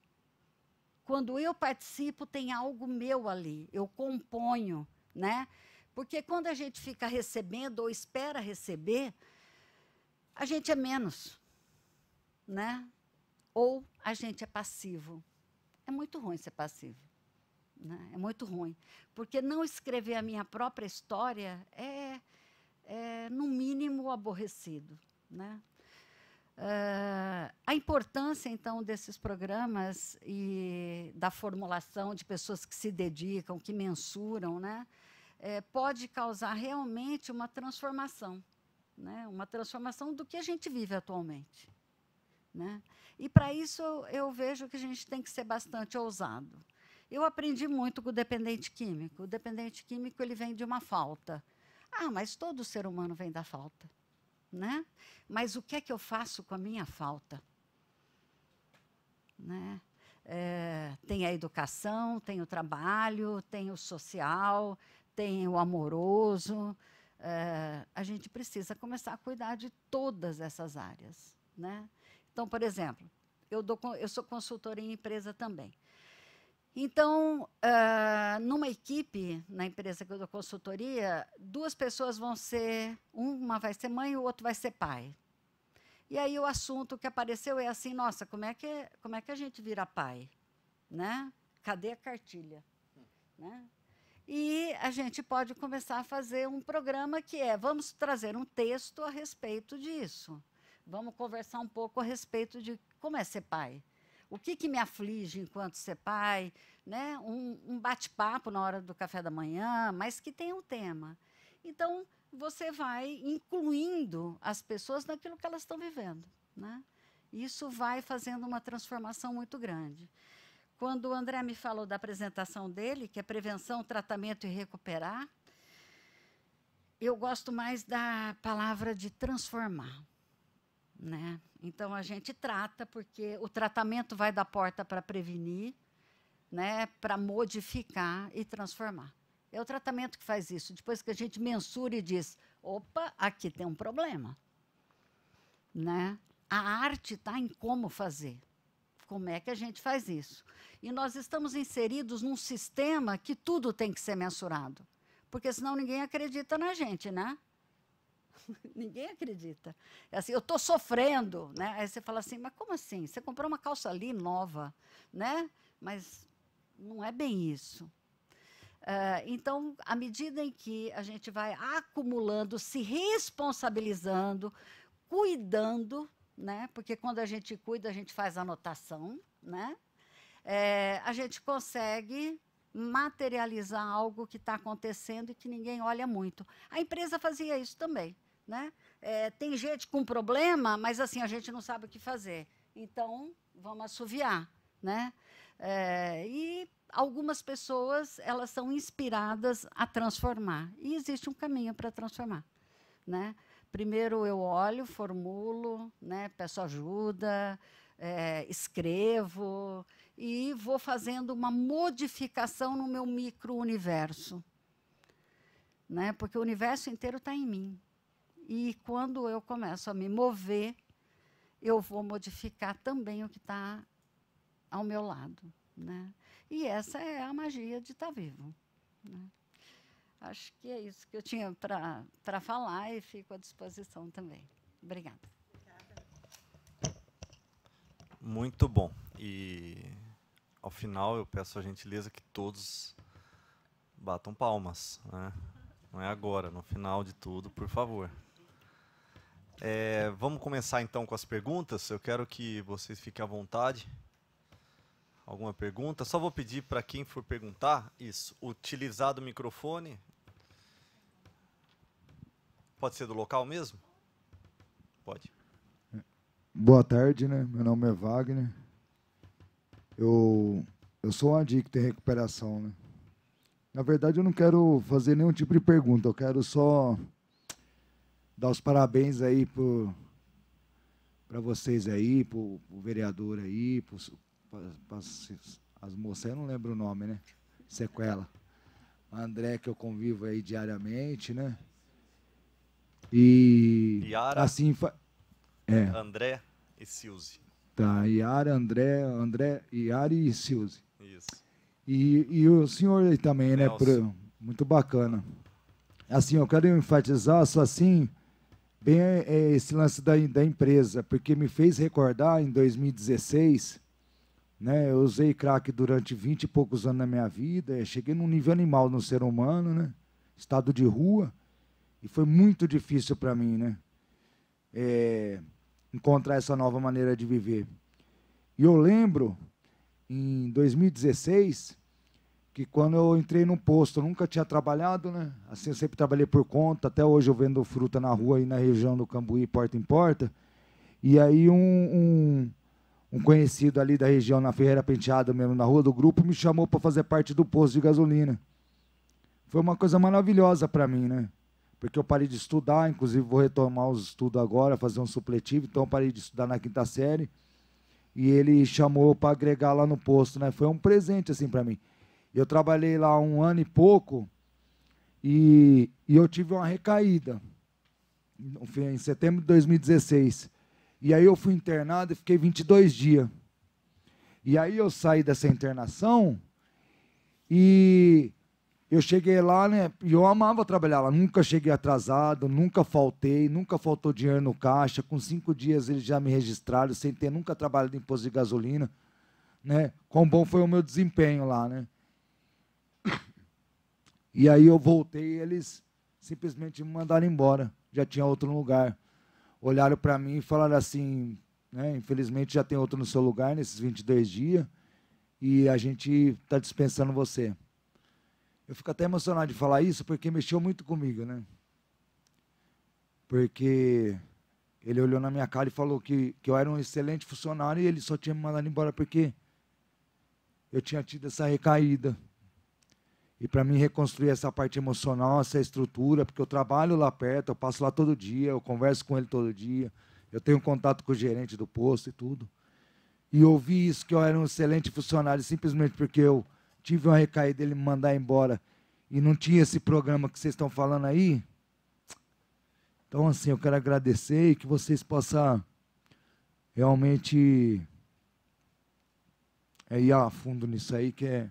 Speaker 6: Quando eu participo, tem algo meu ali, eu componho, né? Porque quando a gente fica recebendo ou espera receber, a gente é menos, né? Ou a gente é passivo. É muito ruim ser passivo. Né? É muito ruim. Porque não escrever a minha própria história é, é no mínimo, aborrecido. Né? Uh, a importância, então, desses programas e da formulação de pessoas que se dedicam, que mensuram, né, é, pode causar realmente uma transformação, né, uma transformação do que a gente vive atualmente. Né? E, para isso, eu vejo que a gente tem que ser bastante ousado. Eu aprendi muito com o dependente químico. O dependente químico ele vem de uma falta. Ah, mas todo ser humano vem da falta, né? Mas o que é que eu faço com a minha falta, né? É, tem a educação, tem o trabalho, tem o social, tem o amoroso. É, a gente precisa começar a cuidar de todas essas áreas, né? Então, por exemplo, eu, dou, eu sou consultora em empresa também. Então, uh, numa equipe, na empresa que eu dou consultoria, duas pessoas vão ser, uma vai ser mãe e o outro vai ser pai. E aí o assunto que apareceu é assim, nossa, como é que, como é que a gente vira pai? Né? Cadê a cartilha? Né? E a gente pode começar a fazer um programa que é, vamos trazer um texto a respeito disso. Vamos conversar um pouco a respeito de como é ser pai o que, que me aflige enquanto ser pai, né? um, um bate-papo na hora do café da manhã, mas que tem um tema. Então, você vai incluindo as pessoas naquilo que elas estão vivendo. Né? Isso vai fazendo uma transformação muito grande. Quando o André me falou da apresentação dele, que é prevenção, tratamento e recuperar, eu gosto mais da palavra de transformar. Né? Então a gente trata, porque o tratamento vai da porta para prevenir, né, para modificar e transformar. É o tratamento que faz isso. Depois que a gente mensura e diz: opa, aqui tem um problema. Né? A arte está em como fazer. Como é que a gente faz isso? E nós estamos inseridos num sistema que tudo tem que ser mensurado. Porque senão ninguém acredita na gente, né? Ninguém acredita. É assim, eu estou sofrendo, né? Aí você fala assim, mas como assim? Você comprou uma calça ali nova, né? Mas não é bem isso. Uh, então, à medida em que a gente vai acumulando, se responsabilizando, cuidando, né? Porque quando a gente cuida, a gente faz anotação, né? É, a gente consegue materializar algo que está acontecendo e que ninguém olha muito. A empresa fazia isso também né? É, tem gente com problema, mas assim a gente não sabe o que fazer. Então vamos assoviar, né? É, e algumas pessoas elas são inspiradas a transformar e existe um caminho para transformar, né? Primeiro eu olho, formulo, né? Peço ajuda, é, escrevo e vou fazendo uma modificação no meu micro universo, né? Porque o universo inteiro está em mim. E quando eu começo a me mover, eu vou modificar também o que está ao meu lado. Né? E essa é a magia de estar tá vivo. Né? Acho que é isso que eu tinha para falar e fico à disposição também. Obrigada.
Speaker 3: Muito bom. E ao final eu peço a gentileza que todos batam palmas. Né? Não é agora, no final de tudo, por favor. É, vamos começar então com as perguntas. Eu quero que vocês fiquem à vontade. Alguma pergunta? Só vou pedir para quem for perguntar, isso, utilizar do microfone. Pode ser do local mesmo? Pode.
Speaker 7: Boa tarde, né? Meu nome é Wagner. Eu, eu sou um adicto em recuperação, né? Na verdade, eu não quero fazer nenhum tipo de pergunta, eu quero só dar os parabéns aí para vocês aí, para o vereador aí, para as moças, eu não lembro o nome, né? Sequela. A André, que eu convivo aí diariamente, né? E. Yara. Assim. Fa... É.
Speaker 3: André e Silzi.
Speaker 7: Tá, Yara, André, André, Yara e Silzi. Isso. E, e o senhor aí também, né? Nelson. né? Por... Muito bacana. Assim, eu quero enfatizar só assim bem é, é, esse lance da, da empresa, porque me fez recordar em 2016, né? Eu usei crack durante 20 e poucos anos na minha vida, é, cheguei num nível animal no ser humano, né? Estado de rua, e foi muito difícil para mim, né? É, encontrar essa nova maneira de viver. E eu lembro, em 2016, que quando eu entrei no posto, eu nunca tinha trabalhado, né? Assim, eu sempre trabalhei por conta, até hoje eu vendo fruta na rua e na região do Cambuí, porta em porta. E aí um, um, um conhecido ali da região, na Ferreira Penteada mesmo, na rua do grupo, me chamou para fazer parte do posto de gasolina. Foi uma coisa maravilhosa para mim, né? Porque eu parei de estudar, inclusive vou retomar os estudos agora, fazer um supletivo, então eu parei de estudar na quinta série. E ele chamou para agregar lá no posto, né? Foi um presente assim para mim. Eu trabalhei lá um ano e pouco e, e eu tive uma recaída em setembro de 2016. E aí eu fui internado e fiquei 22 dias. E aí eu saí dessa internação e eu cheguei lá, né? E eu amava trabalhar lá. Nunca cheguei atrasado, nunca faltei, nunca faltou dinheiro no caixa. Com cinco dias eles já me registraram, sem ter nunca trabalhado em posto de gasolina. Né? Quão bom foi o meu desempenho lá, né? E aí eu voltei e eles simplesmente me mandaram embora. Já tinha outro lugar. Olharam para mim e falaram assim: né, infelizmente já tem outro no seu lugar nesses 22 dias e a gente está dispensando você. Eu fico até emocionado de falar isso porque mexeu muito comigo, né? Porque ele olhou na minha cara e falou que, que eu era um excelente funcionário e ele só tinha me mandado embora porque eu tinha tido essa recaída. E para mim reconstruir essa parte emocional, essa estrutura, porque eu trabalho lá perto, eu passo lá todo dia, eu converso com ele todo dia, eu tenho contato com o gerente do posto e tudo. E ouvi isso que eu era um excelente funcionário simplesmente porque eu tive uma recaída dele me mandar embora e não tinha esse programa que vocês estão falando aí. Então assim, eu quero agradecer e que vocês possam realmente é ir a fundo nisso aí que é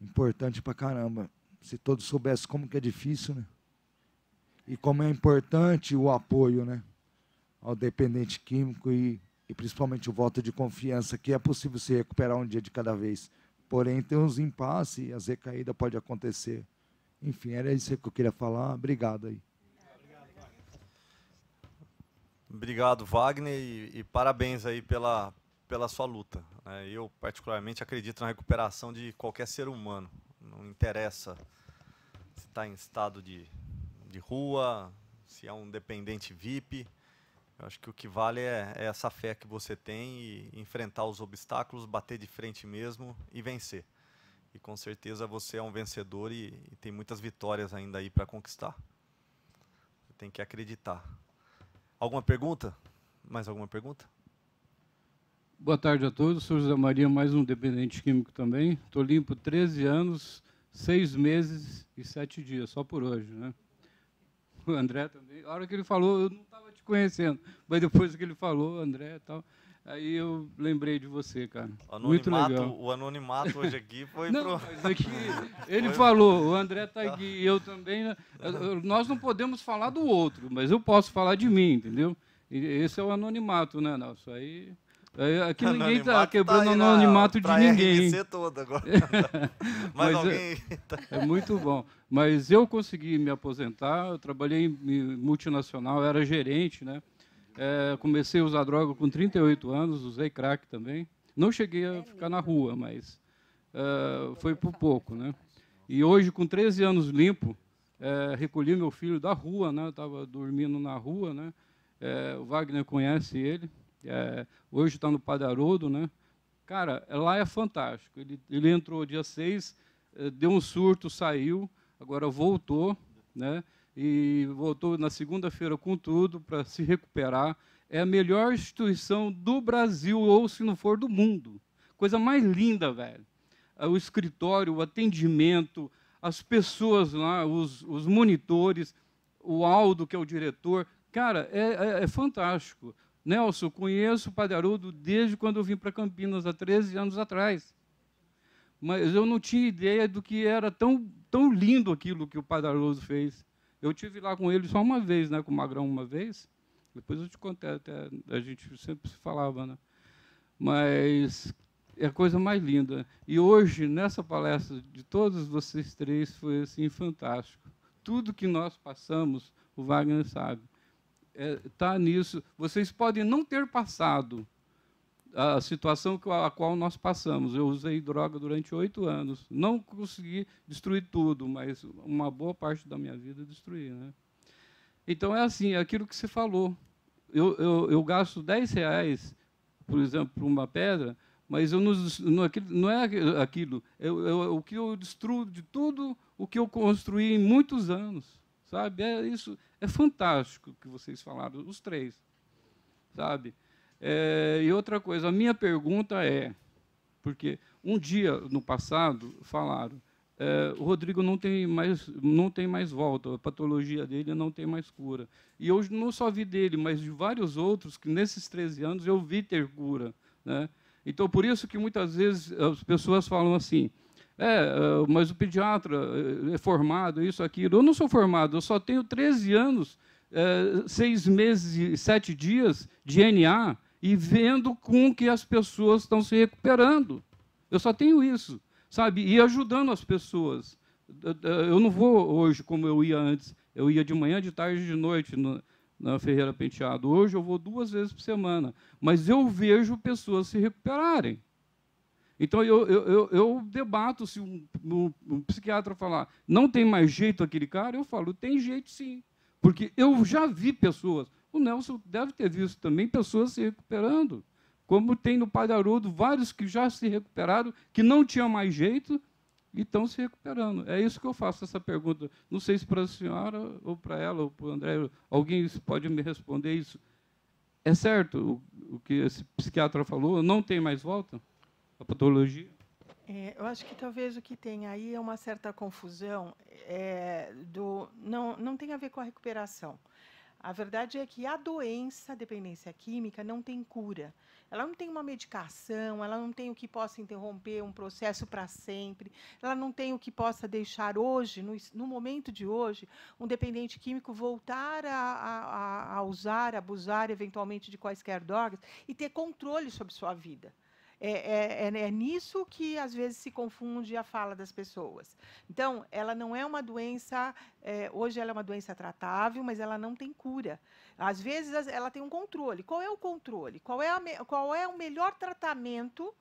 Speaker 7: Importante pra caramba. Se todos soubessem como que é difícil, né? E como é importante o apoio, né? Ao dependente químico e, e principalmente o voto de confiança, que é possível se recuperar um dia de cada vez. Porém, tem uns impasses, e as recaídas podem acontecer. Enfim, era isso que eu queria falar. Obrigado aí.
Speaker 3: Obrigado, Wagner, e, e parabéns aí pela, pela sua luta. Né? Eu, particularmente, acredito na recuperação de qualquer ser humano. Não interessa se está em estado de, de rua, se é um dependente VIP. Eu acho que o que vale é, é essa fé que você tem e enfrentar os obstáculos, bater de frente mesmo e vencer. E com certeza você é um vencedor e, e tem muitas vitórias ainda aí para conquistar. Você tem que acreditar. Alguma pergunta? Mais alguma pergunta?
Speaker 1: Boa tarde a todos. Sou José Maria, mais um dependente químico também. Estou limpo 13 anos, 6 meses e 7 dias, só por hoje. Né? O André também. A hora que ele falou, eu não estava te conhecendo, mas depois que ele falou, André e tal. Aí eu lembrei de você, cara. Muito legal. O anonimato hoje aqui foi não, pro... Mas é ele foi... falou, o André está tá. aqui e eu também. Né? Nós não podemos falar do outro, mas eu posso falar de mim, entendeu? E esse é o anonimato, né, Nelson? Aí Aqui ninguém está quebrando tá o anonimato de ninguém. RNC toda agora. Mas, Mas é alguém... é, é muito bom. Mas eu consegui me aposentar, eu trabalhei em multinacional, era gerente, né? É, comecei a usar droga com 38 anos, usei crack também. Não cheguei a ficar na rua, mas é, foi por pouco, né? E hoje, com 13 anos limpo, é, recolhi meu filho da rua, né? Estava dormindo na rua, né? o Wagner conhece ele é, hoje está no Padarodo, né? Cara, lá é fantástico. Ele, ele entrou dia 6, eh, deu um surto, saiu, agora voltou, né? E voltou na segunda-feira com tudo para se recuperar. É a melhor instituição do Brasil, ou se não for do mundo. Coisa mais linda, velho. Ah, o escritório, o atendimento, as pessoas lá, os, os monitores, o Aldo, que é o diretor. Cara, é, é, é fantástico. Nelson, conheço o Padre desde quando eu vim para Campinas, há 13 anos atrás. Mas eu não tinha ideia do que era tão, tão lindo aquilo que o Padre fez. Eu tive lá com ele só uma vez, né, com o Magrão uma vez. Depois eu te contei, até, a gente sempre se falava. Né? Mas é a coisa mais linda. E hoje, nessa palestra de todos vocês três, foi assim fantástico. Tudo que nós passamos, o Wagner sabe está é, tá nisso. Vocês podem não ter passado a situação a qual nós passamos. Eu usei droga durante oito anos. Não consegui destruir tudo, mas uma boa parte da minha vida destruí. Né? Então é assim, é aquilo que você falou. Eu, eu, eu gasto 10 reais, por exemplo, por uma pedra, mas eu não, não, é não é aquilo. Eu, eu, o que eu destruo de tudo o que eu construí em muitos anos. Sabe? É isso. É fantástico que vocês falaram, os três. Sabe? É, e outra coisa, a minha pergunta é, porque um dia no passado falaram, é, o Rodrigo não tem mais não tem mais volta, a patologia dele não tem mais cura. E hoje não só vi dele, mas de vários outros que nesses 13 anos eu vi ter cura, né? Então por isso que muitas vezes as pessoas falam assim, é, é, mas o pediatra é, é formado, isso, aquilo. Eu não sou formado, eu só tenho 13 anos, é, seis meses e sete dias de NA e vendo com que as pessoas estão se recuperando. Eu só tenho isso, sabe? E ajudando as pessoas. Eu não vou hoje como eu ia antes. Eu ia de manhã, de tarde e de noite no, na Ferreira Penteado. Hoje eu vou duas vezes por semana. Mas eu vejo pessoas se recuperarem. Então eu, eu, eu debato se um, um, um, psiquiatra falar não tem mais jeito aquele cara, eu falo, tem jeito sim. Porque eu já vi pessoas, o Nelson deve ter visto também pessoas se recuperando. Como tem no Padre vários que já se recuperaram, que não tinham mais jeito e estão se recuperando. É isso que eu faço essa pergunta. Não sei se para a senhora ou para ela ou para o André, alguém pode me responder isso. É certo o, o que esse psiquiatra falou? Não tem mais volta? a patologia?
Speaker 5: É, eu acho que talvez o que tem aí é uma certa confusão é, do não não tem a ver com a recuperação. A verdade é que a doença, a dependência química, não tem cura. Ela não tem uma medicação, ela não tem o que possa interromper um processo para sempre, ela não tem o que possa deixar hoje, no, no momento de hoje, um dependente químico voltar a, a, a usar, abusar eventualmente de quaisquer drogas e ter controle sobre sua vida. É, é, é, é, nisso que às vezes se confunde a fala das pessoas. Então, ela não é uma doença, é, hoje ela é uma doença tratável, mas ela não tem cura. Às vezes ela tem um controle. Qual é o controle? Qual é, a, qual é o melhor tratamento?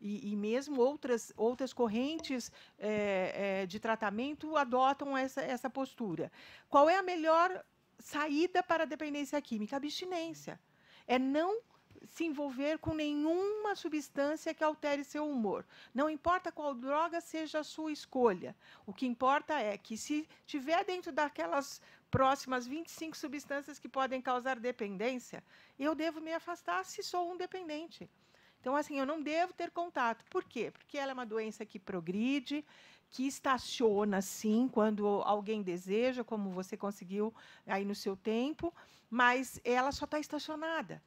Speaker 5: E, e mesmo outras, outras correntes é, é, de tratamento adotam essa, essa postura. Qual é a melhor saída para a dependência química? Abstinência. É não se envolver com nenhuma substância que altere seu humor. Não importa qual droga seja a sua escolha. O que importa é que, se tiver dentro daquelas próximas 25 substâncias que podem causar dependência, eu devo me afastar se sou um dependente. Então, assim, eu não devo ter contato. Por quê? Porque ela é uma doença que progride, que estaciona, sim, quando alguém deseja, como você conseguiu aí no seu tempo, mas ela só está estacionada.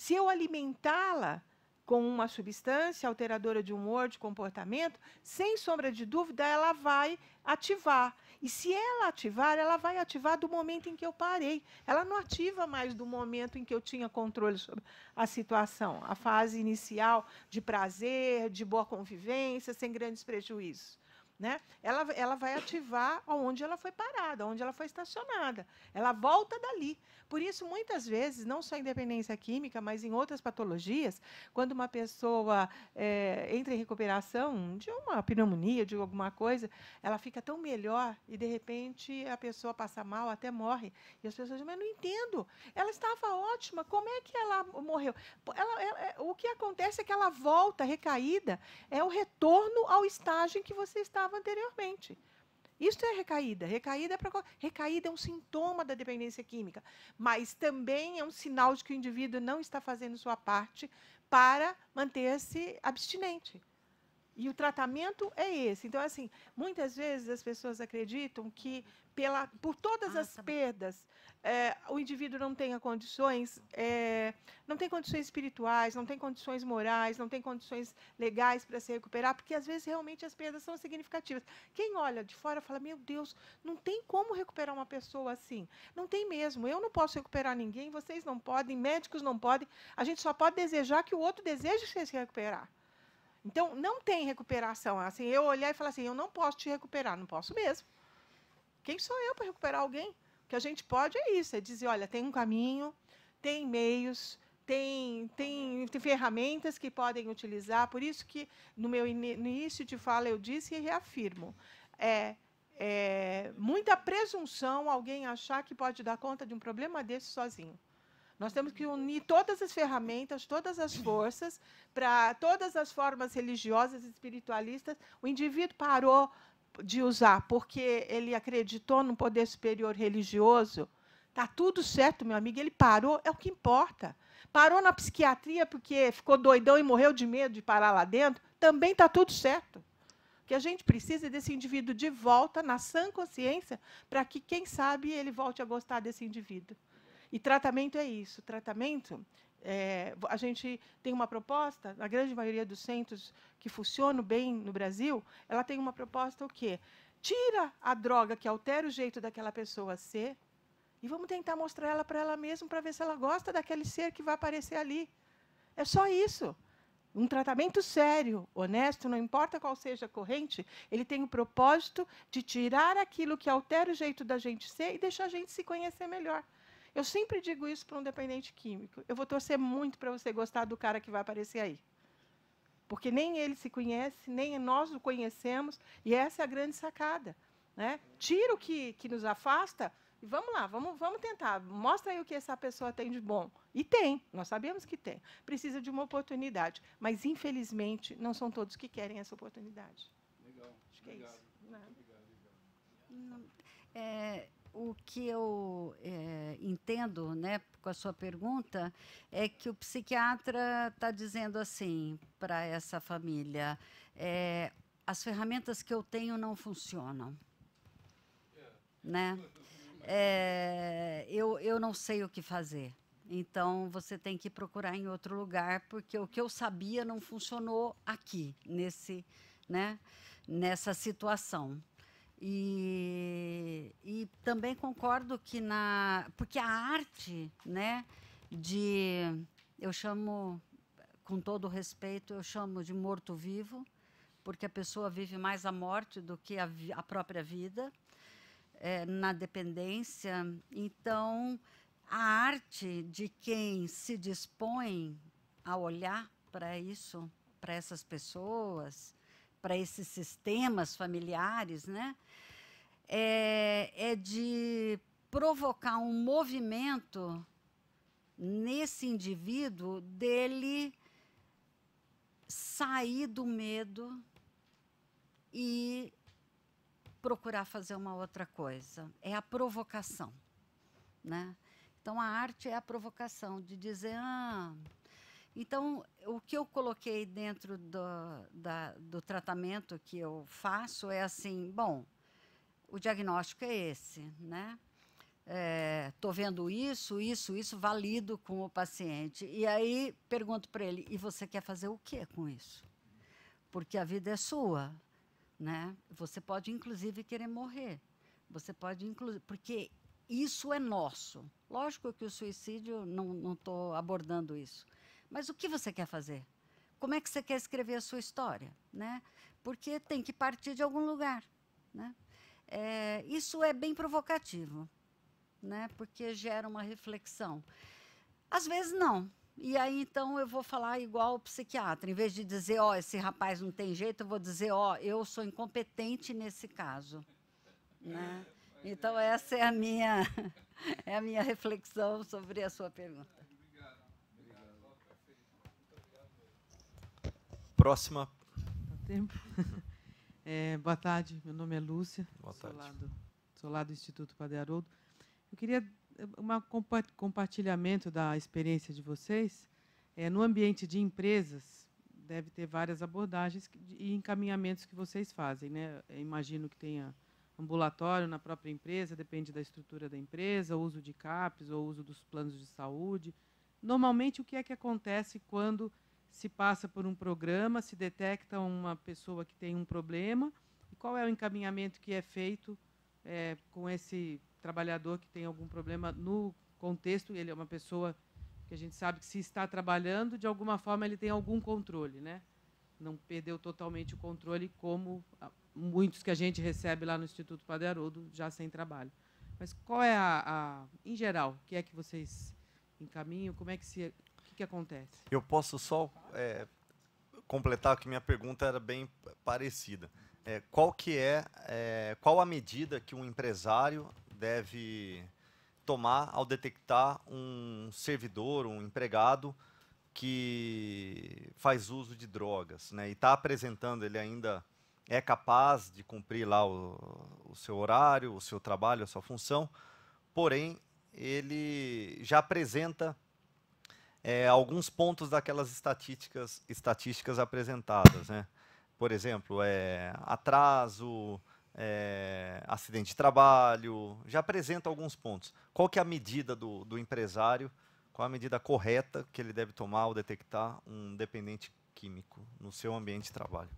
Speaker 5: Se eu alimentá-la com uma substância alteradora de humor, de comportamento, sem sombra de dúvida, ela vai ativar. E se ela ativar, ela vai ativar do momento em que eu parei. Ela não ativa mais do momento em que eu tinha controle sobre a situação, a fase inicial de prazer, de boa convivência, sem grandes prejuízos. Né? Ela, ela vai ativar onde ela foi parada, onde ela foi estacionada. Ela volta dali. Por isso, muitas vezes, não só em dependência química, mas em outras patologias, quando uma pessoa é, entra em recuperação de uma pneumonia, de alguma coisa, ela fica tão melhor e, de repente, a pessoa passa mal, até morre. E as pessoas dizem, mas não entendo, ela estava ótima, como é que ela morreu? Ela, ela, é, o que acontece é que ela volta recaída, é o retorno ao estágio em que você estava anteriormente. Isto é recaída. Recaída é, pra... recaída é um sintoma da dependência química, mas também é um sinal de que o indivíduo não está fazendo sua parte para manter-se abstinente. E o tratamento é esse. Então, assim, muitas vezes as pessoas acreditam que pela, por todas ah, as tá perdas, é, o indivíduo não tenha condições, é, não tem condições espirituais, não tem condições morais, não tem condições legais para se recuperar, porque às vezes realmente as perdas são significativas. Quem olha de fora fala: meu Deus, não tem como recuperar uma pessoa assim. Não tem mesmo. Eu não posso recuperar ninguém, vocês não podem, médicos não podem. A gente só pode desejar que o outro deseje se recuperar. Então, não tem recuperação. Assim, eu olhar e falar assim: eu não posso te recuperar, não posso mesmo. Quem sou eu para recuperar alguém? O que a gente pode é isso, é dizer, olha, tem um caminho, tem meios, tem, tem, tem, ferramentas que podem utilizar. Por isso que, no meu início de fala, eu disse e reafirmo. É, é, muita presunção alguém achar que pode dar conta de um problema desse sozinho. Nós temos que unir todas as ferramentas, todas as forças, para todas as formas religiosas e espiritualistas. O indivíduo parou, de usar porque ele acreditou num poder superior religioso, tá tudo certo, meu amigo. Ele parou, é o que importa. Parou na psiquiatria porque ficou doidão e morreu de medo de parar lá dentro, também tá tudo certo. O que a gente precisa é desse indivíduo de volta na sã consciência para que, quem sabe, ele volte a gostar desse indivíduo. E tratamento é isso. Tratamento é, a gente tem uma proposta, a grande maioria dos centros que funcionam bem no Brasil, ela tem uma proposta o quê? Tira a droga que altera o jeito daquela pessoa ser e vamos tentar mostrar ela para ela mesma para ver se ela gosta daquele ser que vai aparecer ali. É só isso. Um tratamento sério, honesto, não importa qual seja a corrente, ele tem o propósito de tirar aquilo que altera o jeito da gente ser e deixar a gente se conhecer melhor. Eu sempre digo isso para um dependente químico. Eu vou torcer muito para você gostar do cara que vai aparecer aí. Porque nem ele se conhece, nem nós o conhecemos, e essa é a grande sacada. Né? Tira o que, que nos afasta e vamos lá, vamos, vamos tentar. Mostra aí o que essa pessoa tem de bom. E tem, nós sabemos que tem. Precisa de uma oportunidade. Mas, infelizmente, não são todos que querem essa oportunidade. Legal. Acho que é obrigado. é isso. Né? Obrigado,
Speaker 6: obrigado. É, o que eu é, entendo né, com a sua pergunta é que o psiquiatra está dizendo assim para essa família: é, as ferramentas que eu tenho não funcionam. Né? É, eu, eu não sei o que fazer. Então você tem que procurar em outro lugar, porque o que eu sabia não funcionou aqui, nesse, né, nessa situação. E, e também concordo que na. Porque a arte, né, de. Eu chamo, com todo respeito, eu chamo de morto-vivo, porque a pessoa vive mais a morte do que a, a própria vida, é, na dependência. Então, a arte de quem se dispõe a olhar para isso, para essas pessoas, para esses sistemas familiares, né? é, é de provocar um movimento nesse indivíduo dele sair do medo e procurar fazer uma outra coisa. É a provocação, né? Então a arte é a provocação de dizer, ah, então o que eu coloquei dentro do, da, do tratamento que eu faço é assim, bom, o diagnóstico é esse, né? Estou é, vendo isso, isso, isso, valido com o paciente. E aí pergunto para ele: e você quer fazer o que com isso? Porque a vida é sua, né? Você pode inclusive querer morrer. Você pode inclusive, porque isso é nosso. Lógico que o suicídio não estou abordando isso, mas o que você quer fazer? Como é que você quer escrever a sua história, né? Porque tem que partir de algum lugar, né? É, isso é bem provocativo, né? porque gera uma reflexão. Às vezes, não. E aí, então, eu vou falar igual o psiquiatra. Em vez de dizer, ó, oh, esse rapaz não tem jeito, eu vou dizer, ó, oh, eu sou incompetente nesse caso. Né? Então, essa é a minha, é a minha reflexão sobre a sua pergunta.
Speaker 3: Próxima.
Speaker 8: Tá tempo. É, boa tarde, meu nome é Lúcia. Boa tarde. Sou lá do, sou lá do Instituto Padre Haroldo. Eu queria um compartilhamento da experiência de vocês. É, no ambiente de empresas, deve ter várias abordagens e encaminhamentos que vocês fazem. Né? imagino que tenha ambulatório na própria empresa, depende da estrutura da empresa, uso de CAPs ou uso dos planos de saúde. Normalmente, o que é que acontece quando se passa por um programa, se detecta uma pessoa que tem um problema, e qual é o encaminhamento que é feito é, com esse trabalhador que tem algum problema no contexto, ele é uma pessoa que a gente sabe que se está trabalhando, de alguma forma ele tem algum controle, né? Não perdeu totalmente o controle, como ah, muitos que a gente recebe lá no Instituto Padre Haroldo, já sem trabalho. Mas qual é a, a em geral, o que é que vocês encaminham, como é que se que acontece.
Speaker 3: Eu posso só é, completar que minha pergunta era bem parecida. É, qual que é, é, qual a medida que um empresário deve tomar ao detectar um servidor, um empregado que faz uso de drogas, né? E está apresentando ele ainda é capaz de cumprir lá o, o, seu horário, o seu trabalho, a sua função, porém ele já apresenta é, alguns pontos daquelas estatísticas, estatísticas apresentadas. Né? Por exemplo, é, atraso, é, acidente de trabalho, já apresenta alguns pontos. Qual que é a medida do, do empresário, qual é a medida correta que ele deve tomar ao detectar um dependente químico no seu ambiente de trabalho?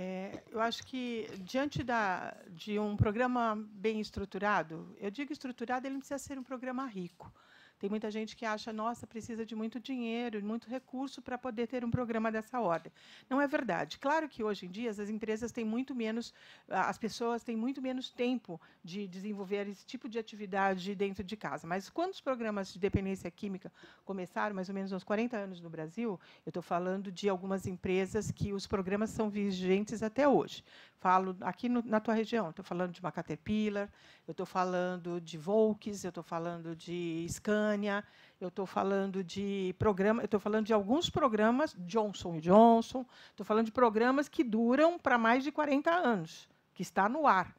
Speaker 5: É, eu acho que, diante da, de um programa bem estruturado, eu digo estruturado, ele não precisa ser um programa rico, tem muita gente que acha, nossa, precisa de muito dinheiro, muito recurso para poder ter um programa dessa ordem. Não é verdade. Claro que hoje em dia as empresas têm muito menos, as pessoas têm muito menos tempo de desenvolver esse tipo de atividade dentro de casa. Mas quando os programas de dependência química começaram, mais ou menos uns 40 anos no Brasil, eu estou falando de algumas empresas que os programas são vigentes até hoje. Falo aqui no, na tua região, estou falando de uma Caterpillar, eu estou falando de Volks, eu estou falando de Scania, eu estou falando de programa, eu estou falando de alguns programas, Johnson Johnson, estou falando de programas que duram para mais de 40 anos, que está no ar.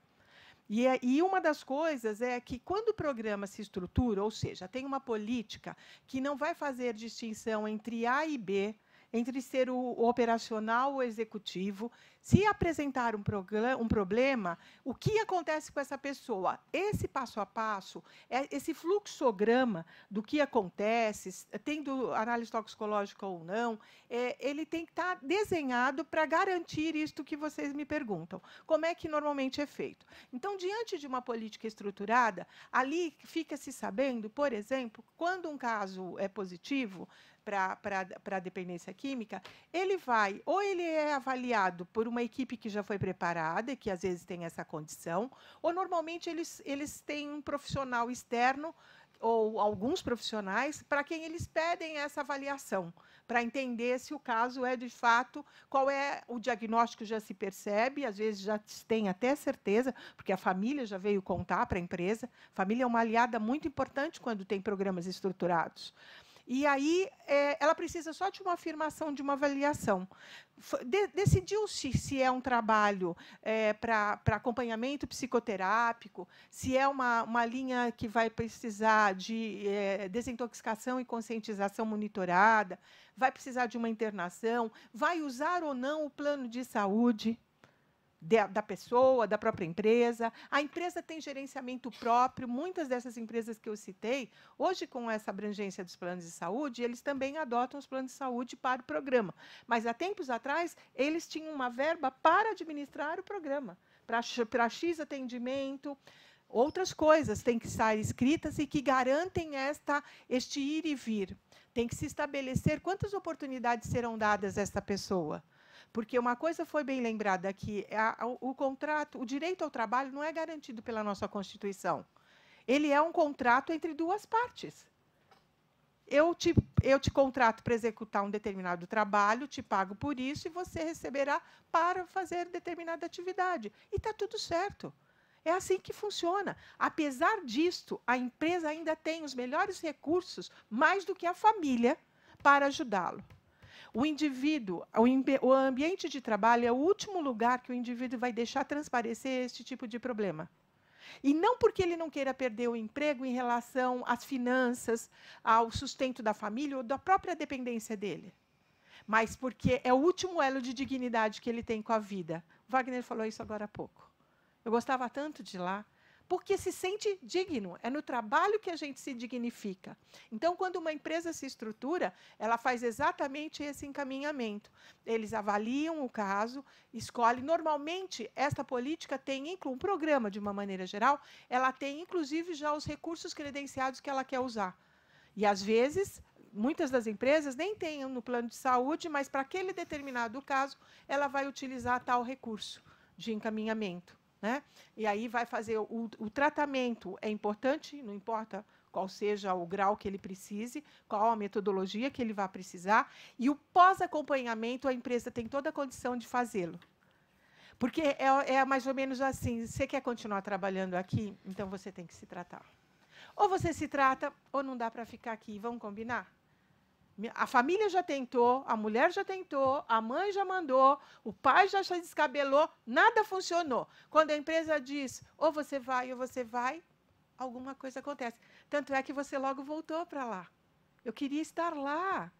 Speaker 5: E, é, e, uma das coisas é que, quando o programa se estrutura, ou seja, tem uma política que não vai fazer distinção entre A e B, entre ser o operacional ou executivo. Se apresentar um, um problema, o que acontece com essa pessoa? Esse passo a passo, é, esse fluxograma do que acontece, tendo análise toxicológica ou não, é, ele tem que estar tá desenhado para garantir isto que vocês me perguntam. Como é que normalmente é feito? Então, diante de uma política estruturada, ali fica se sabendo, por exemplo, quando um caso é positivo, para a dependência química, ele vai, ou ele é avaliado por uma equipe que já foi preparada, que às vezes tem essa condição, ou normalmente eles, eles têm um profissional externo ou alguns profissionais para quem eles pedem essa avaliação, para entender se o caso é de fato, qual é o diagnóstico já se percebe, às vezes já tem até certeza, porque a família já veio contar para a empresa. A família é uma aliada muito importante quando tem programas estruturados. E aí é, ela precisa só de uma afirmação, de uma avaliação. De, Decidiu-se se é um trabalho é, para acompanhamento psicoterápico, se é uma, uma linha que vai precisar de é, desintoxicação e conscientização monitorada, vai precisar de uma internação, vai usar ou não o plano de saúde de, da pessoa, da própria empresa. A empresa tem gerenciamento próprio. Muitas dessas empresas que eu citei, hoje, com essa abrangência dos planos de saúde, eles também adotam os planos de saúde para o programa. Mas há tempos atrás, eles tinham uma verba para administrar o programa, para, X atendimento outras coisas têm que estar escritas e que garantem esta este ir e vir. Tem que se estabelecer quantas oportunidades serão dadas a esta pessoa. Porque uma coisa foi bem lembrada aqui, a, o contrato, o direito ao trabalho não é garantido pela nossa Constituição. Ele é um contrato entre duas partes. Eu te, eu te contrato para executar um determinado trabalho, te pago por isso e você receberá para fazer determinada atividade. E está tudo certo. É assim que funciona. Apesar disto, a empresa ainda tem os melhores recursos, mais do que a família, para ajudá-lo. O indivíduo, o ambiente de trabalho é o último lugar que o indivíduo vai deixar transparecer este tipo de problema. E não porque ele não queira perder o emprego em relação às finanças, ao sustento da família ou da própria dependência dele, mas porque é o último elo de dignidade que ele tem com a vida. Wagner falou isso agora há pouco. Eu gostava tanto de lá, porque se sente digno. É no trabalho que a gente se dignifica. Então, quando uma empresa se estrutura, ela faz exatamente esse encaminhamento. Eles avaliam o caso, escolhem. Normalmente, esta política tem um programa, de uma maneira geral, ela tem inclusive já os recursos credenciados que ela quer usar. E às vezes muitas das empresas nem têm no plano de saúde, mas para aquele determinado caso, ela vai utilizar tal recurso de encaminhamento. Né? E aí vai fazer o, o tratamento é importante, não importa qual seja o grau que ele precise, qual a metodologia que ele vai precisar, e o pós-acompanhamento a empresa tem toda a condição de fazê-lo. Porque é, é, mais ou menos assim: você quer continuar trabalhando aqui, então você tem que se tratar. Ou você se trata, ou não dá para ficar aqui. Vamos combinar? A família já tentou, a mulher já tentou, a mãe já mandou, o pai já se descabelou, nada funcionou. Quando a empresa diz ou você vai ou você vai, alguma coisa acontece. Tanto é que você logo voltou para lá. Eu queria estar lá.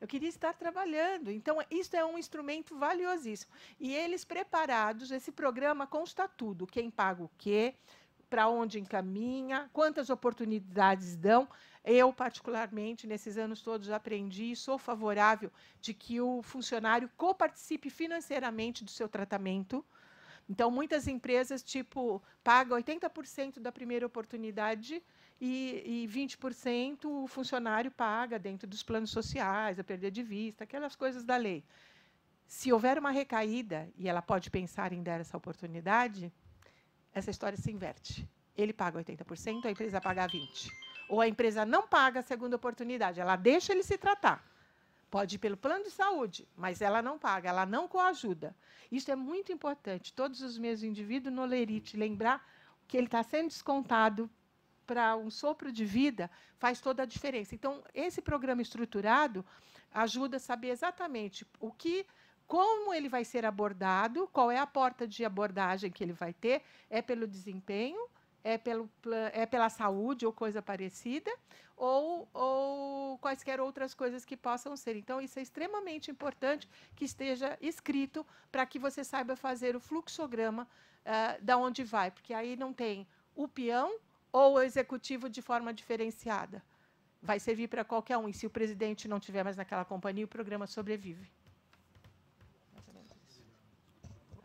Speaker 5: Eu queria estar trabalhando. Então, isso é um instrumento valiosíssimo. E eles preparados, esse programa consta tudo: quem paga o quê, para onde encaminha, quantas oportunidades dão. Eu, particularmente, nesses anos todos aprendi e sou favorável de que o funcionário coparticipe financeiramente do seu tratamento. Então, muitas empresas, tipo, pagam 80% da primeira oportunidade e, e 20% o funcionário paga dentro dos planos sociais, a perda de vista, aquelas coisas da lei. Se houver uma recaída e ela pode pensar em dar essa oportunidade, essa história se inverte. Ele paga 80%, a empresa paga 20%. Ou a empresa não paga a segunda oportunidade, ela deixa ele se tratar. Pode ir pelo plano de saúde, mas ela não paga, ela não coajuda. Isso é muito importante. Todos os meus indivíduos no lerite lembrar que ele está sendo descontado para um sopro de vida faz toda a diferença. Então, esse programa estruturado ajuda a saber exatamente o que como ele vai ser abordado, qual é a porta de abordagem que ele vai ter? É pelo desempenho, é, pelo, é pela saúde ou coisa parecida, ou, ou quaisquer outras coisas que possam ser. Então, isso é extremamente importante que esteja escrito para que você saiba fazer o fluxograma uh, da onde vai, porque aí não tem o peão ou o executivo de forma diferenciada. Vai servir para qualquer um. E se o presidente não tiver mais naquela companhia, o programa sobrevive.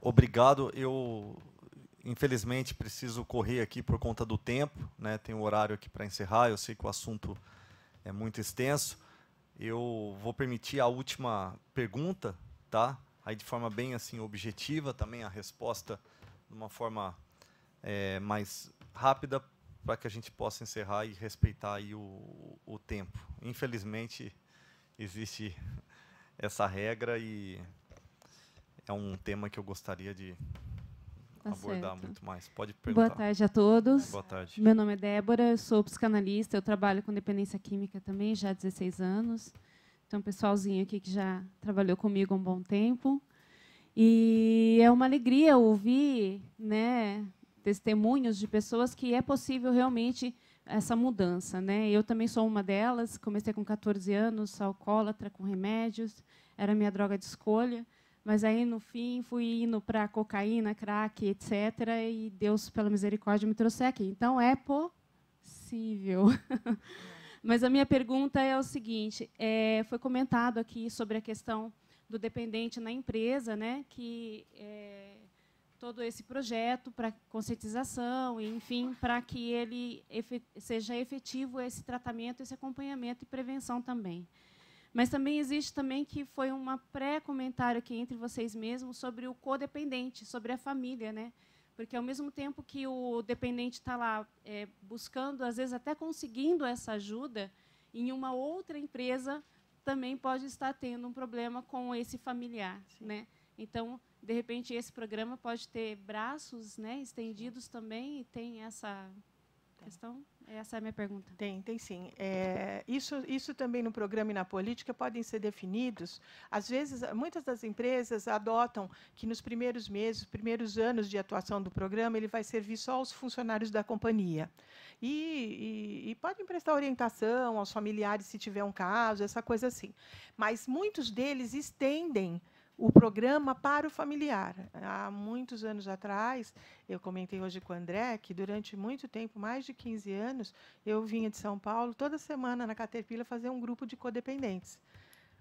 Speaker 3: Obrigado. Eu, infelizmente, preciso correr aqui por conta do tempo. Né? Tem um horário aqui para encerrar. Eu sei que o assunto é muito extenso. Eu vou permitir a última pergunta, tá? Aí de forma bem assim objetiva, também a resposta de uma forma é, mais rápida para que a gente possa encerrar e respeitar aí o, o tempo. Infelizmente existe essa regra e é um tema que eu gostaria de tá abordar certo. muito mais. Pode perguntar. Boa tarde a todos. Boa tarde. Meu
Speaker 9: nome é Débora, eu sou psicanalista, eu trabalho com dependência química também já há 16 anos. Tem um pessoalzinho aqui que já trabalhou comigo há um bom tempo. E é uma alegria ouvir né, testemunhos de pessoas que é possível realmente essa mudança. Né? Eu também sou uma delas. Comecei com 14 anos, alcoólatra, com remédios, era minha droga de escolha. Mas aí, no fim, fui indo para cocaína, crack, etc. E Deus, pela misericórdia, me trouxe aqui. Então, é possível. Mas a minha pergunta é o seguinte: é, foi comentado aqui sobre a questão do dependente na empresa, né? Que é, todo esse projeto para conscientização, enfim, para que ele efet seja efetivo esse tratamento, esse acompanhamento e prevenção também. Mas também existe também que foi um pré-comentário aqui entre vocês mesmos sobre o codependente, sobre a família, né? Porque ao mesmo tempo que o dependente está lá é, buscando, às vezes até conseguindo essa ajuda, em uma outra empresa também pode estar tendo um problema com esse familiar, Sim. né? Então, de repente esse programa pode ter braços, né, estendidos também e tem essa tá. questão. Essa é a minha pergunta. Tem, tem sim.
Speaker 5: É, isso, isso também no programa e na política podem ser definidos. Às vezes, muitas das empresas adotam que nos primeiros meses, primeiros anos de atuação do programa, ele vai servir só aos funcionários da companhia. E, e, e podem prestar orientação aos familiares se tiver um caso, essa coisa assim. Mas muitos deles estendem o programa para o familiar. Há muitos anos atrás, eu comentei hoje com o André que durante muito tempo, mais de 15 anos, eu vinha de São Paulo toda semana na Caterpillar fazer um grupo de codependentes.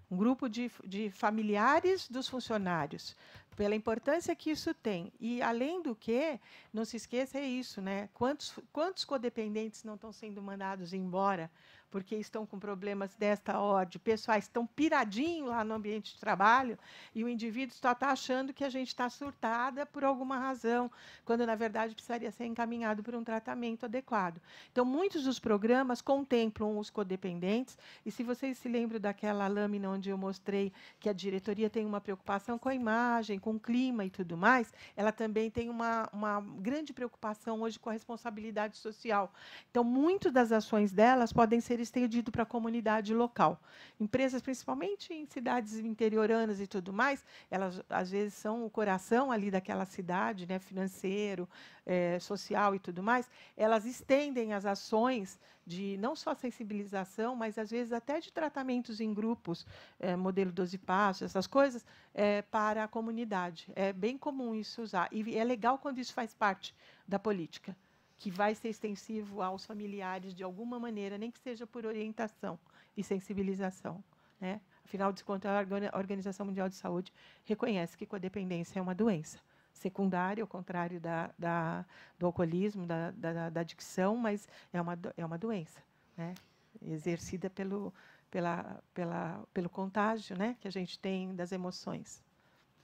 Speaker 5: Um grupo de, de familiares dos funcionários, pela importância que isso tem. E, além do que, não se esqueça é isso, né? Quantos, quantos codependentes não estão sendo mandados embora porque estão com problemas desta ordem, pessoal estão piradinho lá no ambiente de trabalho e o indivíduo está achando que a gente está surtada por alguma razão, quando na verdade precisaria ser encaminhado por um tratamento adequado. Então, muitos dos programas contemplam os codependentes, e se vocês se lembram daquela lâmina onde eu mostrei que a diretoria tem uma preocupação com a imagem, com o clima e tudo mais, ela também tem uma, uma grande preocupação hoje com a responsabilidade social. Então, muitas das ações delas podem ser eles têm dito para a comunidade local. Empresas, principalmente em cidades interioranas e tudo mais, elas às vezes são o coração ali daquela cidade, né, financeiro, é, social e tudo mais. Elas estendem as ações de não só sensibilização, mas às vezes até de tratamentos em grupos, é, modelo 12 passos, essas coisas, é, para a comunidade. É bem comum isso usar. E é legal quando isso faz parte da política que vai ser extensivo aos familiares de alguma maneira, nem que seja por orientação e sensibilização. Né? Afinal de contas, a Organização Mundial de Saúde reconhece que codependência é uma doença secundária, ao contrário da, da do alcoolismo, da, da, da, adicção, mas é uma, é uma doença né? exercida pelo, pela, pela, pelo contágio né? que a gente tem das
Speaker 6: emoções.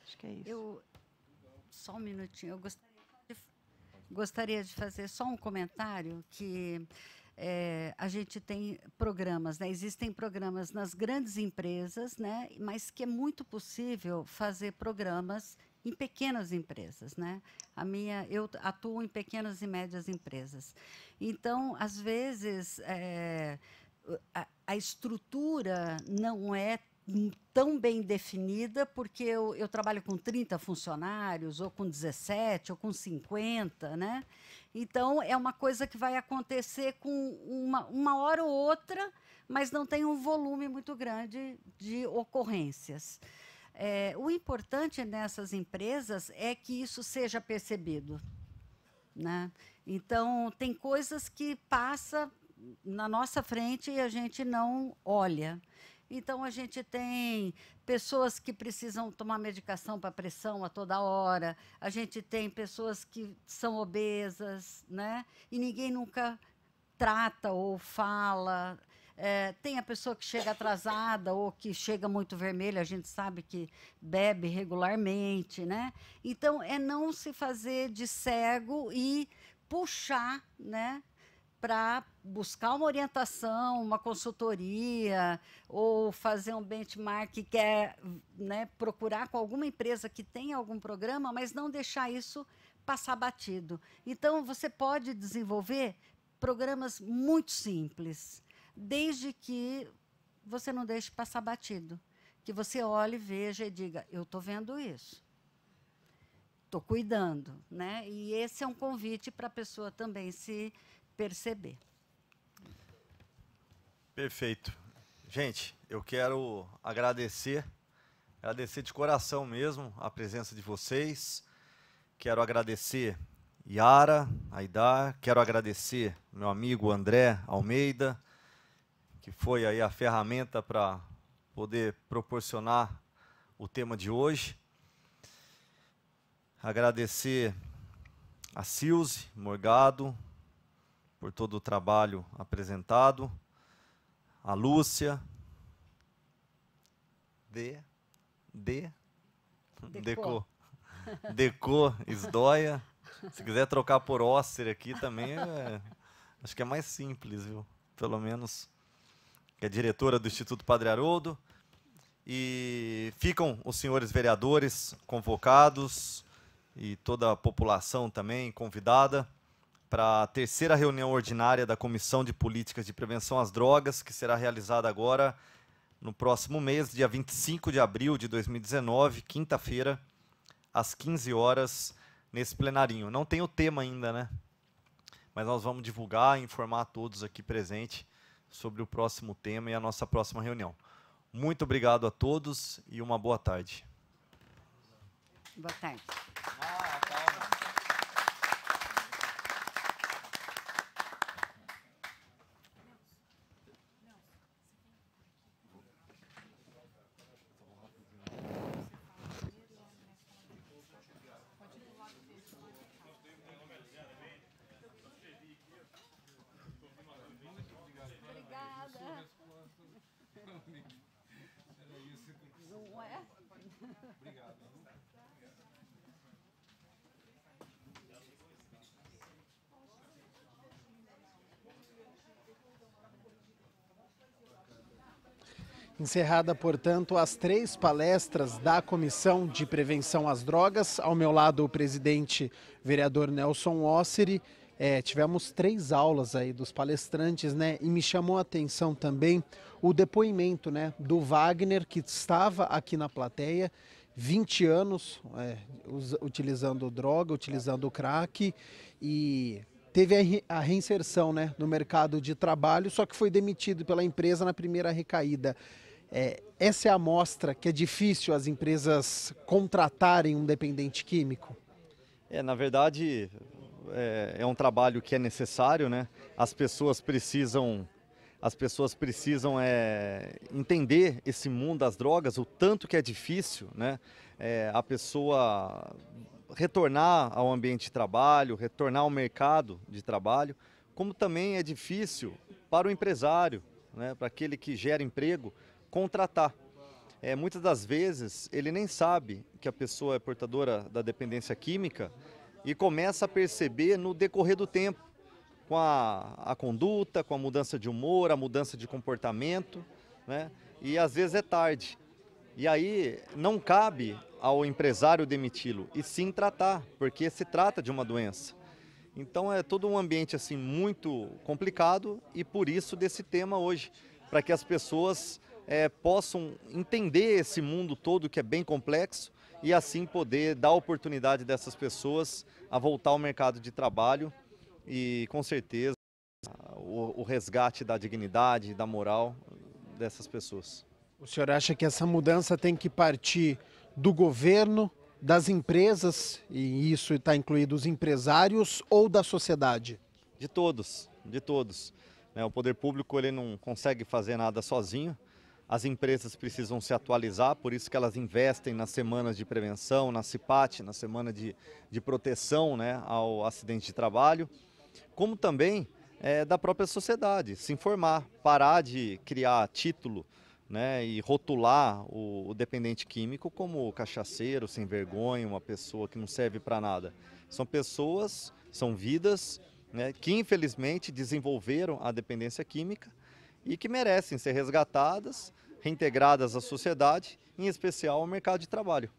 Speaker 6: Acho que é isso. Eu, só um minutinho. Eu gostaria gostaria de fazer só um comentário que é, a gente tem programas, né? existem programas nas grandes empresas, né? mas que é muito possível fazer programas em pequenas empresas, né? A minha, eu atuo em pequenas e médias empresas. Então, às vezes é, a, a estrutura não é tão bem definida, porque eu, eu, trabalho com 30 funcionários, ou com 17, ou com 50, né? Então, é uma coisa que vai acontecer com uma, uma hora ou outra, mas não tem um volume muito grande de ocorrências. É, o importante nessas empresas é que isso seja percebido. Né? Então, tem coisas que passa na nossa frente e a gente não olha. Então a gente tem pessoas que precisam tomar medicação para pressão a toda hora, a gente tem pessoas que são obesas, né? E ninguém nunca trata ou fala. É, tem a pessoa que chega atrasada ou que chega muito vermelha, a gente sabe que bebe regularmente, né? Então é não se fazer de cego e puxar, né? para buscar uma orientação, uma consultoria, ou fazer um benchmark que é né, procurar com alguma empresa que tenha algum programa, mas não deixar isso passar batido. Então, você pode desenvolver programas muito simples, desde que você não deixe passar batido. Que você olhe, veja e diga: eu estou vendo isso estou cuidando, né? E esse é um convite para a pessoa também se perceber.
Speaker 3: Perfeito. Gente, eu quero agradecer, agradecer de coração mesmo a presença de vocês. Quero agradecer Yara, Aidar, quero agradecer meu amigo André Almeida, que foi aí a ferramenta para poder proporcionar o tema de hoje. Agradecer a Silze Morgado, por todo o trabalho apresentado, a Lúcia, de, de, Deco, Deco, Esdóia. Se quiser trocar por Osser aqui também, é, acho que é mais simples, viu? Pelo menos que é diretora do Instituto Padre Haroldo. E ficam os senhores vereadores convocados e toda a população também convidada para a terceira reunião ordinária da Comissão de Políticas de Prevenção às Drogas, que será realizada agora no próximo mês, dia 25 de abril de 2019, quinta-feira, às 15 horas, nesse plenarinho. Não tem o tema ainda, né? Mas nós vamos divulgar e informar a todos aqui presentes sobre o próximo tema e a nossa próxima reunião. Muito obrigado a todos e uma boa tarde.
Speaker 6: Boa tarde.
Speaker 2: Encerrada, portanto, as três palestras da Comissão de Prevenção às Drogas. Ao meu lado, o presidente, vereador Nelson Osseri. É, tivemos três aulas aí dos palestrantes, né? E me chamou a atenção também o depoimento, né, do Wagner, que estava aqui na plateia, 20 anos é, utilizando droga, utilizando crack e teve a, reinserção né, no mercado de trabalho, só que foi demitido pela empresa na primeira recaída. É, essa é a amostra que é difícil as empresas contratarem um dependente químico?
Speaker 3: É, na verdade, é, é um trabalho que é necessário, né? As pessoas precisam as pessoas precisam é, entender esse mundo das drogas, o tanto que é difícil né, é, a pessoa retornar ao ambiente de trabalho, retornar ao mercado de trabalho, como também é difícil para o empresário, né, para aquele que gera emprego, contratar. É, muitas das vezes ele nem sabe que a pessoa é portadora da dependência química e começa a perceber no decorrer do tempo, com a, a conduta, com a mudança de humor, a mudança de comportamento, né? e às vezes é tarde. E aí não cabe ao empresário demiti-lo, e sim tratar, porque se trata de uma doença. Então é todo um ambiente assim muito complicado e por isso desse tema hoje, para que as pessoas é, possam entender esse mundo todo que é bem complexo e assim poder dar oportunidade dessas pessoas a voltar ao mercado de trabalho e com certeza o, o resgate da dignidade, da moral dessas pessoas.
Speaker 2: O senhor acha que essa mudança tem que partir do governo, das empresas, e isso está incluído os empresários,
Speaker 3: ou da sociedade? De todos, de todos. É, o poder público ele não consegue fazer nada sozinho, as empresas precisam se atualizar, por isso que elas investem nas semanas de prevenção, na CIPAT, na semana de, de proteção né, ao acidente de trabalho, como também é, da própria sociedade, se informar, parar de criar título né, e rotular o, o dependente químico como cachaceiro, sem vergonha, uma pessoa que não serve para nada. São pessoas, são vidas né, que infelizmente desenvolveram a dependência química e que merecem ser resgatadas reintegradas à sociedade, em especial ao mercado de trabalho.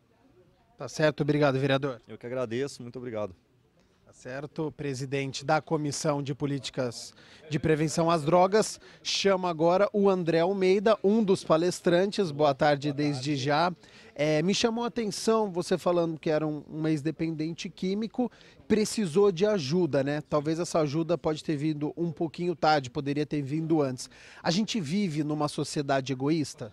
Speaker 2: Tá certo, obrigado, vereador.
Speaker 3: Eu que agradeço, muito obrigado. Tá certo,
Speaker 2: presidente da Comissão de Políticas de Prevenção às Drogas, chama agora o André Almeida, um dos palestrantes. Boa tarde desde já. É, me chamou a atenção você falando que era um, um ex-dependente químico, precisou de ajuda, né? Talvez essa ajuda pode ter vindo um pouquinho tarde, poderia ter vindo antes. A gente vive numa sociedade egoísta?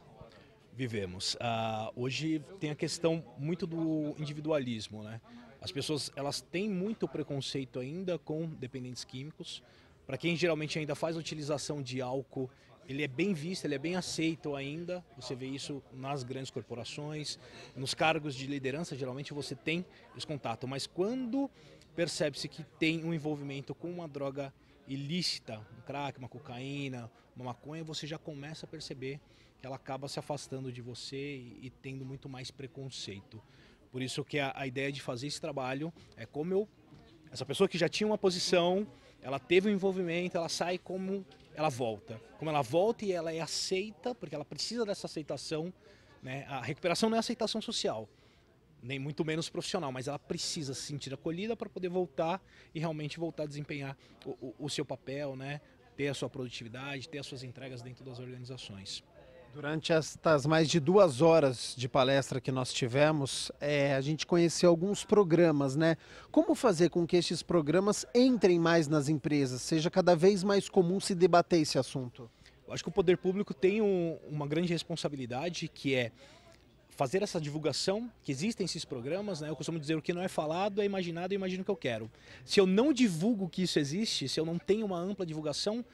Speaker 4: Vivemos. Uh, hoje tem a questão muito do individualismo, né? As pessoas elas têm muito preconceito ainda com dependentes químicos. Para quem geralmente ainda faz utilização de álcool, ele é bem visto, ele é bem aceito ainda. Você vê isso nas grandes corporações, nos cargos de liderança, geralmente você tem esse contato. Mas quando percebe-se que tem um envolvimento com uma droga ilícita, um crack, uma cocaína, uma maconha, você já começa a perceber que ela acaba se afastando de você e, e tendo muito mais preconceito. Por isso que a, a ideia de fazer esse trabalho é como eu, essa pessoa que já tinha uma posição, ela teve um envolvimento, ela sai como ela volta. Como ela volta e ela é aceita, porque ela precisa dessa aceitação. Né? A recuperação não é aceitação social, nem muito menos profissional, mas ela precisa se sentir acolhida para poder voltar e realmente voltar a desempenhar o, o, o seu papel, né? ter a sua produtividade, ter as suas entregas dentro das organizações.
Speaker 2: Durante estas mais de duas horas de palestra que nós tivemos, é, a gente conheceu alguns programas, né? Como fazer com que estes programas entrem mais nas empresas? Seja cada vez mais comum se debater esse assunto. Eu acho que o
Speaker 4: poder público tem um, uma grande responsabilidade que é fazer essa divulgação, que existem esses programas, né? Eu costumo dizer o que não é falado é imaginado, eu imagino o que eu quero. Se eu não divulgo que isso existe, se eu não tenho uma ampla divulgação,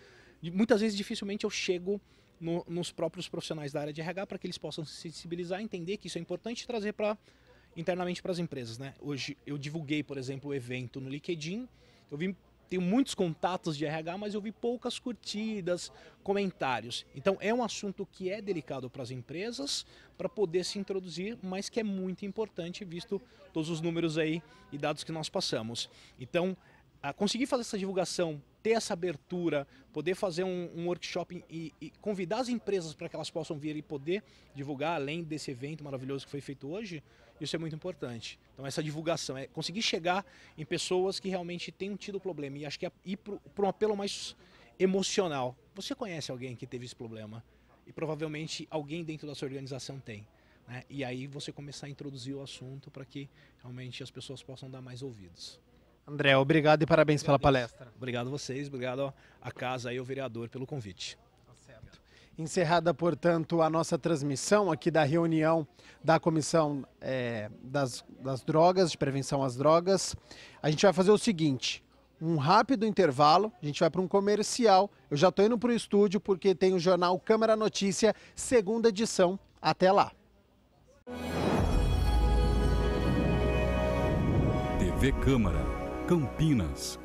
Speaker 4: muitas vezes dificilmente eu chego no, nos próprios profissionais da área de RH para que eles possam se sensibilizar, entender que isso é importante trazer para internamente para as empresas, né? Hoje eu divulguei, por exemplo, o evento no LinkedIn. Eu vi tenho muitos contatos de RH, mas eu vi poucas curtidas, comentários. Então é um assunto que é delicado para as empresas para poder se introduzir, mas que é muito importante visto todos os números aí e dados que nós passamos. Então, conseguir fazer essa divulgação ter essa abertura, poder fazer um, um workshop e, e, convidar as empresas para que elas possam vir e poder divulgar, além desse evento maravilhoso que foi feito hoje, isso é muito importante. Então, essa divulgação, é conseguir chegar em pessoas que realmente tenham tido problema. E acho que é ir para um apelo mais emocional. Você conhece alguém que teve esse problema? E provavelmente alguém dentro da sua organização tem. Né? E aí você começar a introduzir o assunto para que realmente as pessoas possam dar mais ouvidos. André, obrigado e parabéns pela palestra. Obrigado a vocês, obrigado à casa e ao vereador pelo convite. Tá
Speaker 2: Encerrada, portanto, a nossa transmissão aqui da reunião da Comissão é, das, das Drogas, de Prevenção às Drogas. A gente vai fazer o seguinte: um rápido intervalo, a gente vai para um comercial. Eu já estou indo para o estúdio porque tem o jornal Câmara Notícia, segunda edição. Até lá.
Speaker 7: TV Câmara. Campinas